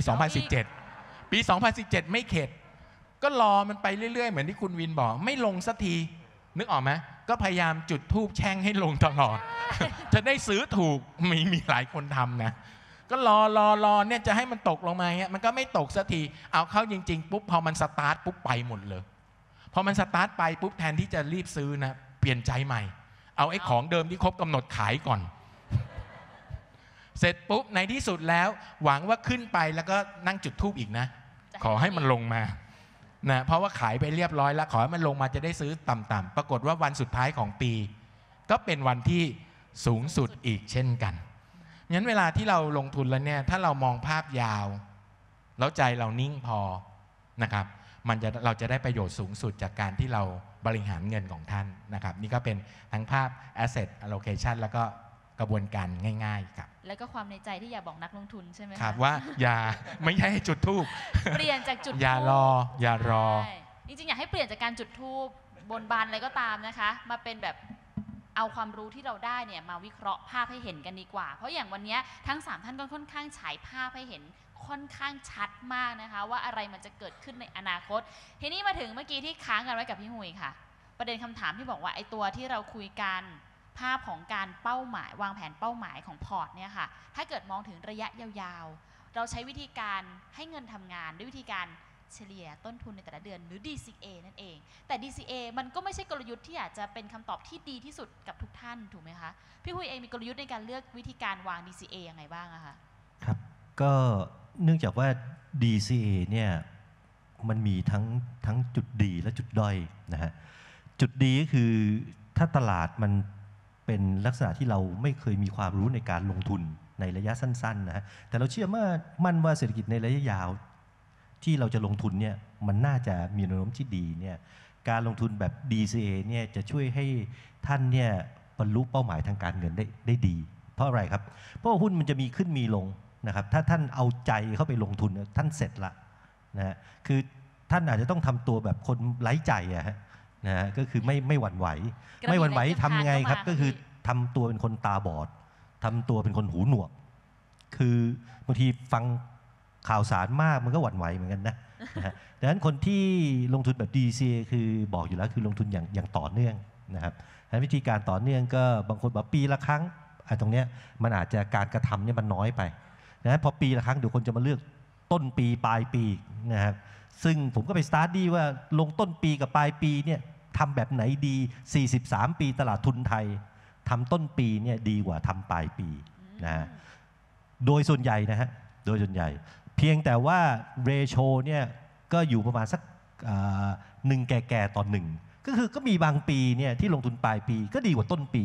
2017 ปี 2017 ไม่เข็ด ก็รอมันไปเรื่อยๆ เหมือนที่คุณวินบอก ไม่ลงสักทีนึกออกไหมก็พยายามจุดทูบแช่งให้ลงตลอด จะได้ซื้อถูกมีมีหลายคนทำนะ ก็รอรอรอเนี่ยจะให้มันตกลงมาเงี้ยมันก็ไม่ตกสักที เอาเข้าจริงๆ ปุ๊บพอมันสตาร์ทปุ๊บไปหมดเลยพอมันสตาร์ทไปปุ๊บแทนที่จะรีบซื้อนะเปลี่ยนใจใหม่ เอาไอ้ของเดิมที่ครบกำหนดขายก่อน เสร็จปุ๊บในที่สุดแล้วหวังว่าขึ้นไปแล้วก็นั่งจุดทูบอีกนะ ขอให้มันลงมานะเพราะว่าขายไปเรียบร้อยแล้วขอให้มันลงมาจะได้ซื้อต่ำๆปรากฏว่าวันสุดท้ายของปี ก็เป็นวันที่สูงสุดอีกเช่นกันงั้นเวลาที่เราลงทุนแล้วเนี่ย ถ้าเรามองภาพยาวแล้วใจเรานิ่งพอนะครับมันจะเราจะได้ประโยชน์สูงสุดจากการที่เราบริหารเงินของท่านนะครับ นี่ก็เป็นทั้งภาพ asset allocation แล้วก็กระบวนการง่ายๆครับแล้วก็ความในใจที่อยากบอกนักลงทุนใช่ไหมครับว่า อย่าไม่ใช่จุดทูบเปลี่ยนจากจุดอย่ารออย่ารอจริงๆอยากให้เปลี่ยนจากการจุดทูบบนบานอะไรก็ตามนะคะมาเป็นแบบเอาความรู้ที่เราได้เนี่ยมาวิเคราะห์ภาพให้เห็นกันดีกว่า เพราะอย่างวันนี้ทั้ง 3 ท่านก็ค่อนข้างฉายภาพให้เห็นค่อนข้างชัดมากนะคะว่าอะไรมันจะเกิดขึ้นในอนาคตทีนี้มาถึงเมื่อกี้ที่ค้างกันไว้กับพี่หุยค่ะ ประเด็นคำถามที่บอกว่าไอ้ตัวที่เราคุยกัน ภาพของการเป้าหมาย วางแผนเป้าหมายของพอร์ตเนี่ยค่ะถ้าเกิดมองถึงระยะยาว ๆ เราใช้วิธีการให้เงินทำงาน ด้วยวิธีการ เฉลี่ยต้นทุนในแต่ละเดือนหรือ DCA นั่นเอง แต่ DCA มันก็ไม่ใช่กลยุทธ์ที่อาจจะเป็นคำตอบที่ดีที่สุดกับทุกท่านถูกไหมคะพี่หุยเองมีกลยุทธ์ในการเลือกวิธีการวาง DCA ยังไงบ้างอะคะครับก็เนื่องจากว่า DCA เนี่ยมันมีทั้งทั้งจุดดีและจุดด้อยนะฮะ จุดดีก็คือถ้าตลาดมันเป็นลักษณะที่เราไม่เคยมีความรู้ในการลงทุนในระยะสั้นๆนะฮะ แต่เราเชื่อา่ามั่นว่าเศรษฐกิจในระยะยาว ที่เราจะลงทุนเนี่ยมันน่าจะมีแนวโน้มที่ดีเนี่ยการลงทุนแบบ DCA เนี่ยจะช่วยให้ท่านเนี่ยบรรลุเป้าหมายทางการเงินได้ได้ดี เพราะอะไรครับ เพราะหุ้นมันจะมีขึ้นมีลงนะครับถ้าท่านเอาใจเข้าไปลงทุนท่านเสร็จละนะฮะคือท่านอาจจะต้องทำตัวแบบคนไร้ใจอะฮะนะฮะก็คือไม่ไม่หวั่นไหว ไม่หวั่นไหวทำไงครับก็คือทำตัวเป็นคนตาบอดทำตัวเป็นคนหูหนวก คือบางทีฟังข่าวสารมากมันก็หวั่นไหวเหมือนกันนะดังนั้นคนที่ลงทุนแบบ d c คือบอกอยู่แล้วคือลงทุนอย่างอย่างต่อเนื่องนะครับดังนั้นวิธีการต่อเนื่องก็บางคนบอกปีละครั้งไอ้ตรงเนี้ยมันอาจจะการกระทำเนี่ยมันน้อยไปนะพอปีละครั้งเดี๋ยวคนจะมาเลือกต้นปีปลายปีนะครับซึ่งผมก็ไปสตาร์ทดีว่าลงต้นปีกับปลายปีเนี่ยทำแบบไหนดี 43 ปีตลาดทุนไทยทำต้นปีเนี่ยดีกว่าทำปลายปีนะโดยส่วนใหญ่นะฮะโดยส่วนใหญ่ เพียงแต่ว่าเรโชเนี่ย ก็อยู่ประมาณสักหนึ่งแก่ ๆต่อหนึ่งก็คือก็มีบางปีเนี่ยที่ลงทุนปลายปีก็ดีกว่าต้นปี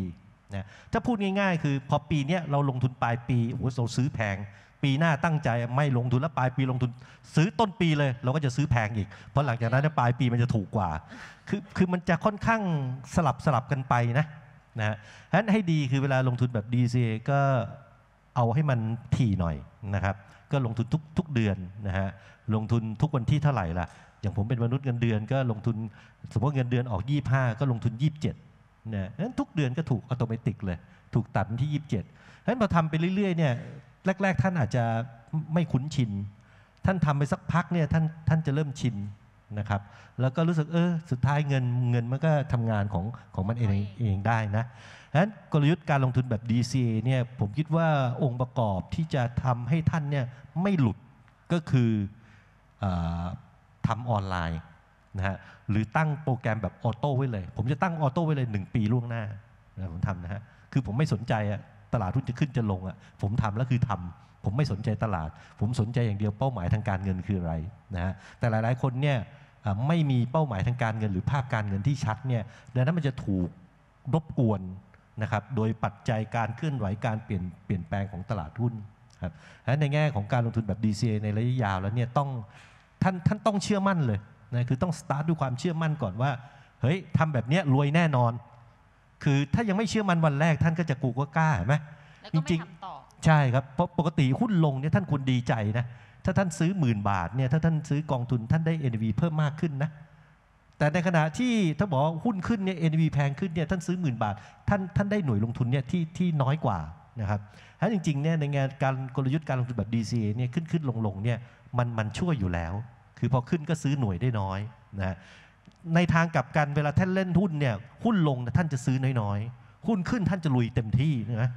นะถ้าพูดง่าย ๆ คือพอปีเนี้เราลงทุนปลายปีโอ้โหเราซื้อแพงปีหน้าตั้งใจไม่ลงทุนแล้วปลายปีลงทุนซื้อต้นปีเลย เราก็จะซื้อแพงอีกเพราะหลังจากนั้นปลายปีมันจะถูกกว่า คือคือมันจะค่อนข้างสลับสลับกันไปนะนะฮะะนั้นให้ดีคือเวลาลงทุนแบบ DCA ก็เอาให้มันถี่หน่อยนะครับ ก็ลงทุนทุกทุกเดือนนะฮะลงทุนทุกวันที่เท่าไหร่ล่ะ อย่างผมเป็นมนุษย์เงินเดือนก็ลงทุน สมมติเงินเดือนออก 25 ก็ลงทุน 27นะนั้นทุกเดือนก็ถูกอัตโนมัติเลย ถูกตัดที่ 27ฉะนั้นพอทำไปเรื่อยๆเนี่ยแรกๆ ท่านอาจจะไม่คุ้นชิน ท่านทำไปสักพักเนี่ยท่านท่านจะเริ่มชินนะครับ แล้วก็รู้สึกเออสุดท้ายเงินเงินมันก็ทำงานของของมันเองเองได้นะังนั้นกลยุทธ์การลงทุนแบบ DCA เนี่ยผมคิดว่าองค์ประกอบที่จะทำให้ท่านเนี่ยไม่หลุดก็คืออทำออนไลน์นะฮะหรือตั้งโปรแกรมแบบออโต้ไว้เลย ผมจะตั้งออโต้ไว้เลย 1 ปีล่วงหน้าผมทำนะฮะ คือผมไม่สนใจอะลาดหุ้นจะขึ้นจะลงอะ่ะผมทำแล้วคือทำผมไม่สนใจตลาด ผมสนใจอย่างเดียวเป้าหมายทางการเงินคืออะไรนะฮะแต่หลายๆคนเนี่ยไม่มีเป้าหมายทางการเงิน หรือภาพการเงินที่ชัดเนี่ยดังนั้นมันจะถูกรบกวนนะครับโดยปัจจัยการเคลื่อนไหวการเปลี่ยนเปลี่ยนแปลงของตลาดหุ้นครับในแง่ของการลงทุนแบบ DCA ในระยะยาวแล้วเนี่ยต้องท่านท่านต้องเชื่อมั่นเลยนะคือต้องสตาร์ทด้วยความเชื่อมั่นก่อนว่าเฮ้ยทำแบบนี้รวยแน่นอนคือถ้ายังไม่เชื่อมันวันแรกท่านก็จะกูก็กล้าไหมจริงๆใช่ครับเพราะปกติหุ้นลงเนี่ยท่านควรดีใจนะถ้าท่านซื้อหมื่นบาทเนี่ยถ้าท่านซื้อกองทุน ท่านได้ NV เพิ่มมากขึ้นนะแต่ในขณะที่ถ้าบอกหุ้นขึ้นเนี่ย NV แพงขึ้นเนี่ยท่านซื้อหมื่นบาทท่านท่านได้หน่วยลงทุนเนี่ยที่ที่น้อยกว่านะครับถ้าจริงๆเนี่ยในงานการกลยุทธ์การลงทุนแบบ DCA เนี่ยขึ้นขึ้นลงลงเนี่ยมันมันช่วยอยู่แล้ว คือพอขึ้นก็ซื้อหน่วยได้น้อยนะในทางกลับกันเวลาท่านเล่นหุ้นเนี่ยหุ้นลงท่านจะซื้อน้อยๆหุ้นขึ้นท่านจะลุยเต็มที่นะ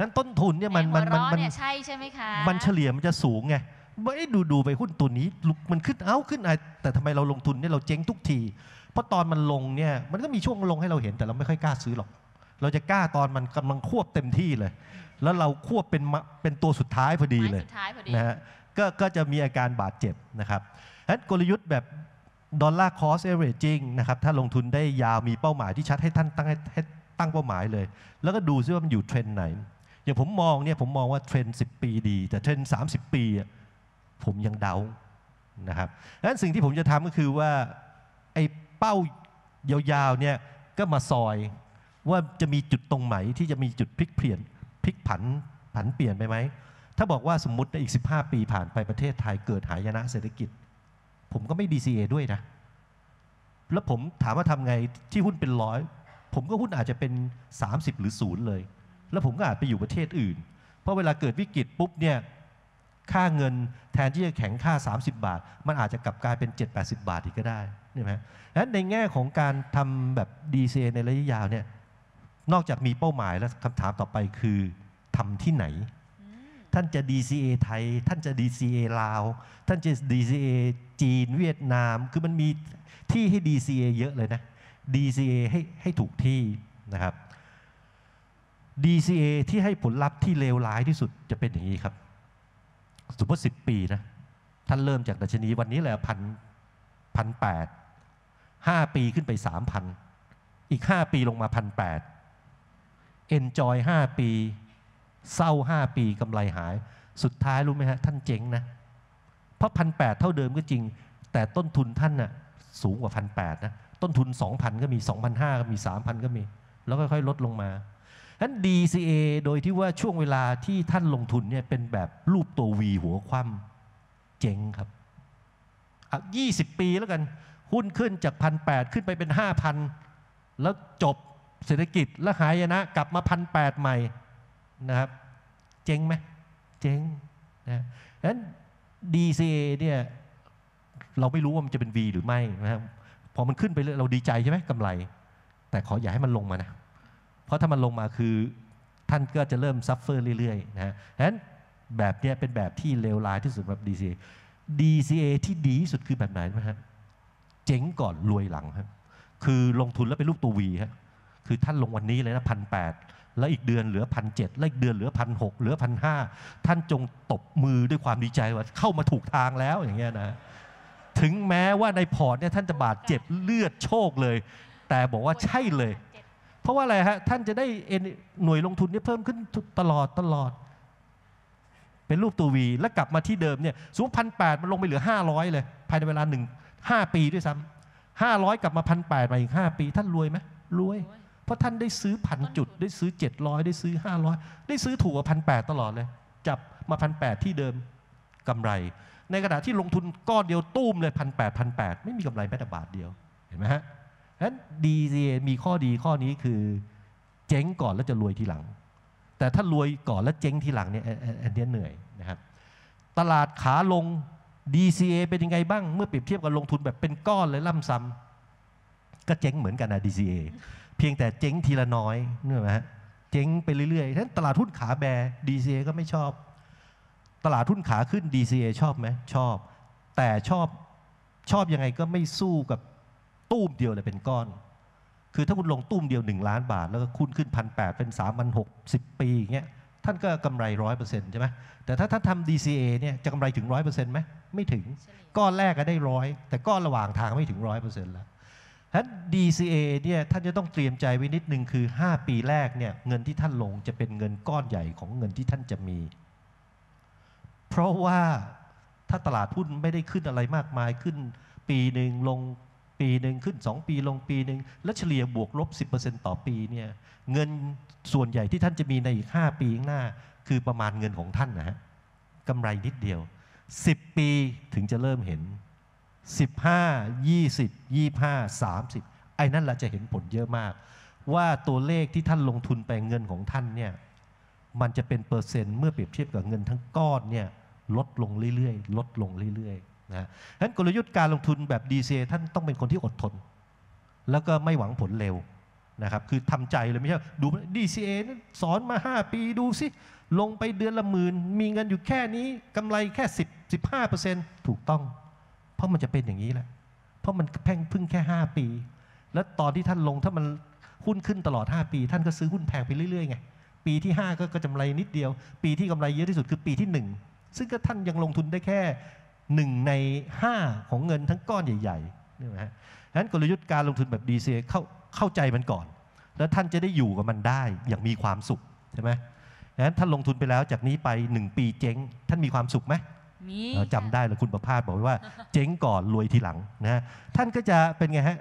นั้นต้นทุนเนี่ยมัน มันมันมันใช่ใช่ไหมคะมันเฉลี่ยมันจะสูงไงไม่ดูดูไปหุ้นตัวนี้มันขึ้นเอ้าขึ้นอะไรแต่ทำไมเราลงทุนเนี่ยเราเจ๊งทุกที เพราะตอนมันลงเนี่ยมันก็มีช่วงลงให้เราเห็นแต่เราไม่ค่อยกล้าซื้อหรอก เราจะกล้าตอนมันกำลังควบเต็มที่เลย แล้วเราควบเป็นเป็นตัวสุดท้ายพอดีเลยนะฮะก็ก็จะมีอาการบาดเจ็บนะครับดังนั้นกลยุทธ์แบบดอลลาร์คอสเอเวอร์จิงนะครับถ้าลงทุนได้ยาว มีเป้าหมายที่ชัดให้ท่านตั้งให้ตั้งเป้าหมายเลย แล้วก็ดูซิว่ามันอยู่เทรนไหน อย่างผมมองเนี่ยผมมองว่าเทรน10 ปีดี แต่เทรน30 ปี ผมยังเดานะครับดังนั้นสิ่งที่ผมจะทำก็คือว่าไอ้เป้ายาวๆเนี่ยก็มาซอยว่าจะมีจุดตรงไหนที่จะมีจุดพลิกเปลี่ยนพลิกผันผันเปลี่ยนไปไหม ถ้าบอกว่าสมมติในอีก 15 ปีผ่านไปประเทศไทยเกิดหายนะเศรษฐกิจผมก็ไม่ DCA ด้วยนะ แล้วผมถามว่าทำไงที่หุ้นเป็นร้อยผมก็หุ้นอาจจะเป็น 30 หรือศูนย์เลย แล้วผมก็อาจไปอยู่ประเทศอื่น เพราะเวลาเกิดวิกฤตปุ๊บเนี่ย ค่าเงินแทนที่จะแข็งค่า 30 บาท มันอาจจะกลับกลายเป็น 7-80 บาทอีกก็ได้นี่ไหมดังนั้นในแง่ของการทำแบบ DCA ในระยะยาวเนี่ย นอกจากมีเป้าหมายแล้วคำถามต่อไปคือทำที่ไหนท่านจะ DCA ไทย ท่านจะ DCA ลาว ท่านจะ DCA จีนเวียดนาม คือมันมีที่ให้ DCA เยอะเลยนะ DCA ให้ให้ถูกที่นะครับ DCA ที่ให้ผลลัพธ์ที่เลวร้ายที่สุดจะเป็นอย่างนี้ครับ สมมติสิบปีนะ ท่านเริ่มจากดัชนีวันนี้แหละพันพันแปดห้าปีขึ้นไปสามพัน อีกห้าปีลงมาพันแปดอนจอยห้าปีเศร้าห้าปีกำไรหายสุดท้ายรู้ไหมฮะ ท่านเจ๊งนะ เพราะพันแปดเท่าเดิมก็จริง แต่ต้นทุนท่านน่ะสูงกว่าพันแปดนะ ต้นทุน2,000 ก็มี 2,500 ก็มี 3,000 ก็มี แล้วค่อยๆ ลดลงมาฉะนั้น DCA โดยที่ว่าช่วงเวลาที่ท่านลงทุนเนี่ยเป็นแบบรูปตัว V หัวคว่ำเจ๋งครับอ่ะ20 ปีแล้วกันหุ้นขึ้นจากพันแขึ้นไปเป็น 5,000 แล้วจบเศรษฐกิจและหายนะกลับมาพันแใหม่นะครับเจ๊งไหมเจ๊งนะงั้น DCA เนี่ยเราไม่รู้ว่ามันจะเป็น V หรือไม่นะครับพอมันขึ้นไปเรื่อยเราดีใจใช่ไหมกำไร แต่ขออย่าให้มันลงมานะเพราะถ้ามันลงมาคือท่านก็จะเริ่ม ซัฟเฟอร์เรื่อยๆนะฮะงั้นแบบเนี้ยเป็นแบบที่ เลวร้ายที่สุดแบบ DCA DCA ที่ดีที่สุดคือแบบไหนนะฮะเจ๋งก่อนรวยหลังครับคือลงทุนแล้วเป็นรูปตัววีฮะคือท่านลงวันนี้เลยนะพันแปดและอีกเดือนเหลือพันเจ็ดและอีกเดือนเหลือพันหกเหลือพันห้าท่านจงตบมือด้วยความดีใจว่าเข้ามาถูกทางแล้วอย่างเงี้ยนะ ถึงแม้ว่าในพอร์ตเนี่ยท่านจะบาดเจ็บเลือดโชคเลย แต่บอกว่าใช่เลย เพราะว่าอะไรฮะ ท่านจะได้หน่วยลงทุนเนี่ยเพิ่มขึ้นตลอดตลอด เป็นรูปตัววีแล้วกลับมาที่เดิมเนี่ยสูงพันแปดมันลงไปเหลือห้าร้อยเลย ภายในเวลาหนึ่งห้าปีด้วยซ้ำห้าร้อยกลับมาพันแปดมาอีกห้าปี ท่านรวยไหมรวยเพราะท่านได้ซื้อพันจุด ได้ซื้อ 700 ได้ซื้อ 500 ได้ซื้อถูกกว่าพันแตลอดเลย จับมาพันแที่เดิมกำไร ในขณะที่ลงทุนก้อนเดียวตุ้มเลยพันแปดพันแไม่มีกำไรแม้แต่บาทเดียวเห็นไหมฮะังนั้นดีเมีข้อดีข้อนี้คือเจ๊งก่อนแล้วจะรวยทีหลัง แต่ถ้ารวยก่อนแล้วเจ๊งทีหลังเนี่ยอันนี้เหนื่อยนะครับตลาดขาลง DCA เป็นยังไงบ้างเมื่อเปรียบเทียบกับลงทุนแบบเป็นก้อนเลยล่ำซ้ำก็เจ๊งเหมือนกันนะ DCA เพียงแต่เจ๊งทีละน้อยนึกไหมฮะเจ๊งไปเรื่อยๆท่านตลาดหุ้นขาแบร์ดีซก็ไม่ชอบ ตลาดหุ้นขาขึ้น DCA ชอบไหมชอบ แต่ชอบ ชอบยังไงก็ไม่สู้กับ ตู้มเดียวเลยเป็นก้อน คือถ้าคุณลงตุ้มเดียว 1 ล้านบาทแล้วก็คุณขึ้นพันแเป็น3ามพันหกสิบปีอย่างเงี้ยท่านก็กำไรร้อยเปอร์เซ็นต์ใช่ไหมแต่ถ้าท่านทำ d ซ a เนี่ย จะกำไรถึงร้อยเปอร์เซ็นต์ไหมไม่ถึงก้อนแรกก็ได้ร้อยแต่ก้อนระหว่างทางไม่ถึงร้อยเปอร์เซ็นต์แล้วฉะนั้น DCA เนี่ย ท่านจะต้องเตรียมใจไว้นิดหนึ่งคือ 5 ปีแรกเนี่ย เงินที่ท่านลงจะเป็นเงินก้อนใหญ่ของเงินที่ท่านจะมี เพราะว่าถ้าตลาดหุ้นไม่ได้ขึ้นอะไรมากมายขึ้นปีหนึ่งลงปีหนึ่งขึ้น 2 ปีลงปีหนึ่งและเฉลี่ยบวกลบ10%ต่อปีเนี่ย เงินส่วนใหญ่ที่ท่านจะมีในอีก 5ปีข้างหน้าคือประมาณเงินของท่านนะฮะกำไรนิดเดียว 10 ปีถึงจะเริ่มเห็น15 20 25 30 ไอ้นั่นเราจะเห็นผลเยอะมาก ว่าตัวเลขที่ท่านลงทุนไปเงินของท่านเนี่ย มันจะเป็นเปอร์เซ็นต์เมื่อเปรียบเทียบกับเงินทั้งก้อนเนี่ย ลดลงเรื่อยๆลดลงเรื่อยๆนะฉะนั้นกลยุทธ์การลงทุนแบบ DCA ท่านต้องเป็นคนที่อดทน แล้วก็ไม่หวังผลเร็วนะครับคือทำใจเลยไม่ใช่ดู DCA สอนมา 5 ปีดูสิ ลงไปเดือนละหมื่นมีเงินอยู่แค่นี้กำไรแค่ 10 15%ถูกต้องเพราะมันจะเป็นอย่างนี้แหละ เพราะมันแพ่งพึ่งแค่ 5 ปี แล้วตอนที่ท่านลงถ้ามันหุ้นขึ้นตลอด 5 ปีท่านก็ซื้อหุ้นแพงไปเรื่อย ๆ ไง ปีที่ 5 ก็กำไรนิดเดียว ปีที่กำไรเยอะที่สุดคือปีที่ 1 ซึ่งก็ท่านยังลงทุนได้แค่ 1 ใน 5 ของเงินทั้งก้อนใหญ่ๆนี่นะฮะดังนั้นกลยุทธ์การลงทุนแบบดีเซเข้าเข้าใจมันก่อน แล้วท่านจะได้อยู่กับมันได้อย่างมีความสุขใช่ไหมดังนั้นท่านลงทุนไปแล้วจากนี้ไป 1 ปีเจ๊ง ท่านมีความสุขไหมจำได้เลยคุณประภาสบอกว่าเจ๊งก่อน รวยทีหลังนะท่านก็จะเป็นไงฮะ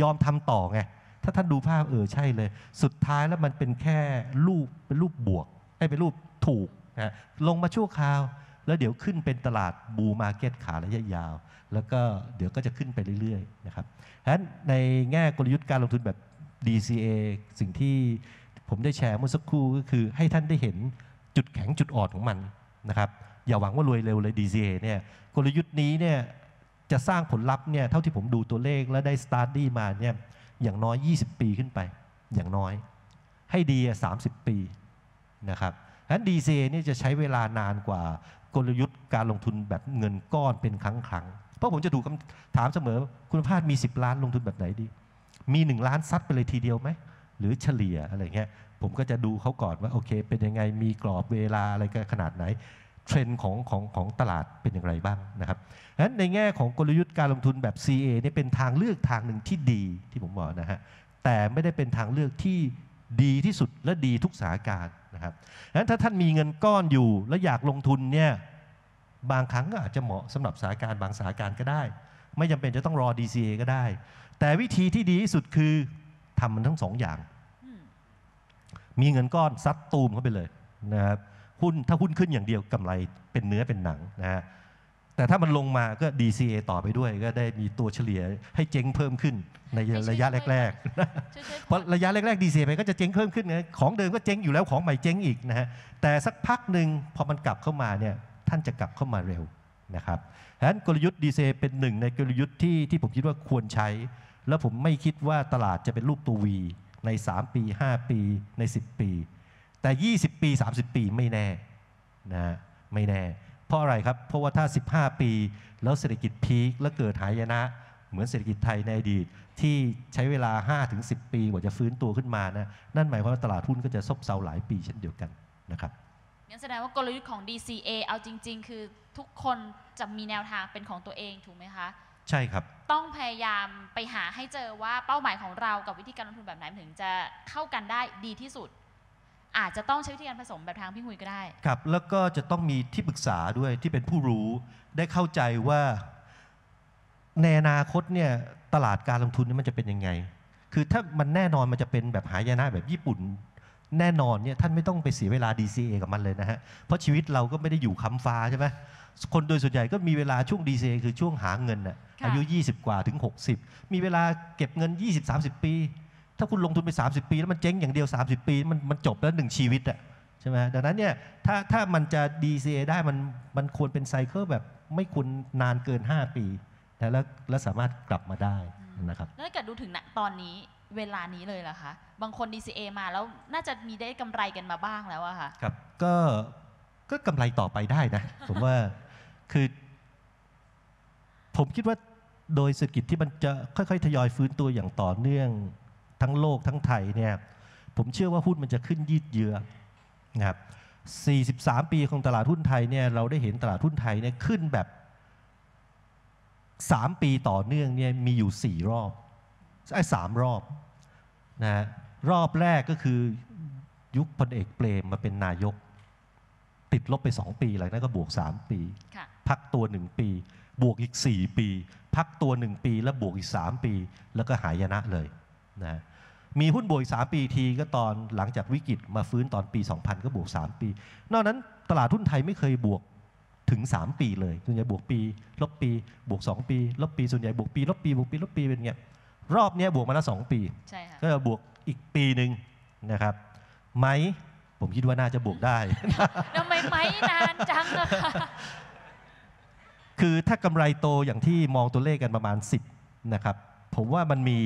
ยอมทำต่อไง ถ้าท่านดูภาพเออใช่เลย สุดท้ายแล้วมันเป็นแค่รูปเป็นรูปบวกไห้เป็นรูปถูกนะลงมาชั่วคราว แล้วเดี๋ยวขึ้นเป็นตลาดบูมาเก็ตขาระยะยาว แล้วก็เดี๋ยวก็จะขึ้นไปเรื่อยๆนะครับฉะนั้นในแง่กลยุทธ์การลงทุนแบบ DCA สิ่งที่ผมได้แชร์เมื่อสักครู่ก็คือ ให้ท่านได้เห็นจุดแข็งจุดอ่อนของมันนะครับอย่าหวังว่ารวยเร็วเลย DCA เนี่ย กลยุทธ์นี้เนี่ยจะสร้างผลลัพธ์เนี่ยเท่าที่ผมดูตัวเลขและได้สตาร์ดี้มาเนี่ยอย่างน้อย 20 ปีขึ้นไป อย่างน้อยให้ดี 30 ปี นะครับดังนั้น DCA เนี่ยจะใช้เวลานานกว่ากลยุทธ์การลงทุนแบบเงินก้อนเป็นครั้งครั้งเพราะผมจะถูกคำถามเสมอ คุณพาพมี 10 ล้านลงทุนแบบไหนดี มี 1 ล้านซัดไปเลยทีเดียวไหมหรือเฉลี่ยอะไรเงี้ยผมก็จะดูเขาก่อนว่าโอเคเป็นยังไงมีกรอบเวลาอะไรกันขนาดไหนเทรนด์ของของของตลาดเป็นอย่างไรบ้างนะครับดังนั้นในแง่ของกลยุทธ์การลงทุนแบบ CA เนี่ยเป็นทางเลือกทางหนึ่งที่ดีที่ผมบอกนะฮะแต่ไม่ได้เป็นทางเลือกที่ดีที่สุดและดีทุกสาการนะครับดังนั้นถ้าท่านมีเงินก้อนอยู่และอยากลงทุนเนี่ย บางครั้งก็อาจจะเหมาะสำหรับสาการบางสาการก็ได้ ไม่จำเป็นจะต้องรอ DCA ก็ได้ แต่วิธีที่ดีที่สุดคือทำมันทั้งสองอย่าง มีเงินก้อนซัดตูมเข้าไปเลยนะครับหุ้นถ้าหุ้นขึ้นอย่างเดียวกำไรเป็นเนื้อเป็นหนังนะฮะแต่ถ้ามันลงมาก็ DCA ต่อไปด้วยก็ได้มีตัวเฉลี่ยให้เจ๊งเพิ่มขึ้นในระยะแรกๆเพราะระยะแรกๆ DCA ไปก็จะเจ๊งเพิ่มขึ้นไงของเดิมก็เจ๊งอยู่แล้วของใหม่เจ๊งอีกนะฮะแต่สักพักหนึ่งพอมันกลับเข้ามาเนี่ยท่านจะกลับเข้ามาเร็วนะครับดังนั้นกลยุทธ์ดีเซเป็นหนึ่งในกลยุทธ์ที่ที่ผมคิดว่าควรใช้ แล้วผมไม่คิดว่าตลาดจะเป็นรูปตัววีใน 3 ปี 5 ปีใน 10 ปีแต่ 20 ปี 30 ปี ไม่แน่นะไม่แน่ เพราะอะไรครับ เพราะว่าถ้า 15 ปี แล้วเศรษฐกิจพีค แล้วเกิดหายนะ เหมือนเศรษฐกิจไทยในอดีตที่ใช้เวลา 5-10 ปีกว่าจะฟื้นตัวขึ้นมานะ นั่นหมายความว่าตลาดหุ้นก็จะซบเซาหลายปีเช่นเดียวกันนะครับงั้นแสดงว่ากลยุทธ์ของ DCA เอาจริงๆ คือทุกคนจะมีแนวทางเป็นของตัวเองถูกไหมคะ ใช่ครับ ต้องพยายามไปหาให้เจอว่าเป้าหมายของเรา กับวิธีการลงทุนแบบไหนถึงจะเข้ากันได้ดีที่สุดอาจจะต้องใช้วิธีการผสมแบบทางพี่หุยก็ได้ครับแล้วก็จะต้องมีที่ปรึกษาด้วยที่เป็นผู้รู้ได้เข้าใจว่าในอนาคตเนี่ยตลาดการลงทุนนี่มันจะเป็นยังไงคือถ้ามันแน่นอนมันจะเป็นแบบหายนะแบบญี่ปุ่น แน่นอนเนี่ยท่านไม่ต้องไปเสียเวลา DCA กับมันเลยนะฮะ เพราะชีวิตเราก็ไม่ได้อยู่ค้ำฟ้าใช่ไหมคนโดยส่วนใหญ่ก็มีเวลาช่วง DCA คือช่วงหาเงินอะอายุ 20 กว่าถึง 60 มีเวลาเก็บเงิน 20-30 ปีถ้าคุณลงทุนไป 30 ปี แล้วมันเจ๊งอย่างเดียว 30 ปี มันมันจบแล้วหนึ่งชีวิตอะใช่ไหมดังนั้นเนี่ยถ้าถ้ามันจะ DCA ได้ มันมันควรเป็นไซเคิลแบบไม่คุณนานเกิน 5 ปีแล้วแล้วสามารถกลับมาได้นะครับแล้วกิดดูถึงะตอนนี้เวลานี้เลยเหรอคะ บางคน DCA มาแล้วน่าจะมีได้กำไรกันมาบ้างแล้วอะค่ะครับก็ก็กำไรต่อไปได้นะ ผมว่าคือ ผมคิดว่าโดยเศรษฐกิจที่มันจะค่อยๆทยอยฟื้นตัวอย่างต่อเนื่องทั้งโลกทั้งไทยเนี่ยผมเชื่อว่าหุ้นมันจะขึ้นยืดเยื้อนะครับ43 ปีของตลาดหุ้นไทยเนี่ยเราได้เห็นตลาดหุ้นไทยเนี่ยขึ้นแบบ 3 ปีต่อเนื่องเนี่ยมีอยู่4รอบไอ้สามรอบนะรอบแรกก็คือยุคพลเอกเปรมมาเป็นนายก ติดลบไป 2 ปีหลังนั้นก็บวก 3 ปี พักตัว 1 ปี บวกอีก 4 ปี พักตัว 1 ปีแล้วบวกอีก 3 ปี แล้วก็หายนะเลยนะมีหุ้นบวกอีกปีทีก็ตอนหลังจากวิกฤตมาฟื้นตอนปี 2000 ก็บวก 3 ปี นอกนั้นตลาดหุ้นไทยไม่เคยบวกถึง 3 ปีเลยส่วนใหญ่บวกปี ลบปี บวก 2 ปี ลบปีส่วนใหญ่บวกปีลบปีบวกปีลบปีเป็นเงี้ยรอบนี้บวกมาแล้วงปีใช่ค่ะก็จะบวกอีกปีหนึ่งนะครับไหมผมคิดว่าน่าจะบวกได้ทำไมไหมนานจังคะคือถ้ากำไรโตอย่างที่มองตัวเลขกันประมาณ 10นะครับผมว่ามันมี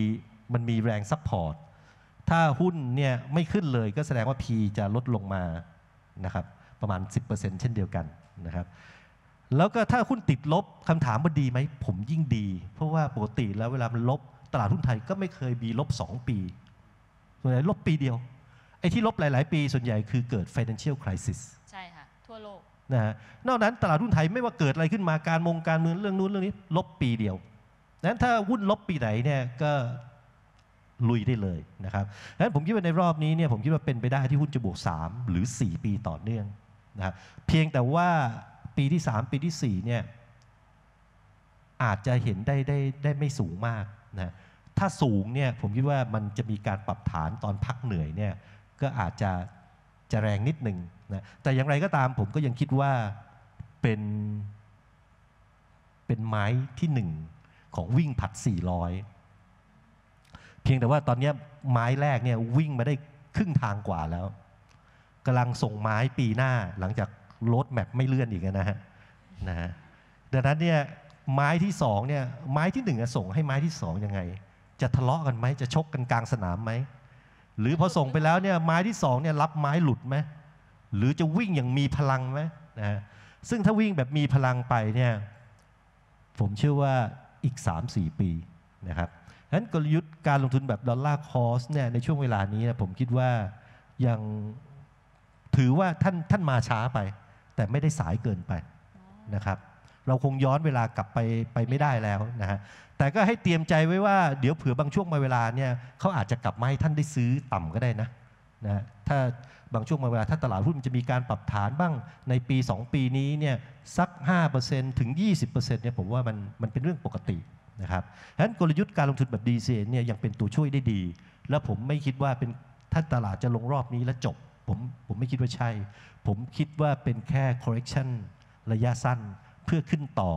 มันมีแรงซับพอร์ตถ้าหุ้นเนี่ยไม่ขึ้นเลยก็แสดงว่า P จะลดลงมานะครับประมาณ 10%เช่นเดียวกันนะครับแล้วก็ถ้าหุ้นติดลบคำถามว่าดีไหม ผมยิ่งดี เพราะว่าปกติแล้วเวลามันลบ ตลาดหุ้นไทยก็ไม่เคยมีลบ 2 ปีส่วนใหญ่ลบปีเดียว ไอ้ที่ลบหลาย ๆ ปีส่วนใหญ่คือเกิด financial crisis ใช่ค่ะทั่วโลกนะฮะนอกนั้นตลาดหุ้นไทยไม่ว่าเกิดอะไรขึ้นมาการมงการเมืองเรื่องนู้นเรื่องนี้ ลบปีเดียวนั้นถ้าหุ้นลบปีไหนเนี่ยก็ลุยได้เลยนะครับดังนั้นผมคิดว่าในรอบนี้เนี่ยผมคิดว่าเป็นไปได้ที่หุ้นจะบวก3 หรือ 4 ปีต่อเนื่องนะครับเพียงแต่ว่าปีที่ 3 ปีที่4เนี่ยอาจจะเห็นได้ได้ได้ไม่สูงมากนะถ้าสูงเนี่ยผมคิดว่า มันจะมีการปรับฐานตอนพักเหนื่อยเนี่ยก็อาจจะจะแรงนิดหนึ่งนะแต่อย่างไรก็ตาม ผมก็ยังคิดว่าเป็นเป็นไม้ที่หนึ่งของวิ่งผัด 400เพียงแต่ว่าตอนนี้ไม้แรกเนี่ยวิ่งมาได้ครึ่งทางกว่าแล้วกำลังส่งไม้ปีหน้า หลังจากรถแมปไม่เลื่อนอีกนะฮะนะฮะดังนั้นเนี่ยไม้ที่สองเนี่ยไม้ที่หนึ่งส่งให้ไม้ที่สองยังไง จะทะเลาะกันไหมจะชกกันกลางสนามไหมหรือพอส่งไปแล้วเนี่ยไม้ที่สองเนี่ยรับไม้หลุดไหมหรือจะวิ่งอย่างมีพลังไหมนะซึ่งถ้าวิ่งแบบมีพลังไปเนี่ยผมเชื่อว่าอีก3-4 ปีนะครับฉะนั้นกลยุทธ์การลงทุนแบบดอลลาร์คอสเนี่ยในช่วงเวลานี้นะผมคิดว่ายังถือว่าท่านท่านมาช้าไป แต่ไม่ได้สายเกินไปนะครับเราคงย้อนเวลากลับไปไปไม่ได้แล้วนะฮะแต่ก็ให้เตรียมใจไว้ว่าเดี๋ยวเผื่อบางช่วงมาเวลาเนี่ยเขาอาจจะกลับมาให้ท่านได้ซื้อต่ำก็ได้นะนะถ้าบางช่วงมาเวลาถ้าตลาดหุ้มันจะมีการปรับฐานบ้างในปี 2 ปีนี้เนี่ยสัก 5%ถึง 20%เนี่ยผมว่ามันมันเป็นเรื่องปกตินะครับฉะนั้นกลยุทธ์การลงทุนแบบ DCA เนี่ยยังเป็นตัวช่วยได้ดี และผมไม่คิดว่าเป็นถ้าตลาดจะลงรอบนี้แล้วจบผมผมไม่คิดว่าใช่ ผมคิดว่าเป็นแค่ correction ระยะสั้นเพื่อขึ้นต่อ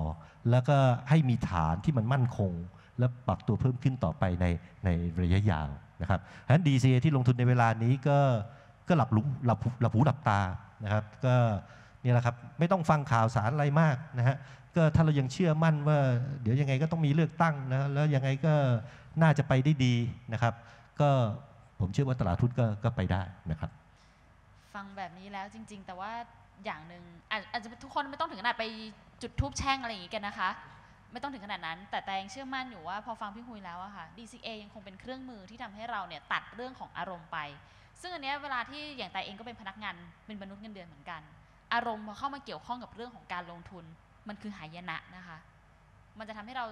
แล้วก็ให้มีฐานที่มันมั่นคง และปรับตัวเพิ่มขึ้นต่อไปในในระยะยาวนะครับฉะนั้น DCA ที่ลงทุนในเวลานี้ก็ก็หลับหลุมหลับหลับหูหลับตานะครับก็นี่แหละครับไม่ต้องฟังข่าวสารอะไรมากนะฮะก็ถ้าเรายังเชื่อมั่นว่า เดี๋ยวยังไงก็ต้องมีเลือกตั้งนะแล้วยังไงก็น่าจะไปได้ดีนะครับก็ผมเชื่อว่าตลาดทุนก็ก็ไปได้นะครับ ฟังแบบนี้แล้วจริงๆ แต่ว่าอย่างหนึ่งอาจจะทุกคนไม่ต้องถึงขนาดไปจุดทูบแช่งอะไรอย่างนี้กันนะคะ ไม่ต้องถึงขนาดนั้น แต่แตงเชื่อมั่นอยู่ว่าพอฟังพี่ฮุยแล้วอะค่ะ DCA ยังคงเป็นเครื่องมือที่ทำให้เราเนี่ยตัดเรื่องของอารมณ์ไป ซึ่งอันนี้เวลาที่อย่างแตงเองก็เป็นพนักงาน เป็นมนุษย์เงินเดือนเหมือนกัน อารมณ์พอเข้ามาเกี่ยวข้องกับเรื่องของการลงทุนมันคือหายนะนะคะ มันจะทำให้เรา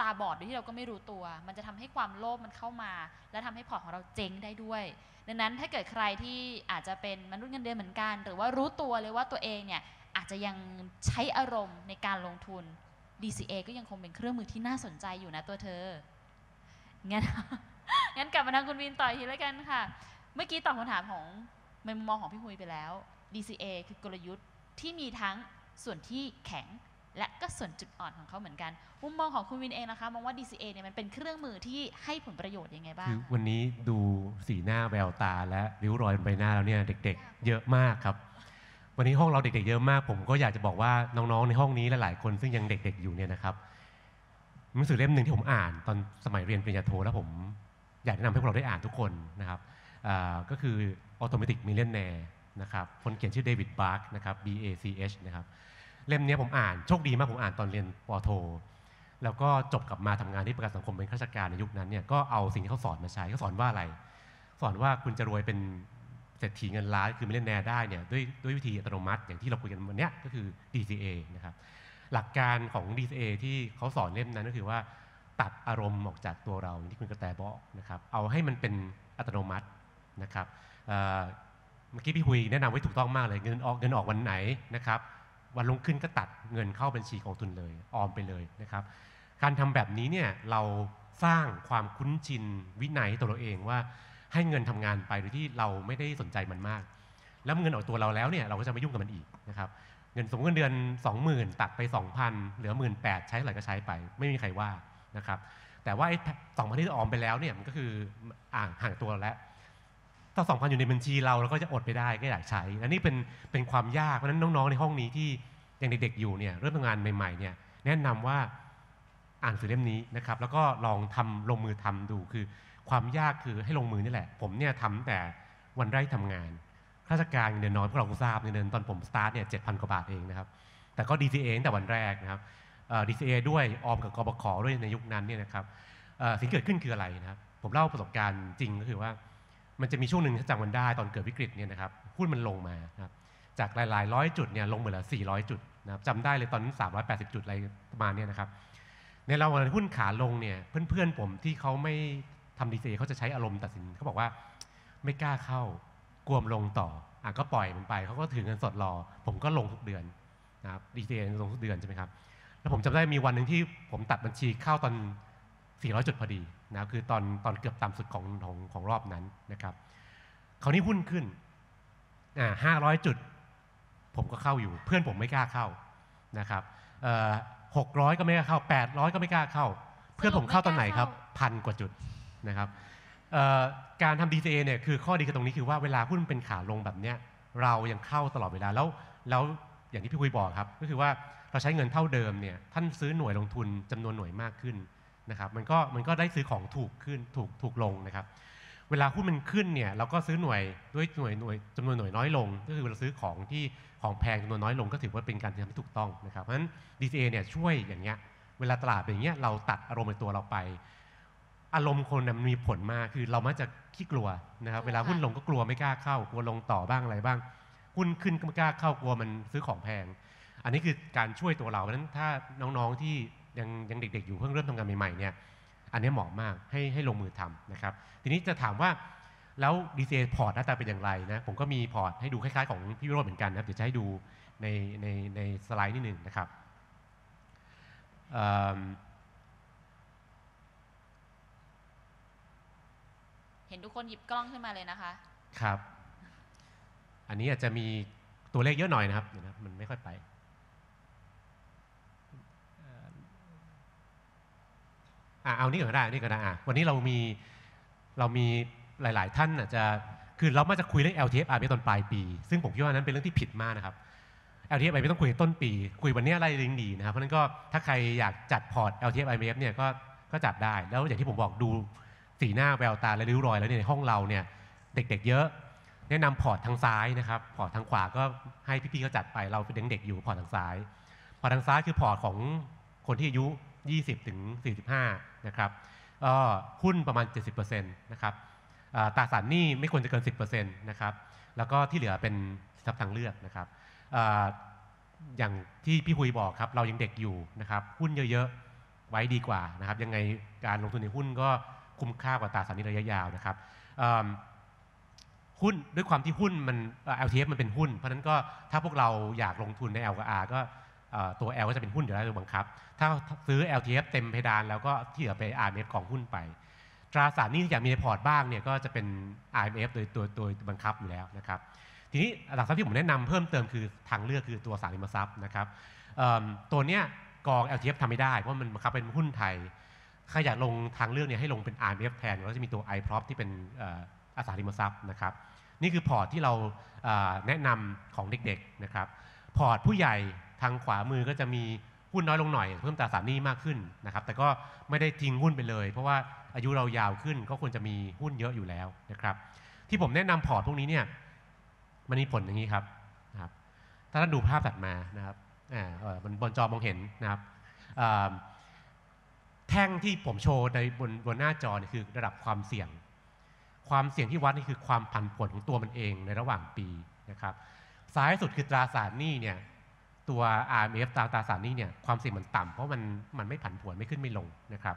ตาบอดโดยที่เราก็ไม่รู้ตัว มันจะทำให้ความโลภมันเข้ามา และทำให้พอร์ตของเราเจ๊งได้ด้วย ดังนั้นถ้าเกิดใครที่อาจจะเป็นมนุษย์เงินเดือนเหมือนกัน หรือว่ารู้ตัวเลยว่าตัวเองเนี่ยอาจจะยังใช้อารมณ์ในการลงทุน DCA ก็ยังคงเป็นเครื่องมือที่น่าสนใจอยู่นะตัวเธอ งั้น งั้นกลับมาทางคุณวินต่อยทีแล้วกันค่ะ เมื่อกี้ตอบคำถามของมุมมองของพี่ฮุยไปแล้ว DCA คือกลยุทธ์ที่มีทั้งส่วนที่แข็งและก็ส่วนจุดอ่อนของเขาเหมือนกันมุมมองของคุณวินเองนะคะมองว่า DCA เนี่ยมันเป็นเครื่องมือที่ให้ผลประโยชน์ยังไงบ้าง คือวันนี้ดูสีหน้าแววตา และริ้วรอยบนใบหน้าแล้วเนี่ยเด็ก ๆ เยอะมากครับ วันนี้ห้องเราเด็ก ๆเยอะมากผมก็อยากจะบอกว่าน้องๆในห้องนี้หลาย ๆ คนซึ่งยังเด็ก ๆอยู่เนี่ยนะครับหนังสือเล่มหนึ่งที่ผมอ่านตอนสมัยเรียนปริญญาโทแล้วผมอยากแนะนำให้พวกเราได้อ่านทุกคนนะครับก็คือ Automatic Millionaire นะครับคนเขียนชื่อเดวิดบาร์กนะครับ B A C H นะครับเล่มนี้ผมอ่านโชคดีมากผมอ่านตอนเรียนปโท แล้วก็จบกลับมาทำงานที่ประกันสังคมเป็นข้าราชการในยุคนั้นเนี่ย ก็เอาสิ่งที่เขาสอนมาใช้ เขาสอนว่าอะไร สอนว่าคุณจะรวยเป็นเศรษฐีเงินล้านคือไม่เล่นแน่ได้เนี่ยด้วยด้วยวิธีอัตโนมัติอย่างที่เราคุยกันวันนี้ก็คือ DCA นะครับ หลักการของ DCA ที่เขาสอนเล่มนั้นก็คือว่า ตัดอารมณ์ออกจากตัวเราที่คุณกระแตบอกนะครับ เอาให้มันเป็นอัตโนมัตินะครับ เมื่อกี้พี่หุยแนะนำไว้ถูกต้องมากเลยเงินออกเงินออกวันไหนนะครับวันลงขึ้นก็ตัดเงินเข้าบัญชีของทุนเลยออมไปเลยนะครับการทำแบบนี้เนี่ยเราสร้างความคุ้นชินวินัยตัวเราเองว่าให้เงินทำงานไปโดยที่เราไม่ได้สนใจมันมากแล้วเงินออกตัวเราแล้วเนี่ยเราก็จะไม่ยุ่งกับมันอีกนะครับเงินสมเงินเดือน 20,000ตัดไป 2,000 เหลือ1 8ื่นใช้อะไรก็ใช้ไป ไม่มีใครว่านะครับแต่ว่าไอ้สองพันที่ออมไปแล้วเนี่ยมันก็คืออ่างห่างตัวแล้วถ้าสองพันอยู่ในบัญชีเราแล้วก็จะอดไปได้ก็อยากใช้อันนี้เป็นเป็นความยากเพราะฉะนั้นน้องๆในห้องนี้ที่ยังเด็กๆอยู่เนี่ยเริ่มทำงานใหม่ๆเนี่ยแนะนำว่าอ่านสือเล่มนี้นะครับแล้วก็ลองทำลงมือทำดูคือความยากคือให้ลงมือนี่แหละ ผมเนี่ยทำแต่วันแรกทำงานข้าราชการเดินน้อยพวกเราทราบเดินตอนผมสตาร์ทเนี่ยเจ็ดพันกว่าบาทเองนะครับแต่ก็ดีซตั้งแต่วันแรกนะครับดีซีเอด้วยออมกับกบขด้วยในยุคนั้นเนี่ยนะครับสิ่งเกิดขึ้นคืออะไรนะครับผมเล่าประสบการณ์จริงก็คือว่ามันจะมีช่วงหนึ่งถ้าจำันได้ตอนเกิดวิกฤตเนี่ยนะครับหุ้นมันลงมาครับจากหลายๆร้อยจุดเนี่ยลงเหลือ 400 จุดนะครับจำได้เลยตอนนั้น 380 จุดอะไรประมาณเนี่ยนะครับในระหว่างหุ้นขาลงเนี่ยเพื่อนๆผมที่เขาไม่ทำดีเซเขาจะใช้อารมณ์ตัดสินเขาบอกว่าไม่กล้าเข้ากลัวมลงต่อ อ่ะก็ปล่อยมันไปเขาก็ถือเงินสดรอผมก็ลงทุกเดือนนะครับดีเซลงทุกเดือนใช่ไหมครับแล้วผมจำได้มีวันหนึ่งที่ผมตัดบัญชีเข้าตอน 400 จุดพอดีนะคือตอนตอนเกือบต่ำสุดของของของรอบนั้นนะครับคราวนี้หุ้นขึ้นอ่าห้าร้อยจุดผมก็เข้าอยู่ เพื่อนผมไม่กล้าเข้านะครับหกร้อยก็ไม่กล้าเข้าแปดร้อยก็ไม่กล้าเข้า เพื่อนผมเข้าตอนไหนครับพันกว่าจุดนะครับการทำีเ a เนี่ยคือข้อดีคือตรงนี้คือว่าเวลาหุ้นเป็นขาลงแบบเนี้ยเรายังเข้าตลอดเวลาแล้วแล้วอย่างที่พี่คุยบอกครับ ก็คือว่าเราใช้เงินเท่าเดิมเนี่ยท่านซื้อหน่วยลงทุนจำนวนหน่วยมากขึ้นะครับมันก็มันก็ได้ซื้อของถูกขึ้นถูกถูกลงนะครับ เวลาหุ้นมันขึ้นเนี่ยเราก็ซื้อหน่วยด้วยหน่วยหน่วยจำนวนหน่วยน้อยลง ก็คือเราซื้อของที่ของแพงจำนวนน้อยลงก็ถือว่าเป็นการทำที่ถูกต้องนะครับเพราะฉะนั้น DCA เนี่ยช่วยอย่างเงี้ยเวลาตลาดเป็นอย่างเงี้ยเราตัดอารมณ์ในตัวเราไป อารมณ์คนมันมีผลมากคือเรามักจะขี้กลัวนะครับเวลาหุ้นลงก็กลัวไม่กล้าเข้า กลัวลงต่อบ้างอะไรบ้างหุ้นขึ้นก็ไม่กล้าเข้ากลัวมันซื้อของแพง อันนี้คือการช่วยตัวเราเพราะฉะนั้นถ้าน้องๆที่ยังยังเด็กๆอยู่เพิ่งเริ่มทำงานใหม่ๆเนี่ยอันนี้เหมาะมากให้ให้ลงมือทำนะครับทีนี้จะถามว่าแล้วดีเซพอร์ตหน้าตาเป็นอย่างไรนะผมก็มีพอร์ตให้ดูคล้าย ๆของพี่วิโรจน์เหมือนกันนะครับเดี๋ยวจะให้ดูในในในสไลด์นิดหนึ่งนะครับเห็นทุกคนหยิบกล้องขึ้นมาเลยนะคะครับ อันนี้อาจจะมีตัวเลขเยอะหน่อยนะครับมันไม่ค่อยไปอ่ะเอานี่ก็ได้ นี่ก็ได้อ่ะ วันนี้เรามีเรามีหลายๆ ท่านอาจจะ คือเรามาจะคุยเรื่อง LTFR ไปตอนปลายปี ซึ่งผมคิดว่านั้นเป็นเรื่องที่ผิดมากนะครับ LTFI ไม่ต้องคุยต้นปี คุยวันนี้ไล่ลิงดีนะครับ เพราะนั้นก็ถ้าใครอยากจัดพอร์ต LTFI เนี่ยก็ก็จัดได้ แล้วอย่างที่ผมบอกดูสีหน้าแววตาและริ้วรอยแล้วเนี่ยในห้องเราเนี่ยเด็ก ๆ เยอะ แนะนำพอร์ตทางซ้ายนะครับ พอร์ตทางขวาก็ให้พี่ๆเขาจัดไปเราเป็นเด็กๆอยู่พอร์ตทางซ้าย พอร์ตทางซ้ายคือพอร์ตของคนที่อายุ 20ถึง45นะครับหุ้นประมาณ70%นะครับตราสารหนี้ไม่ควรจะเกิน10%นะครับแล้วก็ที่เหลือเป็นทรัพย์ทางเลือกนะครับอย่างที่พี่คุยบอกครับเรายังเด็กอยู่นะครับหุ้นเยอะๆไว้ดีกว่านะครับยังไงการลงทุนในหุ้น ก็คุ้มค่ากว่าตราสารหนี้ระยะยาวนะครับหุ้นด้วยความที่หุ้นมัน LTF มันเป็นหุ้น เพราะนั้นก็ถ้าพวกเราอยากลงทุนใน L g R ก็ตัว L ก็จะเป็นหุ้นอยู่แล้วโดยบังคับ ถ้าซื้อ LTF เต็มเพดานแล้วก็ที่เหลือไป RMF กองหุ้นไป ตราสารนี้อยากมีในพอร์ตบ้างเนี่ยก็จะเป็น RMF โดยตัวโดยบังคับอยู่แล้วนะครับ ทีนี้หลักทรัพย์ที่ผมแนะนำเพิ่มเติมคือทางเลือกคือตัวสารนิมทรัพย์นะครับตัวเนี้ยกอง LTF ทำไม่ได้เพราะมันบังคับเป็นหุ้นไทยใครอยากลงทางเลือกเนี่ยให้ลงเป็น RMF แทนก็จะมีตัว iProp ที่เป็นอสาริมทรัพย์นะครับ นี่คือพอร์ตที่เราแนะนำของเด็กๆนะครับ พอร์ตผู้ใหญ่ทางขวามือก็จะมีหุ้นน้อยลงหน่อยเพิ่มตราสารหนี้มากขึ้นนะครับ แต่ก็ไม่ได้ทิ้งหุ้นไปเลย เพราะว่าอายุเรายาวขึ้นก็ควรจะมีหุ้นเยอะอยู่แล้วนะครับ ที่ผมแนะนำพอร์ตพวกนี้เนี่ยมันมีผลอย่างนี้ครับนะครับถ้าท่านดูภาพถัดมานะครับอ่ามันบนจอมองเห็นนะครับแท่งที่ผมโชว์ในบนบนหน้าจอนี่คือ ระดับความเสี่ยง ความเสี่ยงที่วัดนี่คือความผันผวนของตัวมันเองในระหว่างปีนะครับซ้ายสุดคือตราสารหนี้เนี่ยตัว RMF ตาตาสามนี่เนี่ยความเสี่ยงมันต่ำเพราะมันมันไม่ผันผวนไม่ขึ้นไม่ลงนะครับ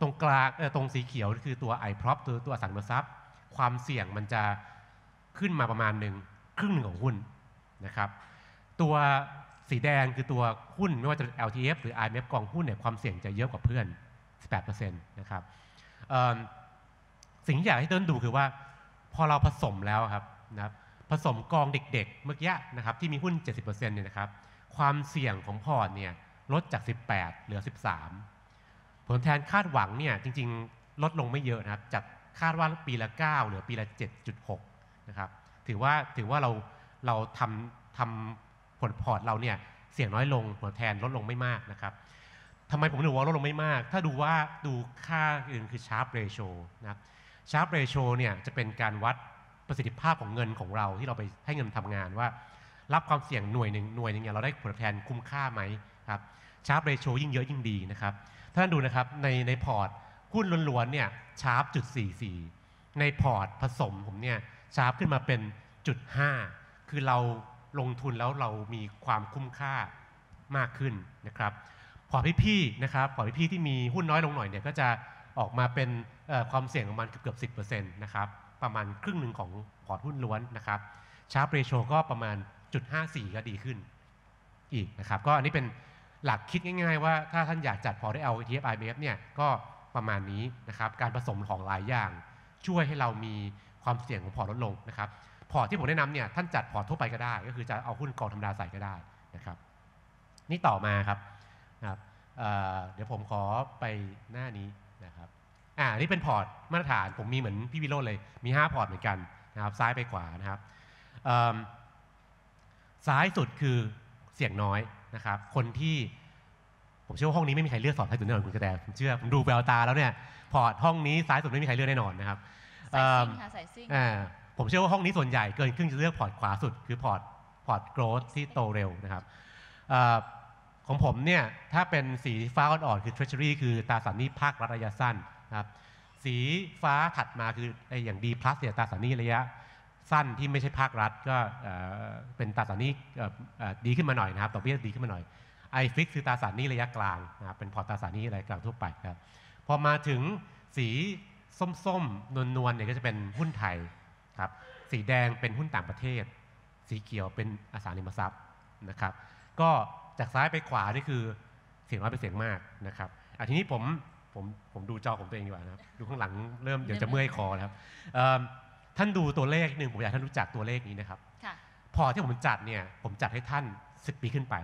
ตรงกลางตรงสีเขียวคือตัว i p r o p ตัวตัวสังหาซทรัพย์ ความเสี่ยงมันจะขึ้นมาประมาณหนึ่งครึ่งหนึ่งของหุ้นนะครับ ตัวสีแดงคือตัวหุ้นไม่ว่าจะ LTF หรือ IMF กองหุ้นเนี่ยความเสี่ยงจะเยอะกว่าเพื่อน18%นะครับสิ่งที่อยากให้เติ้นดูคือว่าพอเราผสมแล้วครับนะครับผสมกองเด็กๆ เมื่อกี้นะครับ ที่มีหุ้น70%เนี่ยนะครับความเสี่ยงของพอร์ตเนี่ยลดจาก 18 เหลือ 13 ผลแทนคาดหวังเนี่ยจริงๆ ลดลงไม่เยอะนะครับจากคาดว่าปีละ9เหลือปีละ 7.6นะครับ ถือว่าถือว่าเราเราทำทำผลพอร์ตเราเนี่ยเสี่ยงน้อยลงผลแทนลดลงไม่มากนะครับทำไมผมถึงว่าลดลงไม่มาก ถ้าดูว่าดูค่าอื่นคือ sharp ratio นะครับ sharp ratio เนี่ยจะเป็นการวัดประสิทธิภาพของเงินของเราที่เราไปให้เงินทำงานว่ารับความเสี่ยงหน่วยหนึ่งหน่วยหนึ่งเนี่ยเราได้ผลแทนคุ้มค่าไหมครับ ชาร์ปเรโชยิ่งเยอะยิ่งดีนะครับท่านดูนะครับในในพอร์ตหุ้นล้วนๆเนี่ยชาร์ปจุดสี่สี่ในพอร์ตผสมผมเนี่ยชาร์ปขึ้นมาเป็นจุดห้าคือเราลงทุนแล้วเรามีความคุ้มค่ามากขึ้นนะครับ พอพี่ๆนะครับ พอพี่ๆที่มีหุ้นน้อยลงหน่อยเนี่ยก็จะออกมาเป็นความเสี่ยงประมาณเกือบสิบเปอร์เซ็นะครับ ประมาณครึ่งหนึ่งของพอร์ตหุ้นล้วนนะครับ ชาร์ปเรโชก็ประมาณจุดห้าสี่ก็ดีขึ้น อีกนะครับ ก็อันนี้เป็นหลักคิดง่ายๆว่าถ้าท่านอยากจัดพอได้เอาที f IMF เนี่ย ก็ประมาณนี้นะครับ การผสมของหลายอย่าง ช่วยให้เรามีความเสี่ยงของพอลดลงนะครับ พอที่ผมแนะนำเนี่ยท่านจัดพอทั่วไปก็ได้ ก็คือจะเอาหุ้นกองธรรมดาใส่ก็ได้นะครับนี่ต่อมาครับนะครับเเดี๋ยวผมขอไปหน้านี้นะครับ อ่านี่เป็นพอร์ตมาตรฐาน ผมมีเหมือนพี่วิโรจน์เลยมี5พอร์ตเหมือนกันนะครับ ซ้ายไปขวานะครับซ้ายสุดคือเสียงน้อยนะครับ คนที่ผมเชื่อว่าห้องนี้ไม่มีใครเลือกสอบท้ายสุดแน่นอนคุณกระแตผมเชื่อผมดูแววตาแล้วเนี่ยพอร์ตห้องนี้ซ้ายสุดไม่มีใครเลือกแน่นอนนะครับสายซิงค่ะสายซิ่งอ่าผมเชื่อว่าห้องนี้ส่วนใหญ่เกินครึ่งจะเลือกพอร์ตขวาสุด คือพอร์ตพอร์ตโกร์ที่โตเร็วนะครับของผมเนี่ยถ้าเป็นสีฟ้าอ่อนๆคือ treasury คือตราสารหนี้ภาครัฐระยะสั้นนะครับสีฟ้าถัดมาคืออย่างดีพลัสเนี่ยตราสารหนี้ระยะสั้นที่ไม่ใช่ภาครัฐก็เป็นตราสารนี้ดีขึ้นมาหน่อยนะครับตอวเบี้ยดีขึ้นมาหน่อยไอฟิกคือตราสารนี้ระยะกลางนะครับเป็นพอตราสารนี้ระยะกลางทั่วไปครับพอมาถึงสีส้มๆนวลๆเนี่ยก็จะเป็นหุ้นไทยครับสีแดงเป็นหุ้นต่างประเทศ สีเขียวเป็นอสังหาริมทรัพย์นะครับ ก็จากซ้ายไปขวานี่คือเสียงว่าเป็นเสียงมากนะครับอ่ทีนี้ผมผมผมดูจอของตัวเองดีกว่านะครับดูข้างหลังเริ่มเดี๋ยวจะเมื่อยคอนะครับท่านดูตัวเลขหนึ่งผมอยากท่านรู้จักตัวเลขนี้นะครับพอที่ผมจัดเนี่ย ผมจัดให้ท่านสิบปีขึ้นไป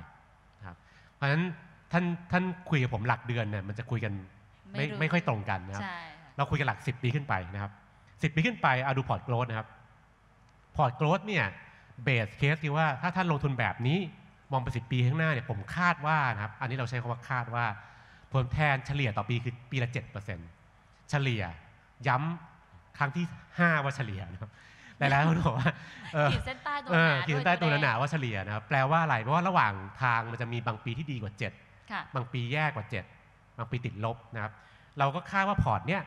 ครับเพราะฉะนั้นท่านท่านคุยกับผมหลักเดือนเนี่ยมันจะคุยกันไม่ไม่ค่อยตรงกันนะครับเราคุยกันหลักสิบปีขึ้นไปนะครับสิบปีขึ้นไปเอาดูพอร์ตโกลด์นะครับพอร์ตโกลด์เนี่ยเบสเคสคือว่าถ้าท่านลงทุนแบบนี้ มองไปสิบปีข้างหน้าเนี่ยผมคาดว่านะครับอันนี้เราใช้คำว่าคาดว่าผลแทนเฉลี่ยต่อปีคือปีละเจ็ดเฉลี่ย ย้ำครั้งที่5ว่าเฉลี่ยนะครับหลายๆคนบอกว่าขีดเส้นใต้ตัวหนาขีดเส้นใต้ตัวหนาว่าเฉลี่ยนะครับ แปลว่าอะไร เพราะว่าระหว่างทางมันจะมีบางปีที่ดีกว่า7บางปีแย่กว่า7บางปีติดลบนะครับ เราก็คาดว่าพอร์ต เนี้ย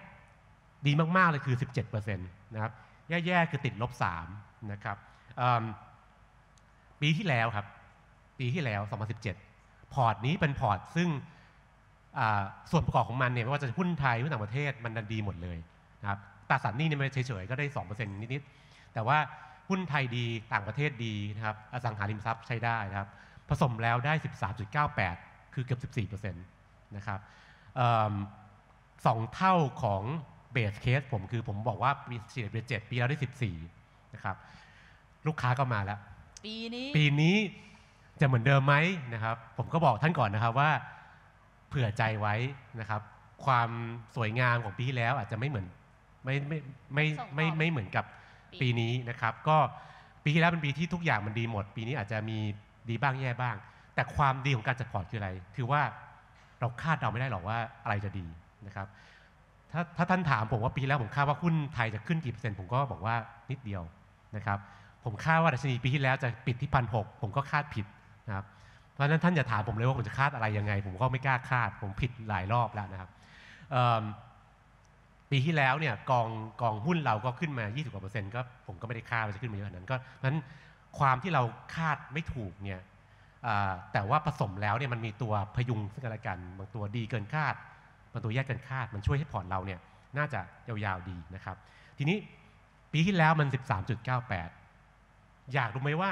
ดีมากๆเลยคือ17%นะครับ แย่ๆคือติดลบ3นะครับ ปีที่แล้วครับ ปีที่แล้ว2017พอร์ตนี้เป็นพอร์ตซึ่งส่วนประกอบของมันเนี่ยไม่ว่าจะหุ้นไทยหุ้นต่างประเทศมันดันดีหมดเลยนะครับตราสารหนี้นี่ยเฉยๆก็ได้2%นิดๆแต่ว่าหุ้นไทยดีต่างประเทศดีนะครับอสังหาริมทรัพย์ใช้ได้นะครับ ผสมแล้วได้ 13.98 คือเกือบ14%นะครับสองเท่าของเบสเคสผมคือผมบอกว่าปีเฉียดเเจ็ดปีแล้วได้สสิบี่นะครับลูกค้าก็มาแล้วปีนี้ปีนี้จะเหมือนเดิมไหมนะครับผมก็บอกท่านก่อนนะครับว่า เผื่อใจไว้นะครับความสวยงามของปีที่แล้วอาจจะไม่เหมือนไม่ไม่ไม่ไม่ไม่เหมือนกับปีนี้นะครับ ก็ปีที่แล้วเป็นปีที่ทุกอย่างมันดีหมด ปีนี้อาจจะมีดีบ้างแย่บ้าง แต่ความดีของการจัดพอร์ตคืออะไรถือว่าเราคาดเดาไม่ได้หรอกว่าอะไรจะดีนะครับ ถ้าถ้าท่านถามผมว่าปีแล้วผมคาดว่าหุ้นไทยจะขึ้นกี่เปอร์เซ็นต์ผมก็บอกว่านิดเดียวนะครับผมคาดว่าดัชนีปีที่แล้วจะปิดที่พันหผมก็คาดผิดนะครับเพราะะนั้นท่านอย่าถามผมเลยว่าผมจะคาดอะไรยังไง ผมก็ไม่กล้าคาดผมผิดหลายรอบแล้วนะครับปีที่แล้วเนี่ยกองกองหุ้นเราก็ขึ้นมา 20 กว่าเปอร์เซ็นต์ก็ผมก็ไม่ได้คาดว่าจะขึ้นมาเยอะนั้นก็นั้นความที่เราคาดไม่ถูกเนี่ยแต่ว่าผสมแล้วเนี่ยมันมีตัวพยุงซึ่งกันและกันบางตัวดีเกินคาดบางตัวแย่เกินคาดมันช่วยให้พอร์ตเราเนี่ยน่าจะยาวๆดีนะครับทีนี้ปีที่แล้วมัน 13.98 อยากรู้ไหมว่า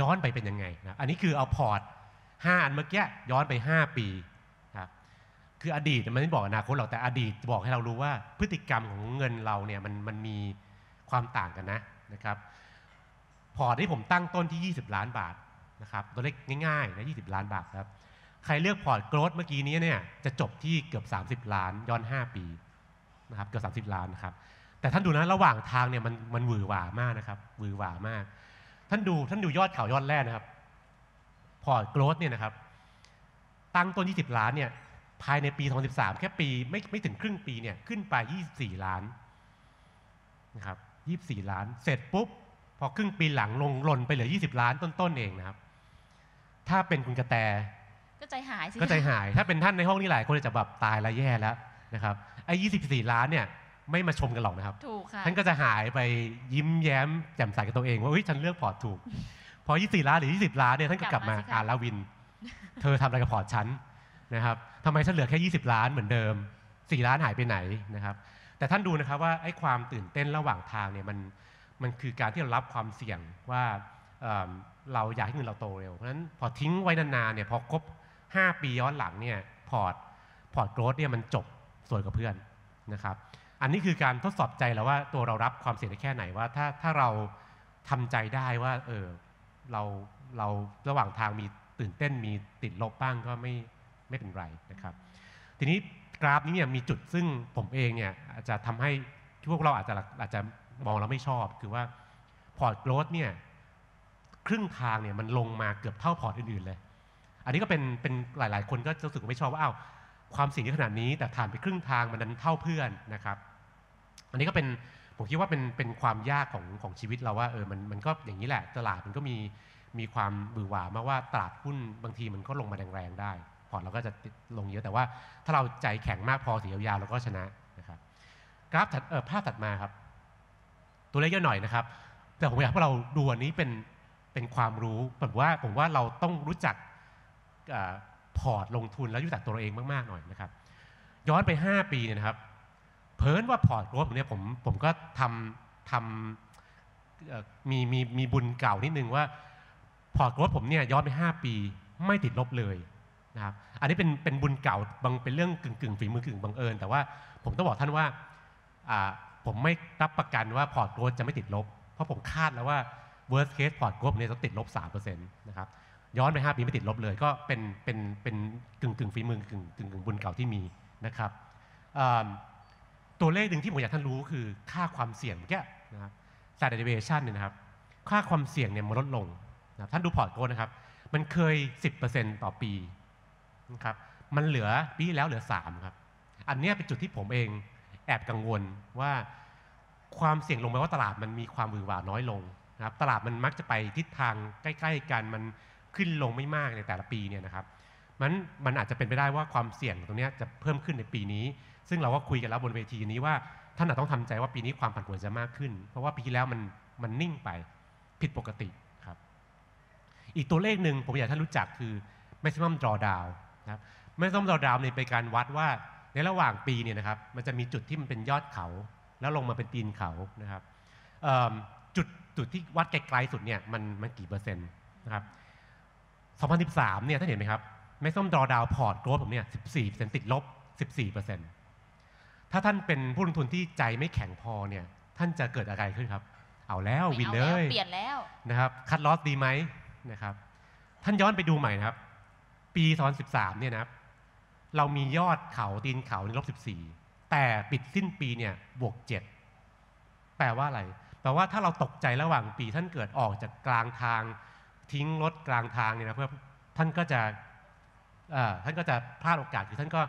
ย้อนไปเป็นยังไงนะอันนี้คือเอาพอร์ต 5 อันเมื่อกี้ย้อนไป 5 ปีคืออดีตมันไม่บอกอนาคตเราแต่อดีตบอกให้เรารู้ว่า พฤติกรรมของเงินเราเนี่ยมันมันมีความต่างกันนะนะครับพอที่ผมตั้งต้นที่ 20ล้านบาทนะครับตัวเลขง่ายๆนะ20 ล้านบาทครับ ใครเลือกพอร์ตโกรดสเมื่อกี้นี้เนี่ยจะจบที่เกือบ 30 ล้านย้อน5ปีนะครับเกือบ30 ล้านนะครับแต่ท่านดูนะระหว่างทางเนี่ยมันมันหวือหวามากนะครับหวือหวามาก ท่านดูท่านดูยอดเขายอดแรกนะครับ พอร์ตโกรดสเนี่ยนะครับตั้งต้น 20ล้านเนี่ยภายในปี2013แค่ปีไม่ไม่ถึงครึ่งปีเนี่ยขึ้นไป 24 ล้านนะครับ24 ล้านเสร็จปุ๊บ พอครึ่งปีหลังลงหล่นไปเหลือ 20 ล้านต้นต้นเองนะครับ ถ้าเป็นคุณกระแตก็ใจหายสิก็ใจหาย ถ้าเป็นท่านในห้องนี่หลาย คนจะแบบตายละแย่แล้วนะครับไอ้24 ล้านเนี่ยไม่มาชมกันหรอกนะครับถูกค่ะท่านก็จะหายไปยิ้มแย้มแจ่มใสกับตัวเอง ว่าเฮ้ยฉันเลือกพอร์ตถูก พอ24ล้านหรือ 20 ล้านเนี่ยท่านก็กลับมาอาราวิน เธอทำอะไรกับพอร์ตฉันนะครับทำไมฉันเหลือแค่20ล้านเหมือนเดิม4ล้านหายไปไหนนะครับ แต่ท่านดูนะครับว่าไอ้ความตื่นเต้นระหว่างทางเนี่ยมันมันคือการที่เรารับความเสี่ยงว่าเราอยากให้เงินเราโตเร็วเพราะฉะนั้นพอทิ้งไว้นานๆเนี่ยพอครบ 5 ปีย้อนหลังเนี่ยพอร์ตพอร์ตโกรดเนี่ยมันจบสวยกว่าเพื่อนนะครับ อันนี้คือการทดสอบใจแล้วว่าตัวเรารับความเสี่ยงได้แค่ไหนว่าถ้าถ้าเราทำใจได้ว่าเออเราเราระหว่างทางมีตื่นเต้นมีติดลบบ้างก็ไม่ไม่เป็นไรนะครับ ทีนี้กราฟนี้เนี่ยมีจุดซึ่งผมเองเนี่ยอาจจะทำให้พวกเราอาจจะอาจจะมองเราไม่ชอบคือว่าพอร์ตโกลด์เนี่ยครึ่งทางเนี่ยมันลงมาเกือบเท่าพอร์ตอื่นๆ เลย อันนี้ก็เป็นเป็นหลาย ๆคนก็รู้สึกไม่ชอบว่าอ้าวความเสี่ยงที่ขนาดนี้แต่ฐานไปครึ่งทางมันนั้นเท่าเพื่อนนะครับ อันนี้ก็เป็นผมคิดว่าเป็นเป็นความยากของของชีวิตเราว่าเออมันมันก็อย่างนี้แหละตลาดมันก็มีมีความบือหวามากว่าตลาดหุ้นบางทีมันก็ลงมาแรงๆได้พอร์ตเราก็จะลงเยอะแต่ว่า ถ้าเราใจแข็งมากพอถือยาวๆเราก็ชนะนะครับกราฟถัดภาพถัดมาครับ ตัวเลขเยอะหน่อยนะครับ แต่ผมอยากให้เราดูอันนี้เป็นเป็นความรู้ผมว่าผมว่าเราต้องรู้จักพอร์ตลงทุนแล้วยู้จักตัวเองมากๆหน่อยนะครับ ย้อนไป 5 ปีเนี่ยนะครับ เพิ่นว่าพอร์ตรถลเนี่ยผมผมก็ทำทำมีมีมีบุญเก่านิดนึงว่า พอร์ตรถผมเนี่ยย้อนไป5ปีไม่ติดลบเลยนะครับอันนี้เป็นเป็นบุญเก่าบางเป็นเรื่องกึ่งกึ่งฝีมือกึ่งบังเอิญแต่ว่าผมต้องบอกท่านว่าผมไม่รับประกันว่าพอร์ตโกลจะไม่ติดลบ เพราะผมคาดแล้วว่า worst case พอร์ตโกลเนี่ยจะติดลบ3%นะครับย้อนไป5ปีไม่ติดลบเลยก็เป็นเป็นเป็นกึ่งกึ่งฝีมือกึ่งกึ่งกึ่งบุญเก่าที่มีนะครับตัวเลขหนึ่งที่ผมอยากท่านรู้คือค่าความเสี่ยงเมื่อกี้นะครับ standard deviation เนี่ยนะครับค่าความเสี่ยงเนี่ยมันลดลงนะท่านดูพอร์ตโกลนะครับมันเคย10%ต่อปีนะครับมันเหลือปีแล้วเหลือ3ครับอันนี้เป็นจุดที่ผมเองแอบกังวลว่าความเสี่ยงลงไปว่าตลาดมันมีความหวือหวาน้อยลงนะครับตลาดมันมักจะไปทิศทางใกล้ ๆกันมันขึ้นลงไม่มากในแต่ละปีเนี่ยนะครับมันมันอาจจะเป็นไปได้ว่าความเสี่ยงตรงนี้จะเพิ่มขึ้นในปีนี้ ซึ่งเราก็คุยกันแล้วบนเวทีนี้ว่าท่านอาจต้องทำใจว่าปีนี้ความผันผวนจะมากขึ้น เพราะว่าปีที่แล้วมันมันนิ่งไปผิดปกติครับอีกตัวเลขหนึ่งผมอยากท่านรู้จักคือ maximum drawdown ครับเมื่อส้มดรวดาวนี่ไปการวัดว่า ในระหว่างปีเนี่ยนะครับมันจะมีจุดที่มันเป็นยอดเขา แล้วลงมาเป็นตีนเขานะครับจุดจุดที่วัดไกลๆสุดเนี่ยมันมันกี่เปอร์เซ็นต์นะครับ2013เนี่ยท่านเห็นไหมครับแม่ส้มดอดาวพอร์ตโกลดผมเนี่ย14%ติดลบ14%ถ้าท่านเป็นผู้ลงทุนที่ใจไม่แข็งพอเนี่ยท่านจะเกิดอะไรขึ้นครับ เอาแล้ววินเลยเปลี่ยนแล้วนะครับคัดลอสดีไหมนะครับ ท่านย้อนไปดูใหม่นะครับปี2013เนี่ยนะ เรามียอดเขาตีนเขาในลบ14แต่ปิดสิ้นปีเนี่ยบวก7แปลว่าอะไร แปลว่าถ้าเราตกใจระหว่างปีท่านเกิดออกจากกลางทางทิ้งรถกลางทางเนี่ยนะ เพื่อท่านก็จะ ท่านก็จะพลาดโอกาสคือท่านก็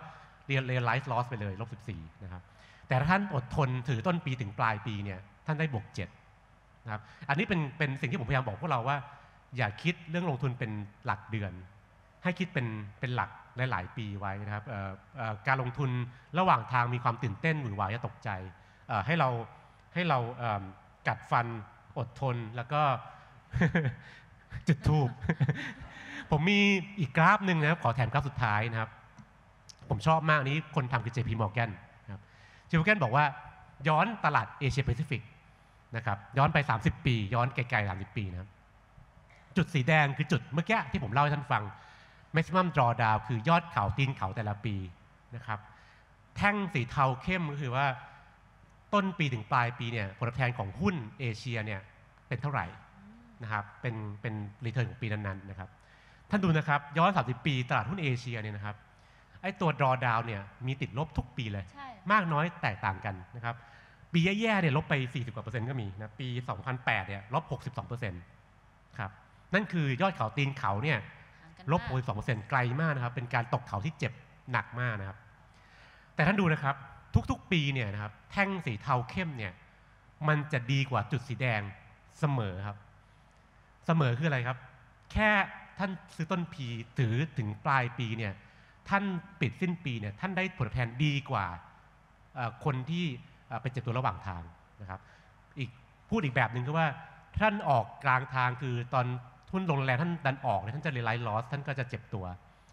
เรียนเรียนไลฟ์ลอสไปเลยลบ14นะครับ แต่ถ้าท่านอดทนถือต้นปีถึงปลายปีเนี่ยท่านได้บวก7นะครับ อันนี้เป็นเป็นสิ่งที่ผมพยายามบอกพวกเราว่าอย่าคิดเรื่องลงทุนเป็นหลักเดือนให้คิดเป็นเป็นหลักหลายๆปีไว้นะครับการลงทุนระหว่างทางมีความตื่นเต้นหรือวายตกใจให้เราให้เรากัดฟันอดทนแล้วก็จุดทูบผมมีอีกกราฟหนึ่งนะครับขอแถมกราฟสุดท้ายนะครับผมชอบมากนี้คนทำคือพีมอร์แกครับีมอร์แกนบอกว่าย้อนตลาดเอเชียแปซิฟิกนะครับย้อนไป 30 ปี ย้อนไกลๆ30 ปีนะจุดสีแดงคือจุดเมื่อกี้ที่ผมเล่าให้ท่านฟัง maximum drawdown คือยอดเขาตีนเขาแต่ละปีนะครับแท่งสีเทาเข้มก็คือว่าต้นปีถึงปลายปีเนี่ยผลตอบแทนของหุ้นเอเชียเนี่ยเป็นเท่าไหร่นะครับเป็นเป็นรีเทิร์นของปีนั้นๆนะครับท่านดูนะครับย้อน30ปีตลาดหุ้นเอเชียเนี่ยนะครับไอ้ตัวดรอดาวเนี่ยมีติดลบทุกปีเลย มากน้อยแตกต่างกันนะครับปีแย่ๆเนี่ยลบไป40กว่าเปอร์เซ็นต์ก็มีนะปี 2008เนี่ยลบ 62เปอร์เซ็นต์ครับนั่นคือยอดเขาตีนเขาเนี่ย์เซลบ62%ไกลมากนะครับเป็นการตกเขาที่เจ็บหนักมากนะครับ แต่ท่านดูนะครับทุกๆปีเนี่ยนะครับ แท่งสีเทาเข้มเนี่ยมันจะดีกว่าจุดสีแดงเสมอครับ เสมอคืออะไรครับ แค่ท่านซื้อต้นปีถือถึงปลายปีเนี่ย ท่านปิดสิ้นปีเนี่ยท่านได้ผลตอบแทนดีกว่าคนที่ไปเจ็บตัวระหว่างทางนะครับ อีกพูดอีกแบบหนึ่งก็ว่าท่านออกกลางทางคือตอนทุนลงแรงท่านดันออกเนี่ยท่านจะเรียไลท์ลอสท่านก็จะเจ็บตัว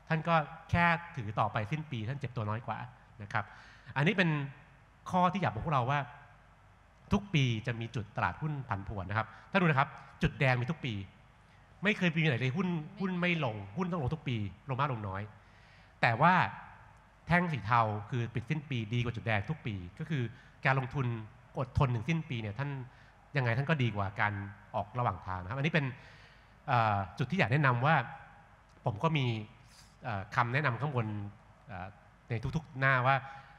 ท่านก็แค่ถือต่อไปสิ้นปี ท่านเจ็บตัวน้อยกว่านะครับอันนี้เป็นข้อที่อยากบอกพวกเราว่า ทุกปีจะมีจุดตลาดหุ้นผันผวนนะครับท่านดูนะครับ จุดแดงมีทุกปี ไม่เคยปีไหนเลยหุ้นหุ้นไม่ลงหุ้นต้องลงทุกปี ลงมากลงน้อย แต่ว่าแท่งสีเทาคือปิดสิ้นปีดีกว่าจุดแดงทุกปีก็คือการลงทุนอดทนถึงสิ้นปีเนี่ยท่านยังไงท่านก็ดีกว่าการออกระหว่างทางนะครับ อันนี้เป็นจุดที่อยากแนะนำว่าผมก็มีคำแนะนำข้างบนในทุกๆหน้าว่า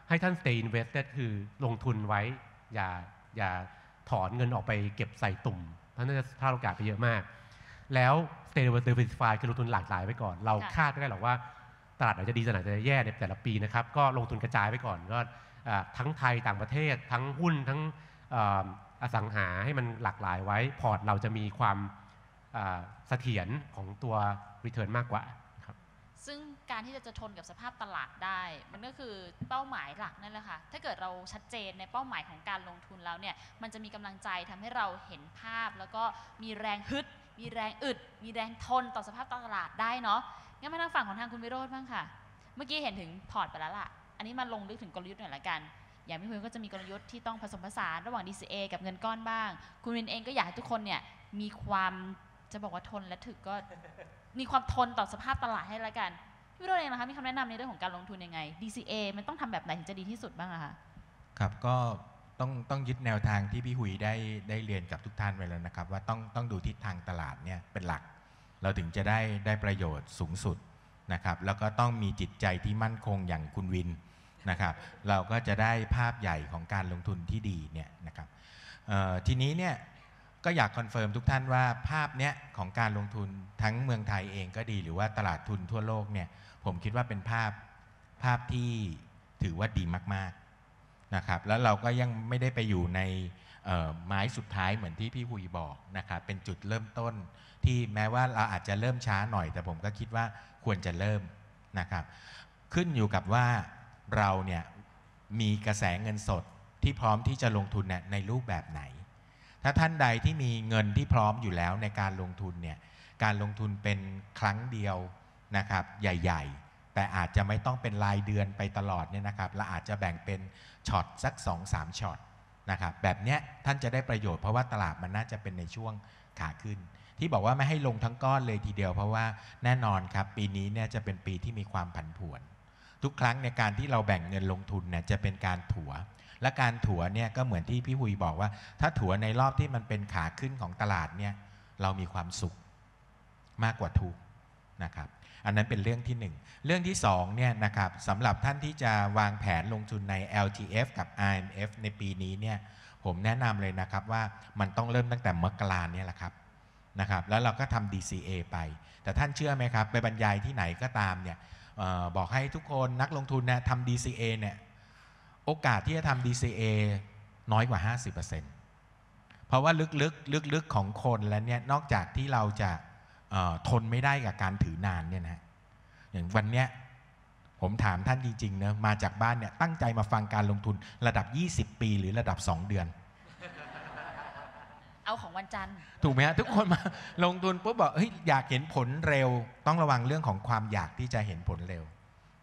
ให้ท่าน stay invested คือลงทุนไว้อย่าอย่าถอนเงินออกไปเก็บใส่ตุ่มท่านจะพลาดโอกาสไปเยอะมาก แล้ว stay diversified คือลงทุนหลากหลายไว้ก่อนเราคาดไม่ได้หรอกว่าตลาดอาจจะดีขนาดจะแย่ในแต่ละปีนะครับก็ลงทุนกระจายไปก่อนก็ทั้งไทยต่างประเทศทั้งหุ้นทั้งอสังหาให้มันหลากหลายไว้ พอร์ตเราจะมีความเสถียรของตัวรีเทิร์นมากกว่า ครับ ซึ่งการที่จะทนกับสภาพตลาดได้ มันก็คือเป้าหมายหลักนั่นแหละค่ะ ถ้าเกิดเราชัดเจนในเป้าหมายของการลงทุนแล้วเนี่ย มันจะมีกำลังใจทำให้เราเห็นภาพ แล้วก็มีแรงฮึด มีแรงอึด มีแรงทนต่อสภาพตลาดได้เนาะ งั้นมาทางฝั่งของทางคุณวิโรธบ้างค่ะ เมื่อกี้เห็นถึงพอร์ตไปแล้วล่ะ อันนี้มาลงลึกถึงกลยุทธ์หน่อยละกัน อย่างพี่่อนก็จะมีกลยุทธ์ที่ต้องผสมผสานระหว่าง DCA กับเงินก้อนบ้าง คุณวินเองก็อยากให้ทุกคนเนี่ยมีความจะบอกว่าทนและถึกก็มีความทนต่อสภาพตลาดให้แล้วกันพี่โรนเองนะคะมีคำแนะนำในเรื่องของการลงทุนยังไง DCA มันต้องทำแบบไหนถึงจะดีที่สุดบ้างอะคะครับก็ต้องต้องยึดแนวทางที่พี่หุยได้ได้เรียนกับทุกท่านไปแล้วนะครับ ว่าต้องต้องดูทิศทางตลาดเนี่ยเป็นหลัก เราถึงจะได้ได้ประโยชน์สูงสุดนะครับ แล้วก็ต้องมีจิตใจที่มั่นคงอย่างคุณวินนะครับ เราก็จะได้ภาพใหญ่ของการลงทุนที่ดีเนี่ยนะครับทีนี้เนี่ยก็อยากคอนเฟิร์มทุกท่านว่าภาพเนี้ยของการลงทุนทั้งเมืองไทยเองก็ดีหรือว่าตลาดทุนทั่วโลกเนี่ยผมคิดว่าเป็นภาพภาพที่ถือว่าดีมากๆนะครับแล้วเราก็ยังไม่ได้ไปอยู่ในไม้สุดท้ายเหมือนที่พี่หุยบอกนะครับเป็นจุดเริ่มต้นที่แม้ว่าเราอาจจะเริ่มช้าหน่อย แต่ผมก็คิดว่าควรจะเริ่มนะครับขึ้นอยู่กับว่าเราเนี่ยมีกระแสเงินสดที่พร้อมที่จะลงทุนในรูปแบบไหนถ้าท่านใดที่มีเงินที่พร้อมอยู่แล้วในการลงทุนเนี่ย การลงทุนเป็นครั้งเดียวนะครับใหญ่ ๆ แต่อาจจะไม่ต้องเป็นรายเดือนไปตลอดเนี่ยนะครับและอาจจะแบ่งเป็นช็อตสัก2-3ช็อตนะครับแบบเนี้ยท่านจะได้ประโยชน์ เพราะว่าตลาดมันน่าจะเป็นในช่วงขาขึ้น ที่บอกว่าไม่ให้ลงทั้งก้อนเลยทีเดียวเพราะว่าแน่นอนครับปีนี้เนี่ยจะเป็นปีที่มีความผันผวน ทุกครั้งในการที่เราแบ่งเงินลงทุนเนี่ยจะเป็นการถัวและการถัวเนี่ยก็เหมือนที่พี่หุยบอกว่า ถ้าถัวในรอบที่มันเป็นขาขึ้นของตลาดเนี่ยเรามีความสุขมากกว่าทุกนะครับ อันนั้นเป็นเรื่องที่ 1 เรื่องที่2เนี่ย นะครับสำหรับท่านที่จะวางแผนลงทุนใน LTF กับ IMF ในปีนี้เนี่ย ผมแนะนำเลยนะครับว่ามันต้องเริ่มตั้งแต่มกราเนี่ยแหละครับนะครับ แล้วเราก็ทำ DCA ไป แต่ท่านเชื่อไหมครับ ไปบรรยายที่ไหนก็ตามเนี่ยออบอกให้ทุกคนนักลงทุนนะทำ DCA เนี่ยโอกาสที่จะทำ DCA น้อยกว่า 50%เพราะว่าลึกๆ ลึกๆ ของคนแล้วเนี่ย นอกจากที่เราจะทนไม่ได้กับการถือนานเนี่ยนะ อย่างวันเนี้ยผมถามท่านจริง ๆ นะ มาจากบ้านเนี่ย ตั้งใจมาฟังการลงทุนระดับ 20 ปีหรือระดับ 2 เดือน เอาของวันจันทร์ ถูกไหมฮะทุกคนมาลงทุนปุ๊บบอกเฮ้ยอยากเห็นผลเร็วต้องระวังเรื่องของความอยากที่จะเห็นผลเร็ว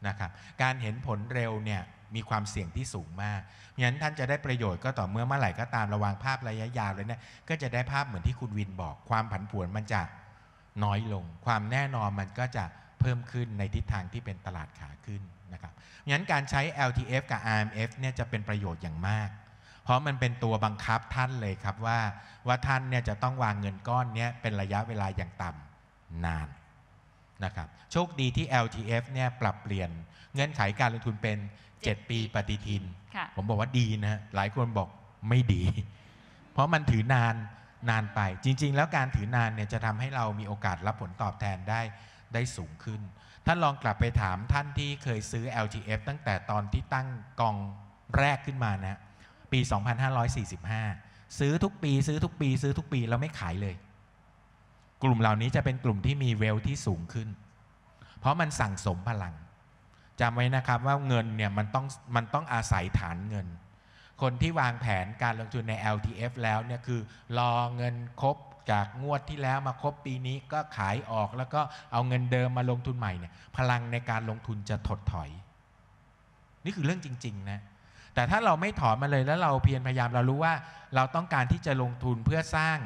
นะครับการเห็นผลเร็วเนี่ยมีความเสี่ยงที่สูงมากเพราะฉะนั้นท่านจะได้ประโยชน์ก็ต่อเมื่อเมื่อไหร่ก็ตามระวังภาพระยะยาวเลยเนะี่ย ก็จะได้ภาพเหมือนที่คุณวินบอก ความผันผวนมันจะน้อยลง ความแน่นอนมันก็จะเพิ่มขึ้นในทิศทางที่เป็นตลาดขาขึ้นนะครับเพราะฉะนั้นการใช้ LTF กับ RMF เนี่ยจะเป็นประโยชน์อย่างมาก เพราะมันเป็นตัวบังคับท่านเลยครับว่า ว่าท่านเนี่ยจะต้องวางเงินก้อนนี้เป็นระยะเวลาอย่างต่ำนานนะครับ โชคดีที่ LTF เนี่ยปรับเปลี่ยนเงื่อนไขการลงทุนเป็น7 ปีปฏิทิน ผมบอกว่าดีนะหลาย คน บอกไม่ดี เพราะมันถือนานนานไปจริง ๆ แล้วการถือนานเนี่ย จะทำให้เรามีโอกาสรับผลตอบแทนได้ได้สูงขึ้นท่านลองกลับไปถามท่านที่เคยซื้อ LTF ตั้งแต่ตอนที่ตั้งกองแรกขึ้นมานะปี 2545 ซื้อทุกปี ซื้อทุกปี ซื้อทุกปีแล้วไม่ขายเลย กลุ่มเหล่านี้จะเป็นกลุ่มที่มีเวลที่สูงขึ้น เพราะมันสั่งสมพลังจำไว้นะครับว่าเงินเนี่ยมันต้องมันต้องอาศัยฐานเงิน คนที่วางแผนการลงทุนใน LTF แล้วเนี่ยคือ รอเงินครบ จากงวดที่แล้วมาครบปีนี้ก็ขายออกแล้วก็เอาเงินเดิมมาลงทุนใหม่เนี่ยพลังในการลงทุนจะถดถอย นี่คือเรื่องจริงๆนะแต่ถ้าเราไม่ถอนมาเลยแล้วเราเพียรพยายามเรารู้ว่าเราต้องการที่จะลงทุนเพื่อสร้าง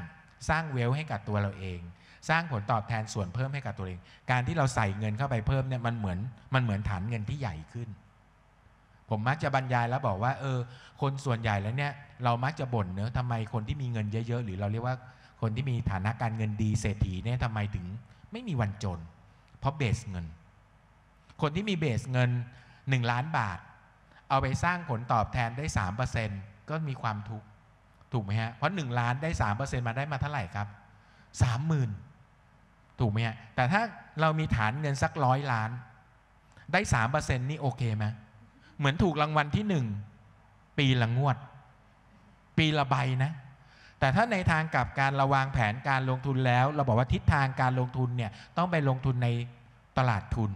สร้างเวลให้กับตัวเราเองสร้างผลตอบแทนส่วนเพิ่มให้กับตัวเอง การที่เราใส่เงินเข้าไปเพิ่มเนี่ยมันเหมือน มันเหมือนฐานเงินที่ใหญ่ขึ้น ผมมักจะบรรยายแล้วบอกว่าเออ คนส่วนใหญ่แล้วเนี่ย เรามักจะบ่นเนอะทำไมคนที่มีเงินเยอะๆ หรือเราเรียกว่า คนที่มีฐานะการเงินดี เศรษฐีเนี่ยทำไมถึงไม่มีวันจน เพราะเบสเงิน คนที่มีเบสเงิน 1 ล้านบาท เอาไปสร้างผลตอบแทนได้ 3%ก็มีความทุกข์ถูกไหมฮะเพราะ 1 ล้านได้ 3%มาได้มาเท่าไหร่ครับ 30,000ถูกไหมฮะ แต่ถ้าเรามีฐานเงินสักร้อยล้าน ได้สามเปอร์เซ็นต์นี่โอเคไหม เหมือนถูกรางวัลที่หนึ่งปีละงวด ปีละใบนะ แต่ถ้าในทางกับการระวางแผนการลงทุนแล้ว เราบอกว่าทิศทางการลงทุนเนี่ย ต้องไปลงทุนในตลาดทุน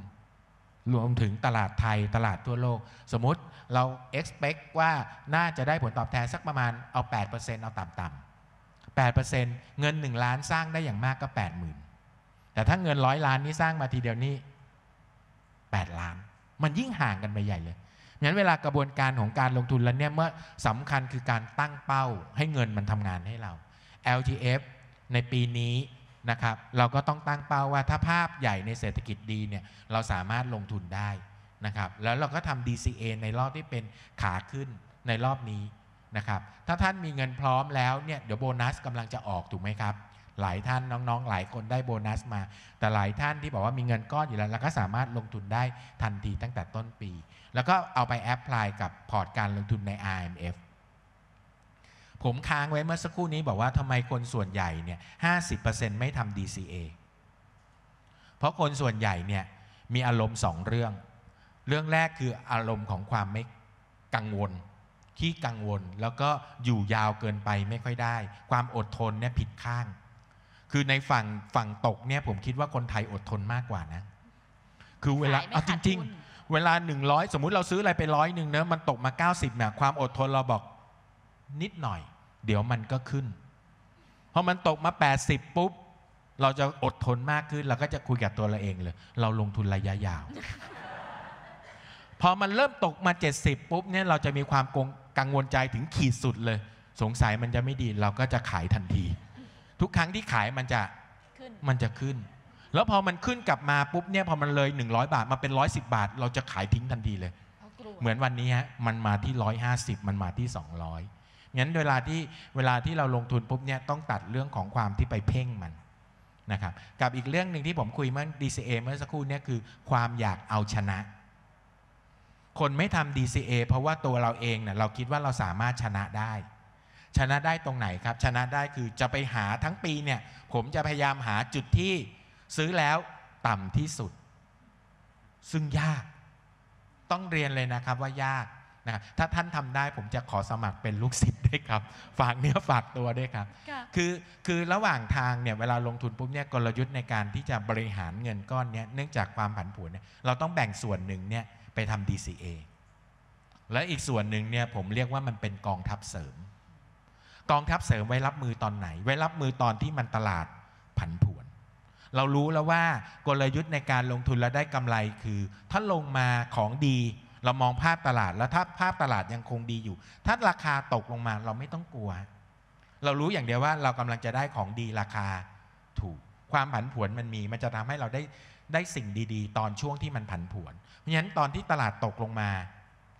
รวมถึงตลาดไทยตลาดทั่วโลก สมมติเรา expect ว่าน่าจะได้ผลตอบแทนสักประมาณเอา 8%เอาต่ำๆ8%เงิน1ล้านสร้างได้อย่างมากก็80,000แต่ถ้าเงินร้อยล้านนี้สร้างมาทีเดียวนี้ 8 ล้าน มันยิ่งห่างกันไปใหญ่เลยงั้นเวลากระบวนการของการลงทุนแล้วเนี่ย เมื่อสำคัญคือการตั้งเป้าให้เงินมันทำงานให้เรา LTF ในปีนี้นะครับ เราก็ต้องตั้งเป้าว่าถ้าภาพใหญ่ในเศรษฐกิจดีเนี่ย เราสามารถลงทุนได้นะครับ แล้วเราก็ทำ DCA ในรอบที่เป็นขาขึ้นในรอบนี้นะครับ ถ้าท่านมีเงินพร้อมแล้วเนี่ย เดี๋ยวโบนัสกำลังจะออกถูกไหมครับหลายท่านน้องๆ หลายคนได้โบนัสมา แต่หลายท่านที่บอกว่ามีเงินก้อนอยู่แล้ว แล้วก็สามารถลงทุนได้ทันทีตั้งแต่ต้นปี แล้วก็เอาไปแอพพลายกับพอร์ตการลงทุนใน IMF ผมค้างไว้เมื่อสักครู่นี้บอกว่าทำไมคนส่วนใหญ่เนี่ย50%ไม่ทำ DCA เพราะคนส่วนใหญ่เนี่ยมีอารมณ์สองเรื่อง เรื่องแรกคืออารมณ์ของความไม่กังวลขี้กังวล แล้วก็อยู่ยาวเกินไปไม่ค่อยได้ ความอดทนเนี่ยผิดข้างคือในฝั่งฝั่งตกเนี่ย ผมคิดว่าคนไทยอดทนมากกว่านะ คือเวลาเอาจริง ๆ เวลา 100 สมมุติเราซื้ออะไรไปร้อยหนึ่งเนะมันตกมา 90เนี่ยความอดทนเราบอกนิดหน่อย เดี๋ยวมันก็ขึ้น พอมันตกมา 80 ปุ๊บ เราจะอดทนมากขึ้น เราก็จะคุยกับตัวเราเองเลย เราลงทุนระยะยาว พอมันเริ่มตกมา 70ปุ๊บเนี่ยเราจะมีความกังวลใจถึงขีดสุดเลย สงสัยมันจะไม่ดี เราก็จะขายทันทีทุกครั้งที่ขายมันจะมันจะขึ้น แล้วพอมันขึ้นกลับมาปุ๊บเนี่ยพอมันเลย 100 บาทมาเป็น 110 บาท เราจะขายทิ้งทันทีเลย เหมือนวันนี้ฮะมันมาที่ 150 มันมาที่ 200งั้นเวลาที่เวลาที่เราลงทุนปุ๊บเนี่ยต้องตัดเรื่องของความที่ไปเพ่งมันนะครับกับอีกเรื่องหนึ่งที่ผมคุยเมื่อ DCA เมื่อสักครู่เนี่ยคือความอยากเอาชนะ คนไม่ทำ DCA เพราะว่าตัวเราเองเนี่ยเราคิดว่าเราสามารถชนะได้ชนะได้ตรงไหนครับ ชนะได้คือจะไปหาทั้งปีเนี่ย ผมจะพยายามหาจุดที่ซื้อแล้วต่ำที่สุด ซึ่งยากต้องเรียนเลยนะครับว่ายากนะถ้าท่านทำได้ผมจะขอสมัครเป็นลูกศิษย์ด้วยครับ ฝากเนื้อฝากตัวด้วยครับ คือคือระหว่างทางเนี่ย เวลาลงทุนปุ๊บเนี่ยกลยุทธ์ในการที่จะบริหารเงินก้อนเนี้ย เนื่องจากความผันผวนเนี่ยเราต้องแบ่งส่วนหนึ่งเนี่ยไปทำ DCA และอีกส่วนหนึ่งเนี่ยผมเรียกว่ามันเป็นกองทัพเสริมกองทัพเสริมไว้รับมือตอนไหน ไว้รับมือตอนที่มันตลาดผันผวน เรารู้แล้วว่ากลยุทธ์ในการลงทุนและได้กำไรคือถ้าลงมาของดี เรามองภาพตลาด แล้วถ้าภาพตลาดยังคงดีอยู่ ถ้าราคาตกลงมาเราไม่ต้องกลัว เรารู้อย่างเดียวว่า เรากำลังจะได้ของดีราคาถูก ความผันผวนมันมีมันจะทำให้เราได้ได้สิ่งดี ๆ ตอนช่วงที่มันผันผวนเพราะฉะนั้นตอนที่ตลาดตกลงมา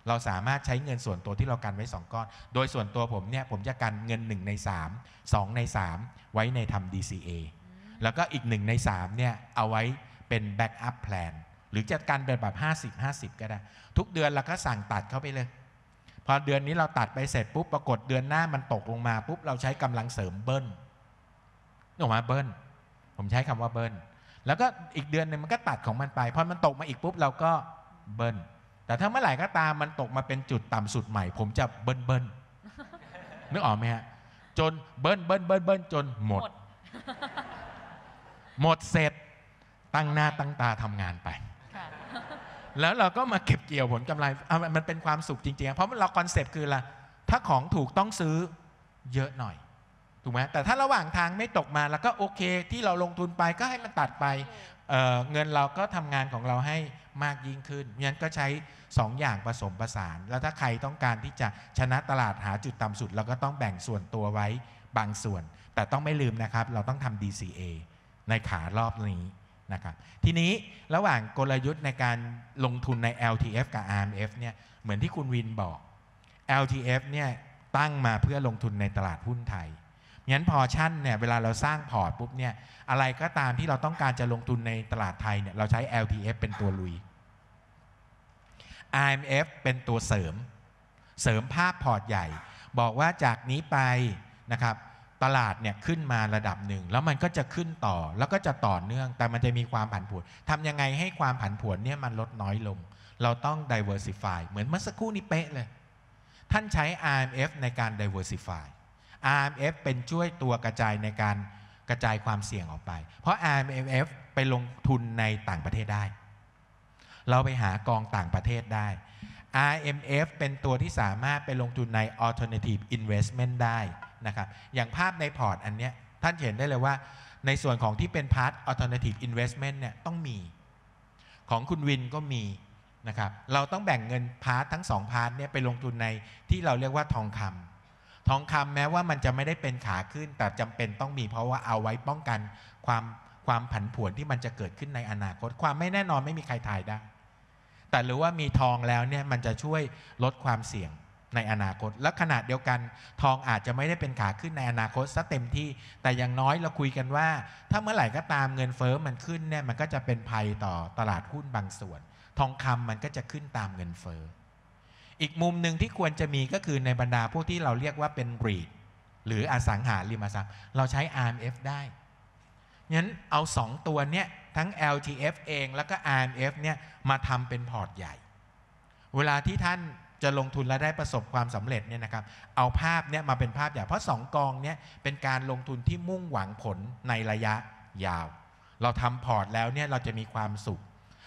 เราสามารถใช้เงินส่วนตัวที่เรากันไว้ 2 ก้อน โดยส่วนตัวผมเนี่ย ผมจะกันเงิน 1 ใน 3 2 ใน 3 ไว้ในทำ DCA แล้วก็อีก 1 ใน 3 เนี่ย เอาไว้เป็นแบ็กอัพแพลนหรือจะกันเป็นแบบ 50 50 ก็ได้ ทุกเดือนเราก็สั่งตัดเข้าไปเลย พอเดือนนี้เราตัดไปเสร็จปุ๊บ ปรากฏเดือนหน้ามันตกลงมา ปุ๊บ เราใช้กำลังเสริมเบิ้ลออกมาเบิ้ลผมใช้คำว่าเบิ้ลแล้วก็อีกเดือนหนึ่งมันก็ตัดของมันไปพอมันตกมาอีกปุ๊บเราก็เบิ้ลแต่ถ้าเมื่อไหร่ก็ตามมันตกมาเป็นจุดต่ำสุดใหม่ผมจะเบิ้ลเบิ้ลนึกออกไหมฮะจนเบิ้ลเบิ้ลเบิ้ลเบิ้ลจนหมด หมดเสร็จตั้งหน้าตั้งตาทำงานไปแล้วเราก็มาเก็บเกี่ยวผลกำไรมันเป็นความสุขจริง ๆ เพราะเราคอนเซปต์คือละถ้าของถูกต้องซื้อเยอะหน่อยถูกไหมแต่ถ้าระหว่างทางไม่ตกมาแล้วก็โอเค ที่เราลงทุนไปก็ให้มันตัดไปเงินเราก็ทำงานของเราให้มากยิ่งขึ้นงั้นก็ใช้ 2ออย่างผสมประสาน แล้วถ้าใครต้องการที่จะชนะตลาดหาจุดต่ำสุดเราก็ต้องแบ่งส่วนตัวไว้บางส่วน แต่ต้องไม่ลืมนะครับ เราต้องทำ DCA ในขารอบนี้นะครับ ทีนี้ระหว่างกลยุทธ์ในการลงทุนใน LTF กับ RMF เนี่ยเหมือนที่คุณวินบอก LTF เนี่ยตั้งมาเพื่อลงทุนในตลาดหุ้นไทยงั้นพอชั่นเนี่ยเวลาเราสร้างพอร์ตปุ๊บเนี่ยอะไรก็ตามที่เราต้องการจะลงทุนในตลาดไทยเนี่ยเราใช้ LTF เป็นตัวลุย IMF เป็นตัวเสริมเสริมภาพพอร์ตใหญ่ บอกว่าจากนี้ไปนะครับตลาดเนี่ยขึ้นมาระดับหนึ่ง แล้วมันก็จะขึ้นต่อแล้วก็จะต่อเนื่องแต่มันจะมีความผันผวนทำยังไงให้ความผันผวนเนี่ยมันลดน้อยลง เราต้อง diversify เหมือนเมื่อสักครู่นี้เป๊ะเลย ท่านใช้ IMF ในการ diversify RMF เป็นช่วยตัวกระจายในการกระจายความเสี่ยงออกไป เพราะ RMF ไปลงทุนในต่างประเทศได้ เราไปหากองต่างประเทศได้ RMF เป็นตัวที่สามารถไปลงทุนใน alternative investment ได้นะครับ อย่างภาพในพอร์ตอันเนี้ยท่านเห็นได้เลยว่าในส่วนของที่เป็นพาร์ท alternative investment เนี่ยต้องมีของคุณวินก็มีนะครับ เราต้องแบ่งเงินพาร์ททั้งสองพาร์ทเนี่ยไปลงทุนในที่เราเรียกว่าทองคำทองคำแม้ว่ามันจะไม่ได้เป็นขาขึ้นแต่จำเป็นต้องมีเพราะว่าเอาไว้ป้องกันความความผันผวนที่มันจะเกิดขึ้นในอนาคต ความไม่แน่นอนไม่มีใครทายได้ แต่หรือว่ามีทองแล้วเนี่ยมันจะช่วยลดความเสี่ยงในอนาคต และขนาดเดียวกัน ทองอาจจะไม่ได้เป็นขาขึ้นในอนาคตซะเต็มที่ แต่อย่างน้อยเราคุยกันว่า ถ้าเมื่อไหร่ก็ตามเงินเฟอ้อมันขึ้นเนี่ยมันก็จะเป็นภัยต่อตลาดหุ้นบางส่วน ทองคำมันก็จะขึ้นตามเงินเฟอ้ออีกมุมหนึ่งที่ควรจะมีก็คือในบรรดาพวกที่เราเรียกว่าเป็นรีดหรืออสังหาริมทรัพย์เราใช้ RMF ได้ งั้นเอา 2 ตัวเนี้ยทั้ง LTF เองแล้วก็ RMF เนี่ยมาทำเป็นพอร์ต ใหญ่ เวลาที่ท่านจะลงทุนและได้ประสบความสำเร็จเนี่ยนะครับเอาภาพเนี่ยมาเป็นภาพใหญ่เพราะ2กองเนี่ยเป็นการลงทุนที่มุ่งหวังผลในระยะยาวเราทำพอร์ตแล้วเนี่ยเราจะมีความสุข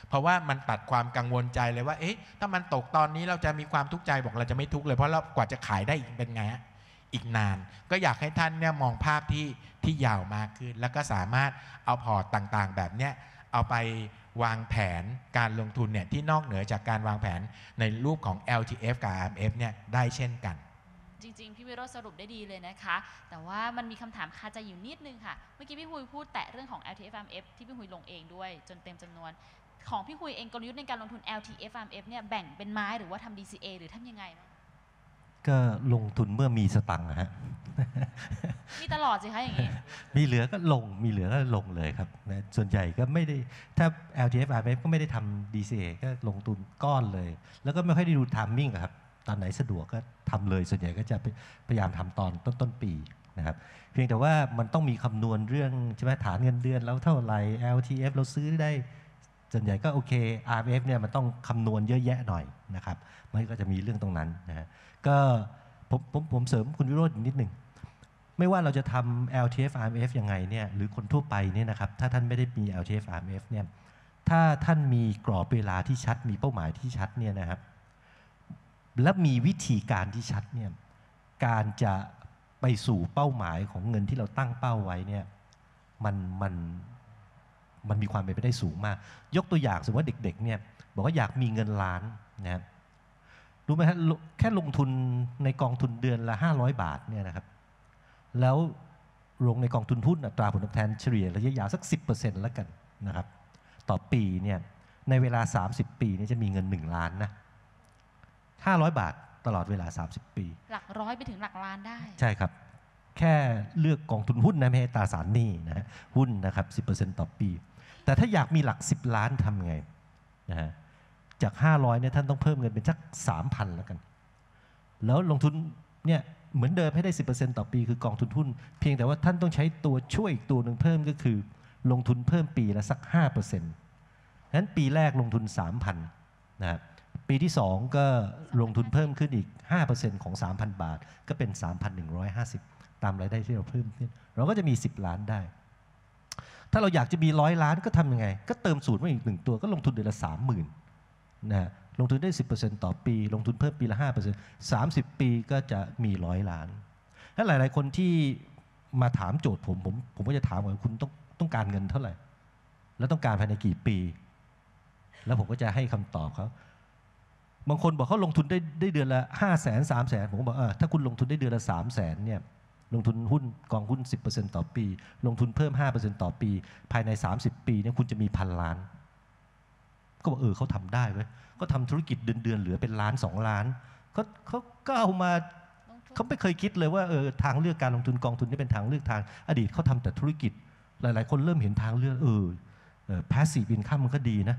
เพราะว่ามันตัดความกังวลใจเลยว่าเอ๊ะถ้ามันตกตอนนี้เราจะมีความทุกข์ใจบอกเราจะไม่ทุกข์เลยเพราะเรากว่าจะขายได้อีกเป็นไง อีกนานก็อยากให้ท่านเนี่ยมองภาพที่ที่ยาวมากขึ้น แล้วก็สามารถเอาพอร์ตต่างๆ แบบเนี้ย เอาไปวางแผนการลงทุนเนี่ย ที่นอกเหนือจากการวางแผนในรูปของ LTF กับ RMF เนี่ยได้เช่นกัน จริงๆพี่วิโรจน์สรุปได้ดีเลยนะคะ แต่ว่ามันมีคำถามคาใจอยู่นิดนึงค่ะ เมื่อกี้พี่หุยพูดแตะเรื่องของ LTF RMF ที่พี่หุยลงเองด้วยจนเต็มจำนวนของพี่คุยเองกลยุทธ์ในการลงทุน LTF m f เนี่ยแบ่งเป็นไม้หรือว่าทำ DCA หรือทำยังไง้งก็ลงทุนเมื่อมีสตังค์ฮะ มีตลอดสิคะอย่างนี้ มีเหลือก็ลง มีเหลือก็ลงเลยครับนะส่วนใหญ่ก็ไม่ได้ถ้า LTF m f ก็ไม่ได้ทำ DCA ก็ลงทุนก้อนเลย แล้วก็ไม่ค่อยได้ดูทามมิ่งครับ ตอนไหนสะดวกก็ทำเลย ส่วนใหญ่ก็จะพยายามทำตอนต้นต้นปีนะครับเพียงแต่ว่ามันต้องมีคำนวณเรื่องใช่ไหมฐานเงินเดือนแล้วเท่าไหร่ LTF เราซื้อได้ส่วนใหญ่ก็โอเค RMF เนี่ยมันต้องคำนวณเยอะแยะหน่อยนะครับ มันก็จะมีเรื่องตรงนั้นนะฮะ ก็ผมผมผมเสริมคุณวิโรจน์นิดหนึ่งไม่ว่าเราจะทำ LTF RMF ยังไงเนี่ยหรือคนทั่วไปเนี่ยนะครับ ถ้าท่านไม่ได้มี LTF RMF เนี่ย ถ้าท่านมีกรอบเวลาที่ชัด มีเป้าหมายที่ชัดเนี่ยนะครับ และมีวิธีการที่ชัดเนี่ย การจะไปสู่เป้าหมายของเงินที่เราตั้งเป้าไว้เนี่ย มันมันมันมีความเป็นไปได้สูงมาก ยกตัวอย่างสมมติว่าเด็กๆเนี่ย บอกว่าอยากมีเงินล้านนะครับรู้ไหมฮะแค่ลงทุนในกองทุนเดือนละ 500 บาทเนี่ยนะครับ แล้วลงในกองทุนหุ้น อัตราผลตอบแทนเฉลี่ย ระยะยาวสัก 10%แล้วกันนะครับ ต่อปีเนี่ย ในเวลา 30 ปีนี่จะมีเงิน 1 ล้านนะ 500 บาทตลอดเวลา 30 ปี หลักร้อยไปถึงหลักล้านได้ ใช่ครับ แค่เลือกกองทุนหุ้นนะไม่ให้ตาสารนี่นะหุ้นนะครับ10%ต่อปีแต่ถ้าอยากมีหลัก 10 ล้านทำไงนะฮะจาก 500เนี่ยท่านต้องเพิ่มเงินเป็นสัก3,000แล้วกันแล้วลงทุนเนี่ยเหมือนเดิมให้ได้ 10%ต่อปีคือกองทุนทุน เพียงแต่ว่าท่านต้องใช้ตัวช่วยอีกตัวหนึ่งเพิ่มก็คือ ลงทุนเพิ่มปีละสัก5%นั้นปีแรกลงทุน 3,000นะปีที่2ก็ลงทุนเพิ่มขึ้นอีก5%ของ3,000 บาทก็เป็น 3,150 ตามรายได้ที่เราเพิ่มขึ้น เราก็จะมี 10 ล้านได้ถ้าเราอยากจะมีร้อยล้านก็ทำยังไง ก็เติมศูนย์มาอีกหนึ่งตัวก็ลงทุนเดือนละสามหมื่นนะฮะลงทุนได้็0ต่อปี ลงทุนเพิ่มปีละ 5% 30 ปีก็จะมีร้อยล้านถ้าหลาย ๆ คนที่มาถามโจทย์ผม ผมผมก็จะถามว่าคุณต้องต้องการเงินเท่าไหร่ แล้วต้องการภายในกี่ปี แล้วผมก็จะให้คำตอบเขาบางคนบอกเขาลงทุนได้ได้เดือนละห้าแสนสามแสนผมบอกเออถ้าคุณลงทุนได้เดือนละสามแสนเนี่ยลงทุนหุ้นกองหุ้น 10%ต่อปี ลงทุนเพิ่ม 5%ต่อปี ภายใน 30 ปีเนี่ยคุณจะมีพันล้าน ก็บอกเออเขาทำได้เว้ยก็ทำธุรกิจเดือนเดือนเหลือเป็นล้าน 2 ล้านเขาเขาก็เอามาเขาไม่เคยคิดเลยว่าเออทางเลือกการลงทุนกองทุนนี่เป็นทางเลือกทาง อดีตเขาทำแต่ธุรกิจหลายๆ คนเริ่มเห็นทางเลือกเออแพสซีฟอินข้ามมันก็ดีนะ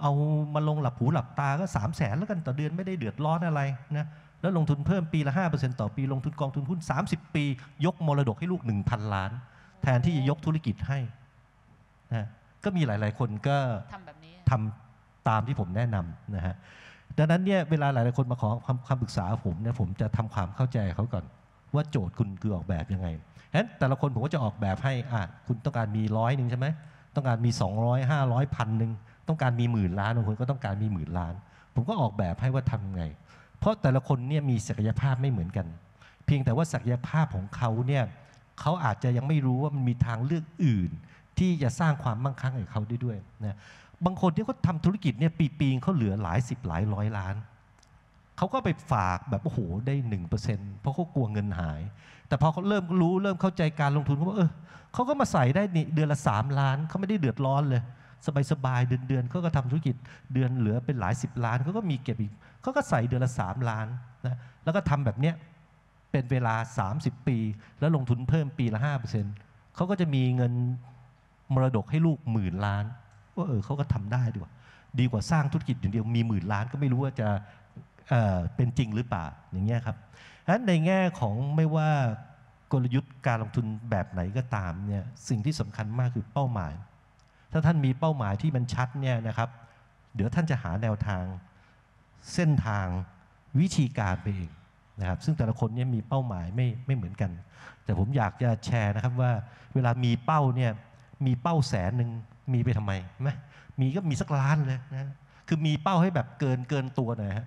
เอามาลงหลับหูหลับตาก็สามแสนแล้วกันต่อเดือนไม่ได้เดือดร้อนอะไรนะแล้วลงทุนเพิ่มปีละ 5%ต่อปีลงทุนกองทุนหุ้น 30 ปี ยกมรดกให้ลูก 1,000 ล้าน แทนที่จะยกธุรกิจให้นะก็มีหลาย ๆคนก็ทำแบบนี้ทำตามที่ผมแนะนำนะฮะดังนั้นเนี่ยเวลาหลายๆคนมาขอคำปรึกษาผมเนี่ยผมจะทำความเข้าใจเขาก่อนว่าโจทย์คุณคือออกแบบยังไงฉะนั้นแต่ละคนผมก็จะออกแบบให้อ่าคุณต้องการมีร้อยหนึ่งใช่ไหมต้องการมี200 500พันหนึ่งต้องการมีหมื่นล้านบางคนก็ต้องการมีหมื่นล้าน ผมก็ออกแบบให้ว่าทำไงเพราะแต่ละคนเนี่ยมีศักยภาพไม่เหมือนกัน เพียงแต่ว่าศักยภาพของเขาเนี่ยเขาอาจจะยังไม่รู้ว่ามันมีทางเลือกอื่น ที่จะสร้างความมั่งคั่งให้เขาได้ด้วยนะบางคนที่เขาทำธุรกิจเนี่ยปีปีเขาเหลือหลายสิบหลายร้อยล้านเขาก็ไปฝากแบบโอ้โหได้หนึ่งเปอร์เซ็นต์เพราะเขากลัวเงินหาย แต่พอเขาเริ่มรู้เริ่มเข้าใจการลงทุนเขาบอกเออเขาก็มาใส่ได้เดือนละสามล้านเขาไม่ได้เดือดร้อนเลยสบายๆเดือนๆเขาก็ทำธุรกิจเดือนเหลือเป็นหลายสิบล้านเขาก็มีเก็บอีกเขาก็ใส่เดือนละสามล้านนะแล้วก็ทำแบบเนี้ยเป็นเวลา 30 ปี แล้วลงทุนเพิ่มปีละาเปเขาก็จะมีเงินมรดกให้ลูกหมื่นล้านว่าเออเขาก็ทำได้ ดีกว่าดีกว่าสร้างธุรกิจอย่างเดียวมีหมื่นล้านก็ไม่รู้ว่าจะเเป็นจริงหรือเปล่าอย่างเงี้ยครับดังนั้นในแง่ของไม่ว่ากลยุทธ์การลงทุนแบบไหนก็ตามเนี่ยสิ่งที่สำคัญมากคือเป้าหมายถ้าท่านมีเป้าหมายที่มันชัดเนี่ยนะครับ เดี๋ยวท่านจะหาแนวทางเส้นทางวิธีการไปเองนะครับซึ่งแต่ละคนเนี่ยมีเป้าหมายไม่ไม่เหมือนกัน แต่ผมอยากจะแชร์นะครับว่าเวลามีเป้าเนี่ยมีเป้าแสนหนึ่งมีไปทำไมไหมมีก็มีสักล้านเลยนะคือมีเป้าให้แบบเกินเกินตัวหน่อยฮะ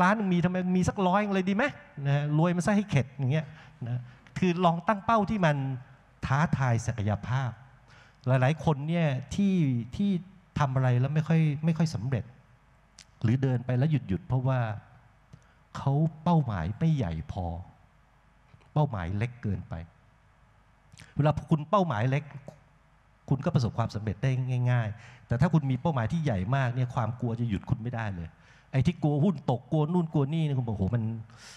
ล้านมีทำไมมีสักร้อยเลยดีไหมนะรวยมันซะให้เข็ดอย่างเงี้ยนะคือลองตั้งเป้าที่มันท้าทายศักยภาพหลาย ๆ คนเนี่ยที่ที่ทำอะไรแล้วไม่ค่อยไม่ค่อยสำเร็จ หรือเดินไปแล้วหยุดหยุดเพราะว่าเขาเป้าหมายไม่ใหญ่พอ เป้าหมายเล็กเกินไป เวลาคุณเป้าหมายเล็ก คุณก็ประสบความสำเร็จได้ง่าย ๆ แต่ถ้าคุณมีเป้าหมายที่ใหญ่มากเนี่ย ความกลัวจะหยุดคุณไม่ได้เลย ไอ้ที่กลัวหุ้นตกกลัวนู่นกลัวนี่เนี่ยคุณบอกโอ้โหมัน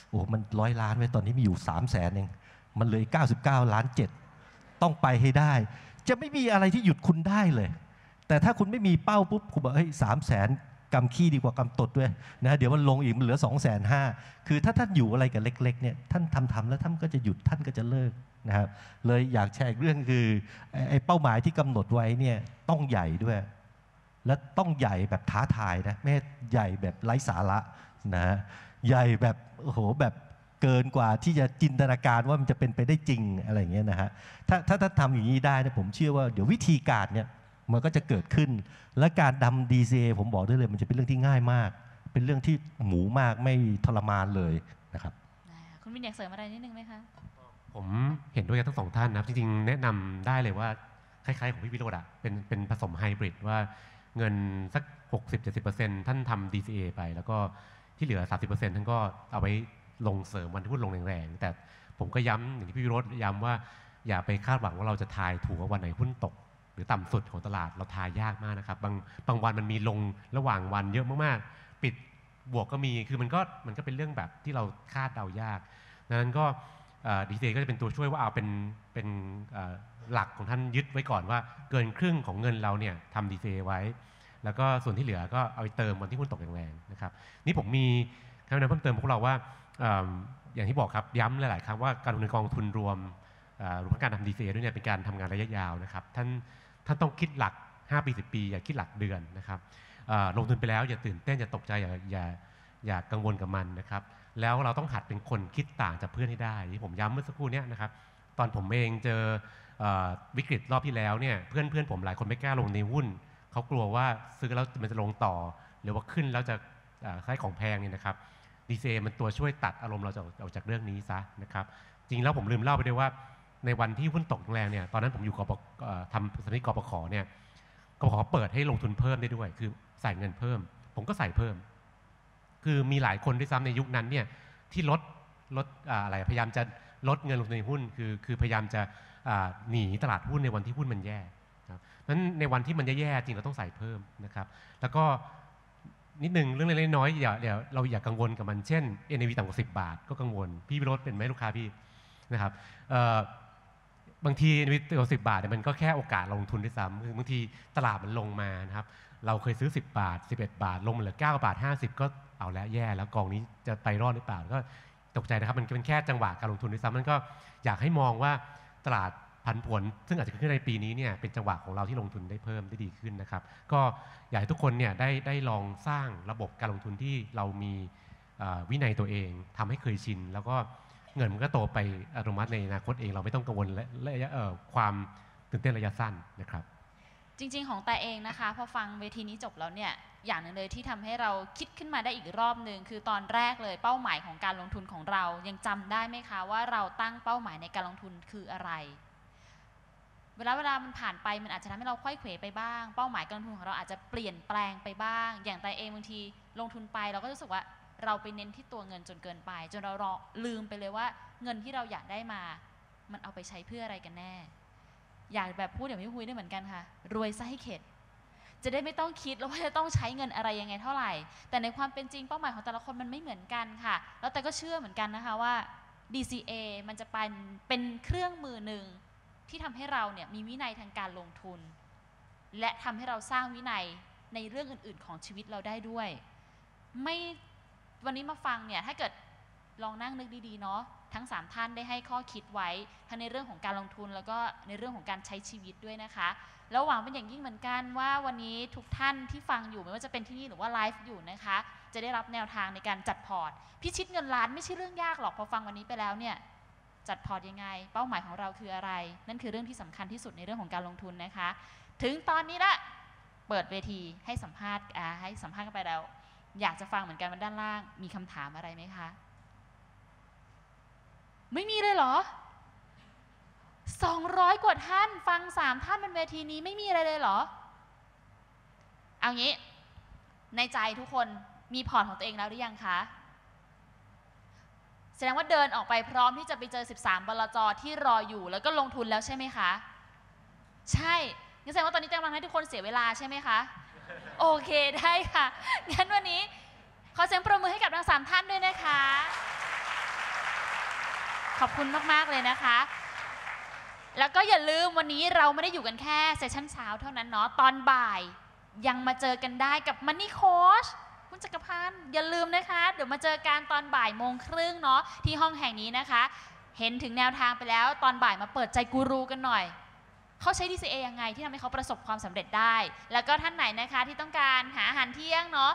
โอ้มันร้อยล้านไว้ตอนนี้มีอยู่สามแสนเองมันเลยเก้าสิบเก้าล้านเจ็ดต้องไปให้ได้จะไม่มีอะไรที่หยุดคุณได้เลย แต่ถ้าคุณไม่มีเป้าปุ๊บคุณบอกเฮ้ยสามแสนกำขี้ดีกว่ากำตดด้วยนะเดี๋ยวมันลงอีกมันเหลือ2องแสนห้าคือถ้าท่านอยู่อะไรกับเล็กๆเนี่ยท่านทำทำแล้วท่านก็จะหยุดท่านก็จะเลิกนะครับเลยอยากแชร์เรื่องคือไอ้เป้าหมายที่กำหนดไว้เนี่ยต้องใหญ่ด้วย และต้องใหญ่แบบท้าทายนะไม่ใหญ่แบบไร้สาระนะใหญ่แบบโอ้โหแบบเกินกว่าที่จะจินตนาการว่ามันจะเป็นไปได้จริงอะไรเงี้ยนะฮะ ถ้าถ้าถ้าทำอย่างนี้ได้นะผมเชื่อว่าเดี๋ยววิธีการเนี่ยมันก็จะเกิดขึ้น และการดำ DCA ผมบอกได้เลย มันจะเป็นเรื่องที่ง่ายมาก เป็นเรื่องที่หมูมากไม่ทรมานเลยนะครับคุณวินอยากเสริมอะไรนิดนึงไหมคะ ผมเห็นด้วยกันทั้งสองท่านนะครับจริงๆ แนะนำได้เลยว่าคล้ายๆ ของพี่วิโรดอะเป็นเป็นผสมไฮบริดว่าเงินสัก60-70%ท่านทำ DCA ไป แล้วก็ที่เหลือ30%ท่านก็เอาไว้ลงเสริมวันพุ่ธลงแรงๆ แต่ผมก็ย้ำอย่างที่พี่โรถย้ำว่าอย่าไปคาดหวังว่าเราจะทายถูกว่าวันไหนหุ้นตกหรือต่ำสุดของตลาดเราทายยากมากนะครับบางบางวันมันมีลงระหว่างวันเยอะมากๆปิดบวกก็มีคือมันก็มันก็เป็นเรื่องแบบที่เราคาดเดายาก ดังนั้นก็ดีเจก็จะเป็นตัวช่วยว่าเอาเป็นเป็นหลักของท่านยึดไว้ก่อนว่า เกินครึ่งของเงินเราเนี่ยทำดีเจไว้ แล้วก็ส่วนที่เหลือก็เอาไปเติมวันที่หุ้นตกแรงๆนะครับ นี่ผมมีคำแนะนำเพิ่มเติมพวกเราว่าอย่างที่บอกครับย้ำหลาย ๆ ครั้งว่าการลงทุนกองทุนรวมหรือวการทำดีเซด้วยเนี่ยเป็นการทำงานระยะยาวนะครับท่านท่านต้องคิดหลัก5ปี10ปี อย่าคิดหลักเดือนนะครับลงทุนไปแล้วอย่าตื่นเต้นอย่าตกใจอย่าอย่าอย่ากังวลกับมันนะครับ แล้วเราต้องหัดเป็นคนคิดต่างจากเพื่อนให้ได้ที่ผมย้ำเมื่อสักครู่นี้นะครับ ตอนผมเองเจอวิกฤตรอบที่แล้วเนี่ยเพื่อนเพื่อนผมหลายคนไม่กล้าลงในหุ้นเขากลัวว่าซื้อแล้วมันจะลงต่อ หรือว่าขึ้นแล้วจะใช้ของแพงเนี่ยนะครับดีเซมันตัวช่วยตัดอารมณ์เราออกจากเรื่องนี้ซะนะครับ จริงแล้วผมลืมเล่าไปด้วยว่าในวันที่หุ้นตกแรงเนี่ย ตอนนั้นผมอยู่กปทำสนิทกปขเนี่ยกปขเปิดให้ลงทุนเพิ่มได้ด้วย คือใส่เงินเพิ่ม ผมก็ใส่เพิ่ม คือมีหลายคนด้วยซ้ำในยุคนั้นเนี่ยที่ลดลดอะไรพยายามจะลดเงินลงในหุ้น คือคือพยายามจะหนีตลาดหุ้นในวันที่หุ้นมันแย่นั้นในวันที่มันแย่ๆจริงเราต้องใส่เพิ่มนะครับ แล้วก็นิดนึงเรื่องเล็กน้อยอย่าเดี๋ยวเราอย่ากังวลกับมันเช่น NAV ต่ำกว่าสิบาท ก็กังวลพี่วิโรธเป็นไหมลูกค้าพี่นะครับบางที NAV ต่ำกว่าสิบาทเนี่ยมันก็แค่โอกาสลงทุนด้วยซ้ำคือบางทีตลาดมันลงมานะครับเราเคยซื้อ 10 บาท 11 บาทลงมาเหลือ9บาท 50 ก็เอาแล้วแย่ แล้วกองนี้จะไปรอดหรือเปล่า ก็ตกใจนะครับมันเป็นแค่จังหวะการลงทุนด้วยซ้ำมันก็อยากให้มองว่าตลาดผันผวนซึ่งอาจจะเกิดขึ้นในปีนี้เนี่ยเป็นจังหวะของเราที่ลงทุนได้เพิ่มได้ดีขึ้นนะครับก็อยากให้ทุกคนเนี่ยได้ได้ลองสร้างระบบการลงทุนที่เรามีวินัยตัวเองทำให้เคยชินแล้วก็เงินมันก็โตไปอัตโนมัติในอนาคตเองเราไม่ต้องกังวลและความตื่นเต้นระยะสั้นนะครับ จริงๆของแต่เองนะคะพอฟังเวทีนี้จบแล้วเนี่ยอย่างหนึ่งเลยที่ทำให้เราคิดขึ้นมาได้อีกรอบหนึ่งคือตอนแรกเลยเป้าหมายของการลงทุนของเรายังจำได้ไหมคะว่าเราตั้งเป้าหมายในการลงทุนคืออะไรเวลาเวลามันผ่านไป มันอาจจะทำให้เราค่อยเขวไปบ้าง เป้าหมายการลงทุนของเราอาจจะเปลี่ยนแปลงไปบ้าง อย่างแต่เองบางทีลงทุนไปเราก็รู้สึกว่าเราไปเน้นที่ตัวเงินจนเกินไปจนเราลืมไปเลยว่า เงินที่เราอยากได้มา มันเอาไปใช้เพื่ออะไรกันแน่ อยากแบบพูดอย่างพี่คุยได้เหมือนกันค่ะ รวยซะให้เข็ดจะได้ไม่ต้องคิดแล้วว่าจะต้องใช้เงินอะไรยังไงเท่าไหร่ แต่ในความเป็นจริงเป้าหมายของแต่ละคนมันไม่เหมือนกันค่ะ แล้วแต่ก็เชื่อเหมือนกันนะคะว่า DCA มันจะเป็นเป็นเครื่องมือหนึ่งที่ทำให้เราเนี่ยมีวินัยทางการลงทุน และทำให้เราสร้างวินัยในเรื่องอื่นๆ ของชีวิตเราได้ด้วย ไม่วันนี้มาฟังเนี่ยถ้าเกิดลองนั่งนึกดีๆเนาะทั้ง3ท่านได้ให้ข้อคิดไว้ทั้งในเรื่องของการลงทุนแล้วก็ในเรื่องของการใช้ชีวิตด้วยนะคะแล้วหวังเป็นอย่างยิ่งเหมือนกันว่าวันนี้ทุกท่านที่ฟังอยู่ไม่ว่าจะเป็นที่นี่หรือว่าไลฟ์อยู่นะคะ จะได้รับแนวทางในการจัดพอร์ตพิชิตเงินล้าน ไม่ใช่เรื่องยากหรอกพอฟังวันนี้ไปแล้วเนี่ยจัดพอร์ตยังไง เป้าหมายของเราคืออะไร นั่นคือเรื่องที่สำคัญที่สุดในเรื่องของการลงทุนนะคะ ถึงตอนนี้ละเปิดเวทีให้สัมภาษณ์ ให้สัมภาษณ์กันไปแล้ว อยากจะฟังเหมือนกันมันด้านล่างมีคำถามอะไรไหมคะ ไม่มีเลยเหรอ 200 กว่าท่าน ฟัง3ท่านบนเวทีนี้ไม่มีอะไรเลยเหรอ เอางี้ ในใจทุกคนมีพอร์ตของตัวเองแล้วหรือยังคะแสดงว่าเดินออกไปพร้อมที่จะไปเจอ 13บลจที่รออยู่ แล้วก็ลงทุนแล้วใช่ไหมคะ ใช่งั้นแสดงว่าตอนนี้กำลังให้ทุกคนเสียเวลาใช่ไหมคะ โอเคได้ค่ะ งั้นวันนี้ ขอเสียงปรบมือให้กับทั้งสามท่านด้วยนะคะ ขอบคุณมากๆเลยนะคะ แล้วก็อย่าลืมวันนี้เราไม่ได้อยู่กันแค่เซสชั่นเช้าเท่านั้นเนาะ ตอนบ่ายยังมาเจอกันได้กับ Money Coach คุณจักรพันธ์อย่าลืมนะคะเดี๋ยวมาเจอกันตอนบ่ายโมงครึ่งเนาะที่ห้องแห่งนี้นะคะ เห็นถึงแนวทางไปแล้ว ตอนบ่ายมาเปิดใจกูรูกันหน่อยเขาใช้ DCA ยังไงที่ทำให้เขาประสบความสำเร็จได้ แล้วก็ท่านไหนนะคะที่ต้องการหาอาหารเที่ยงเนาะ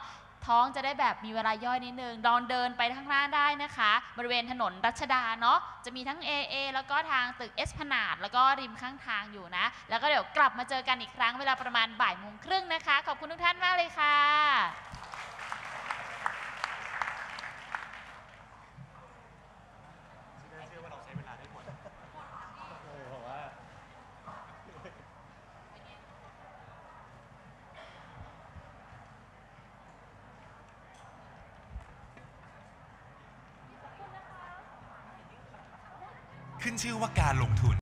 ท้องจะได้แบบมีเวลาย่อยนิดนึงดอนเดินไปข้างล่างได้นะคะ บริเวณถนนรัชดาเนาะจะมีทั้ง AA แล้วก็ทางตึกเอสพนาดแล้วก็ริมข้างทางอยู่นะ แล้วก็เดี๋ยวกลับมาเจอกันอีกครั้งเวลาประมาณบ่ายโมงครึ่งนะคะ ขอบคุณทุกท่านมากเลยค่ะขึ้นชื่อว่าการลงทุน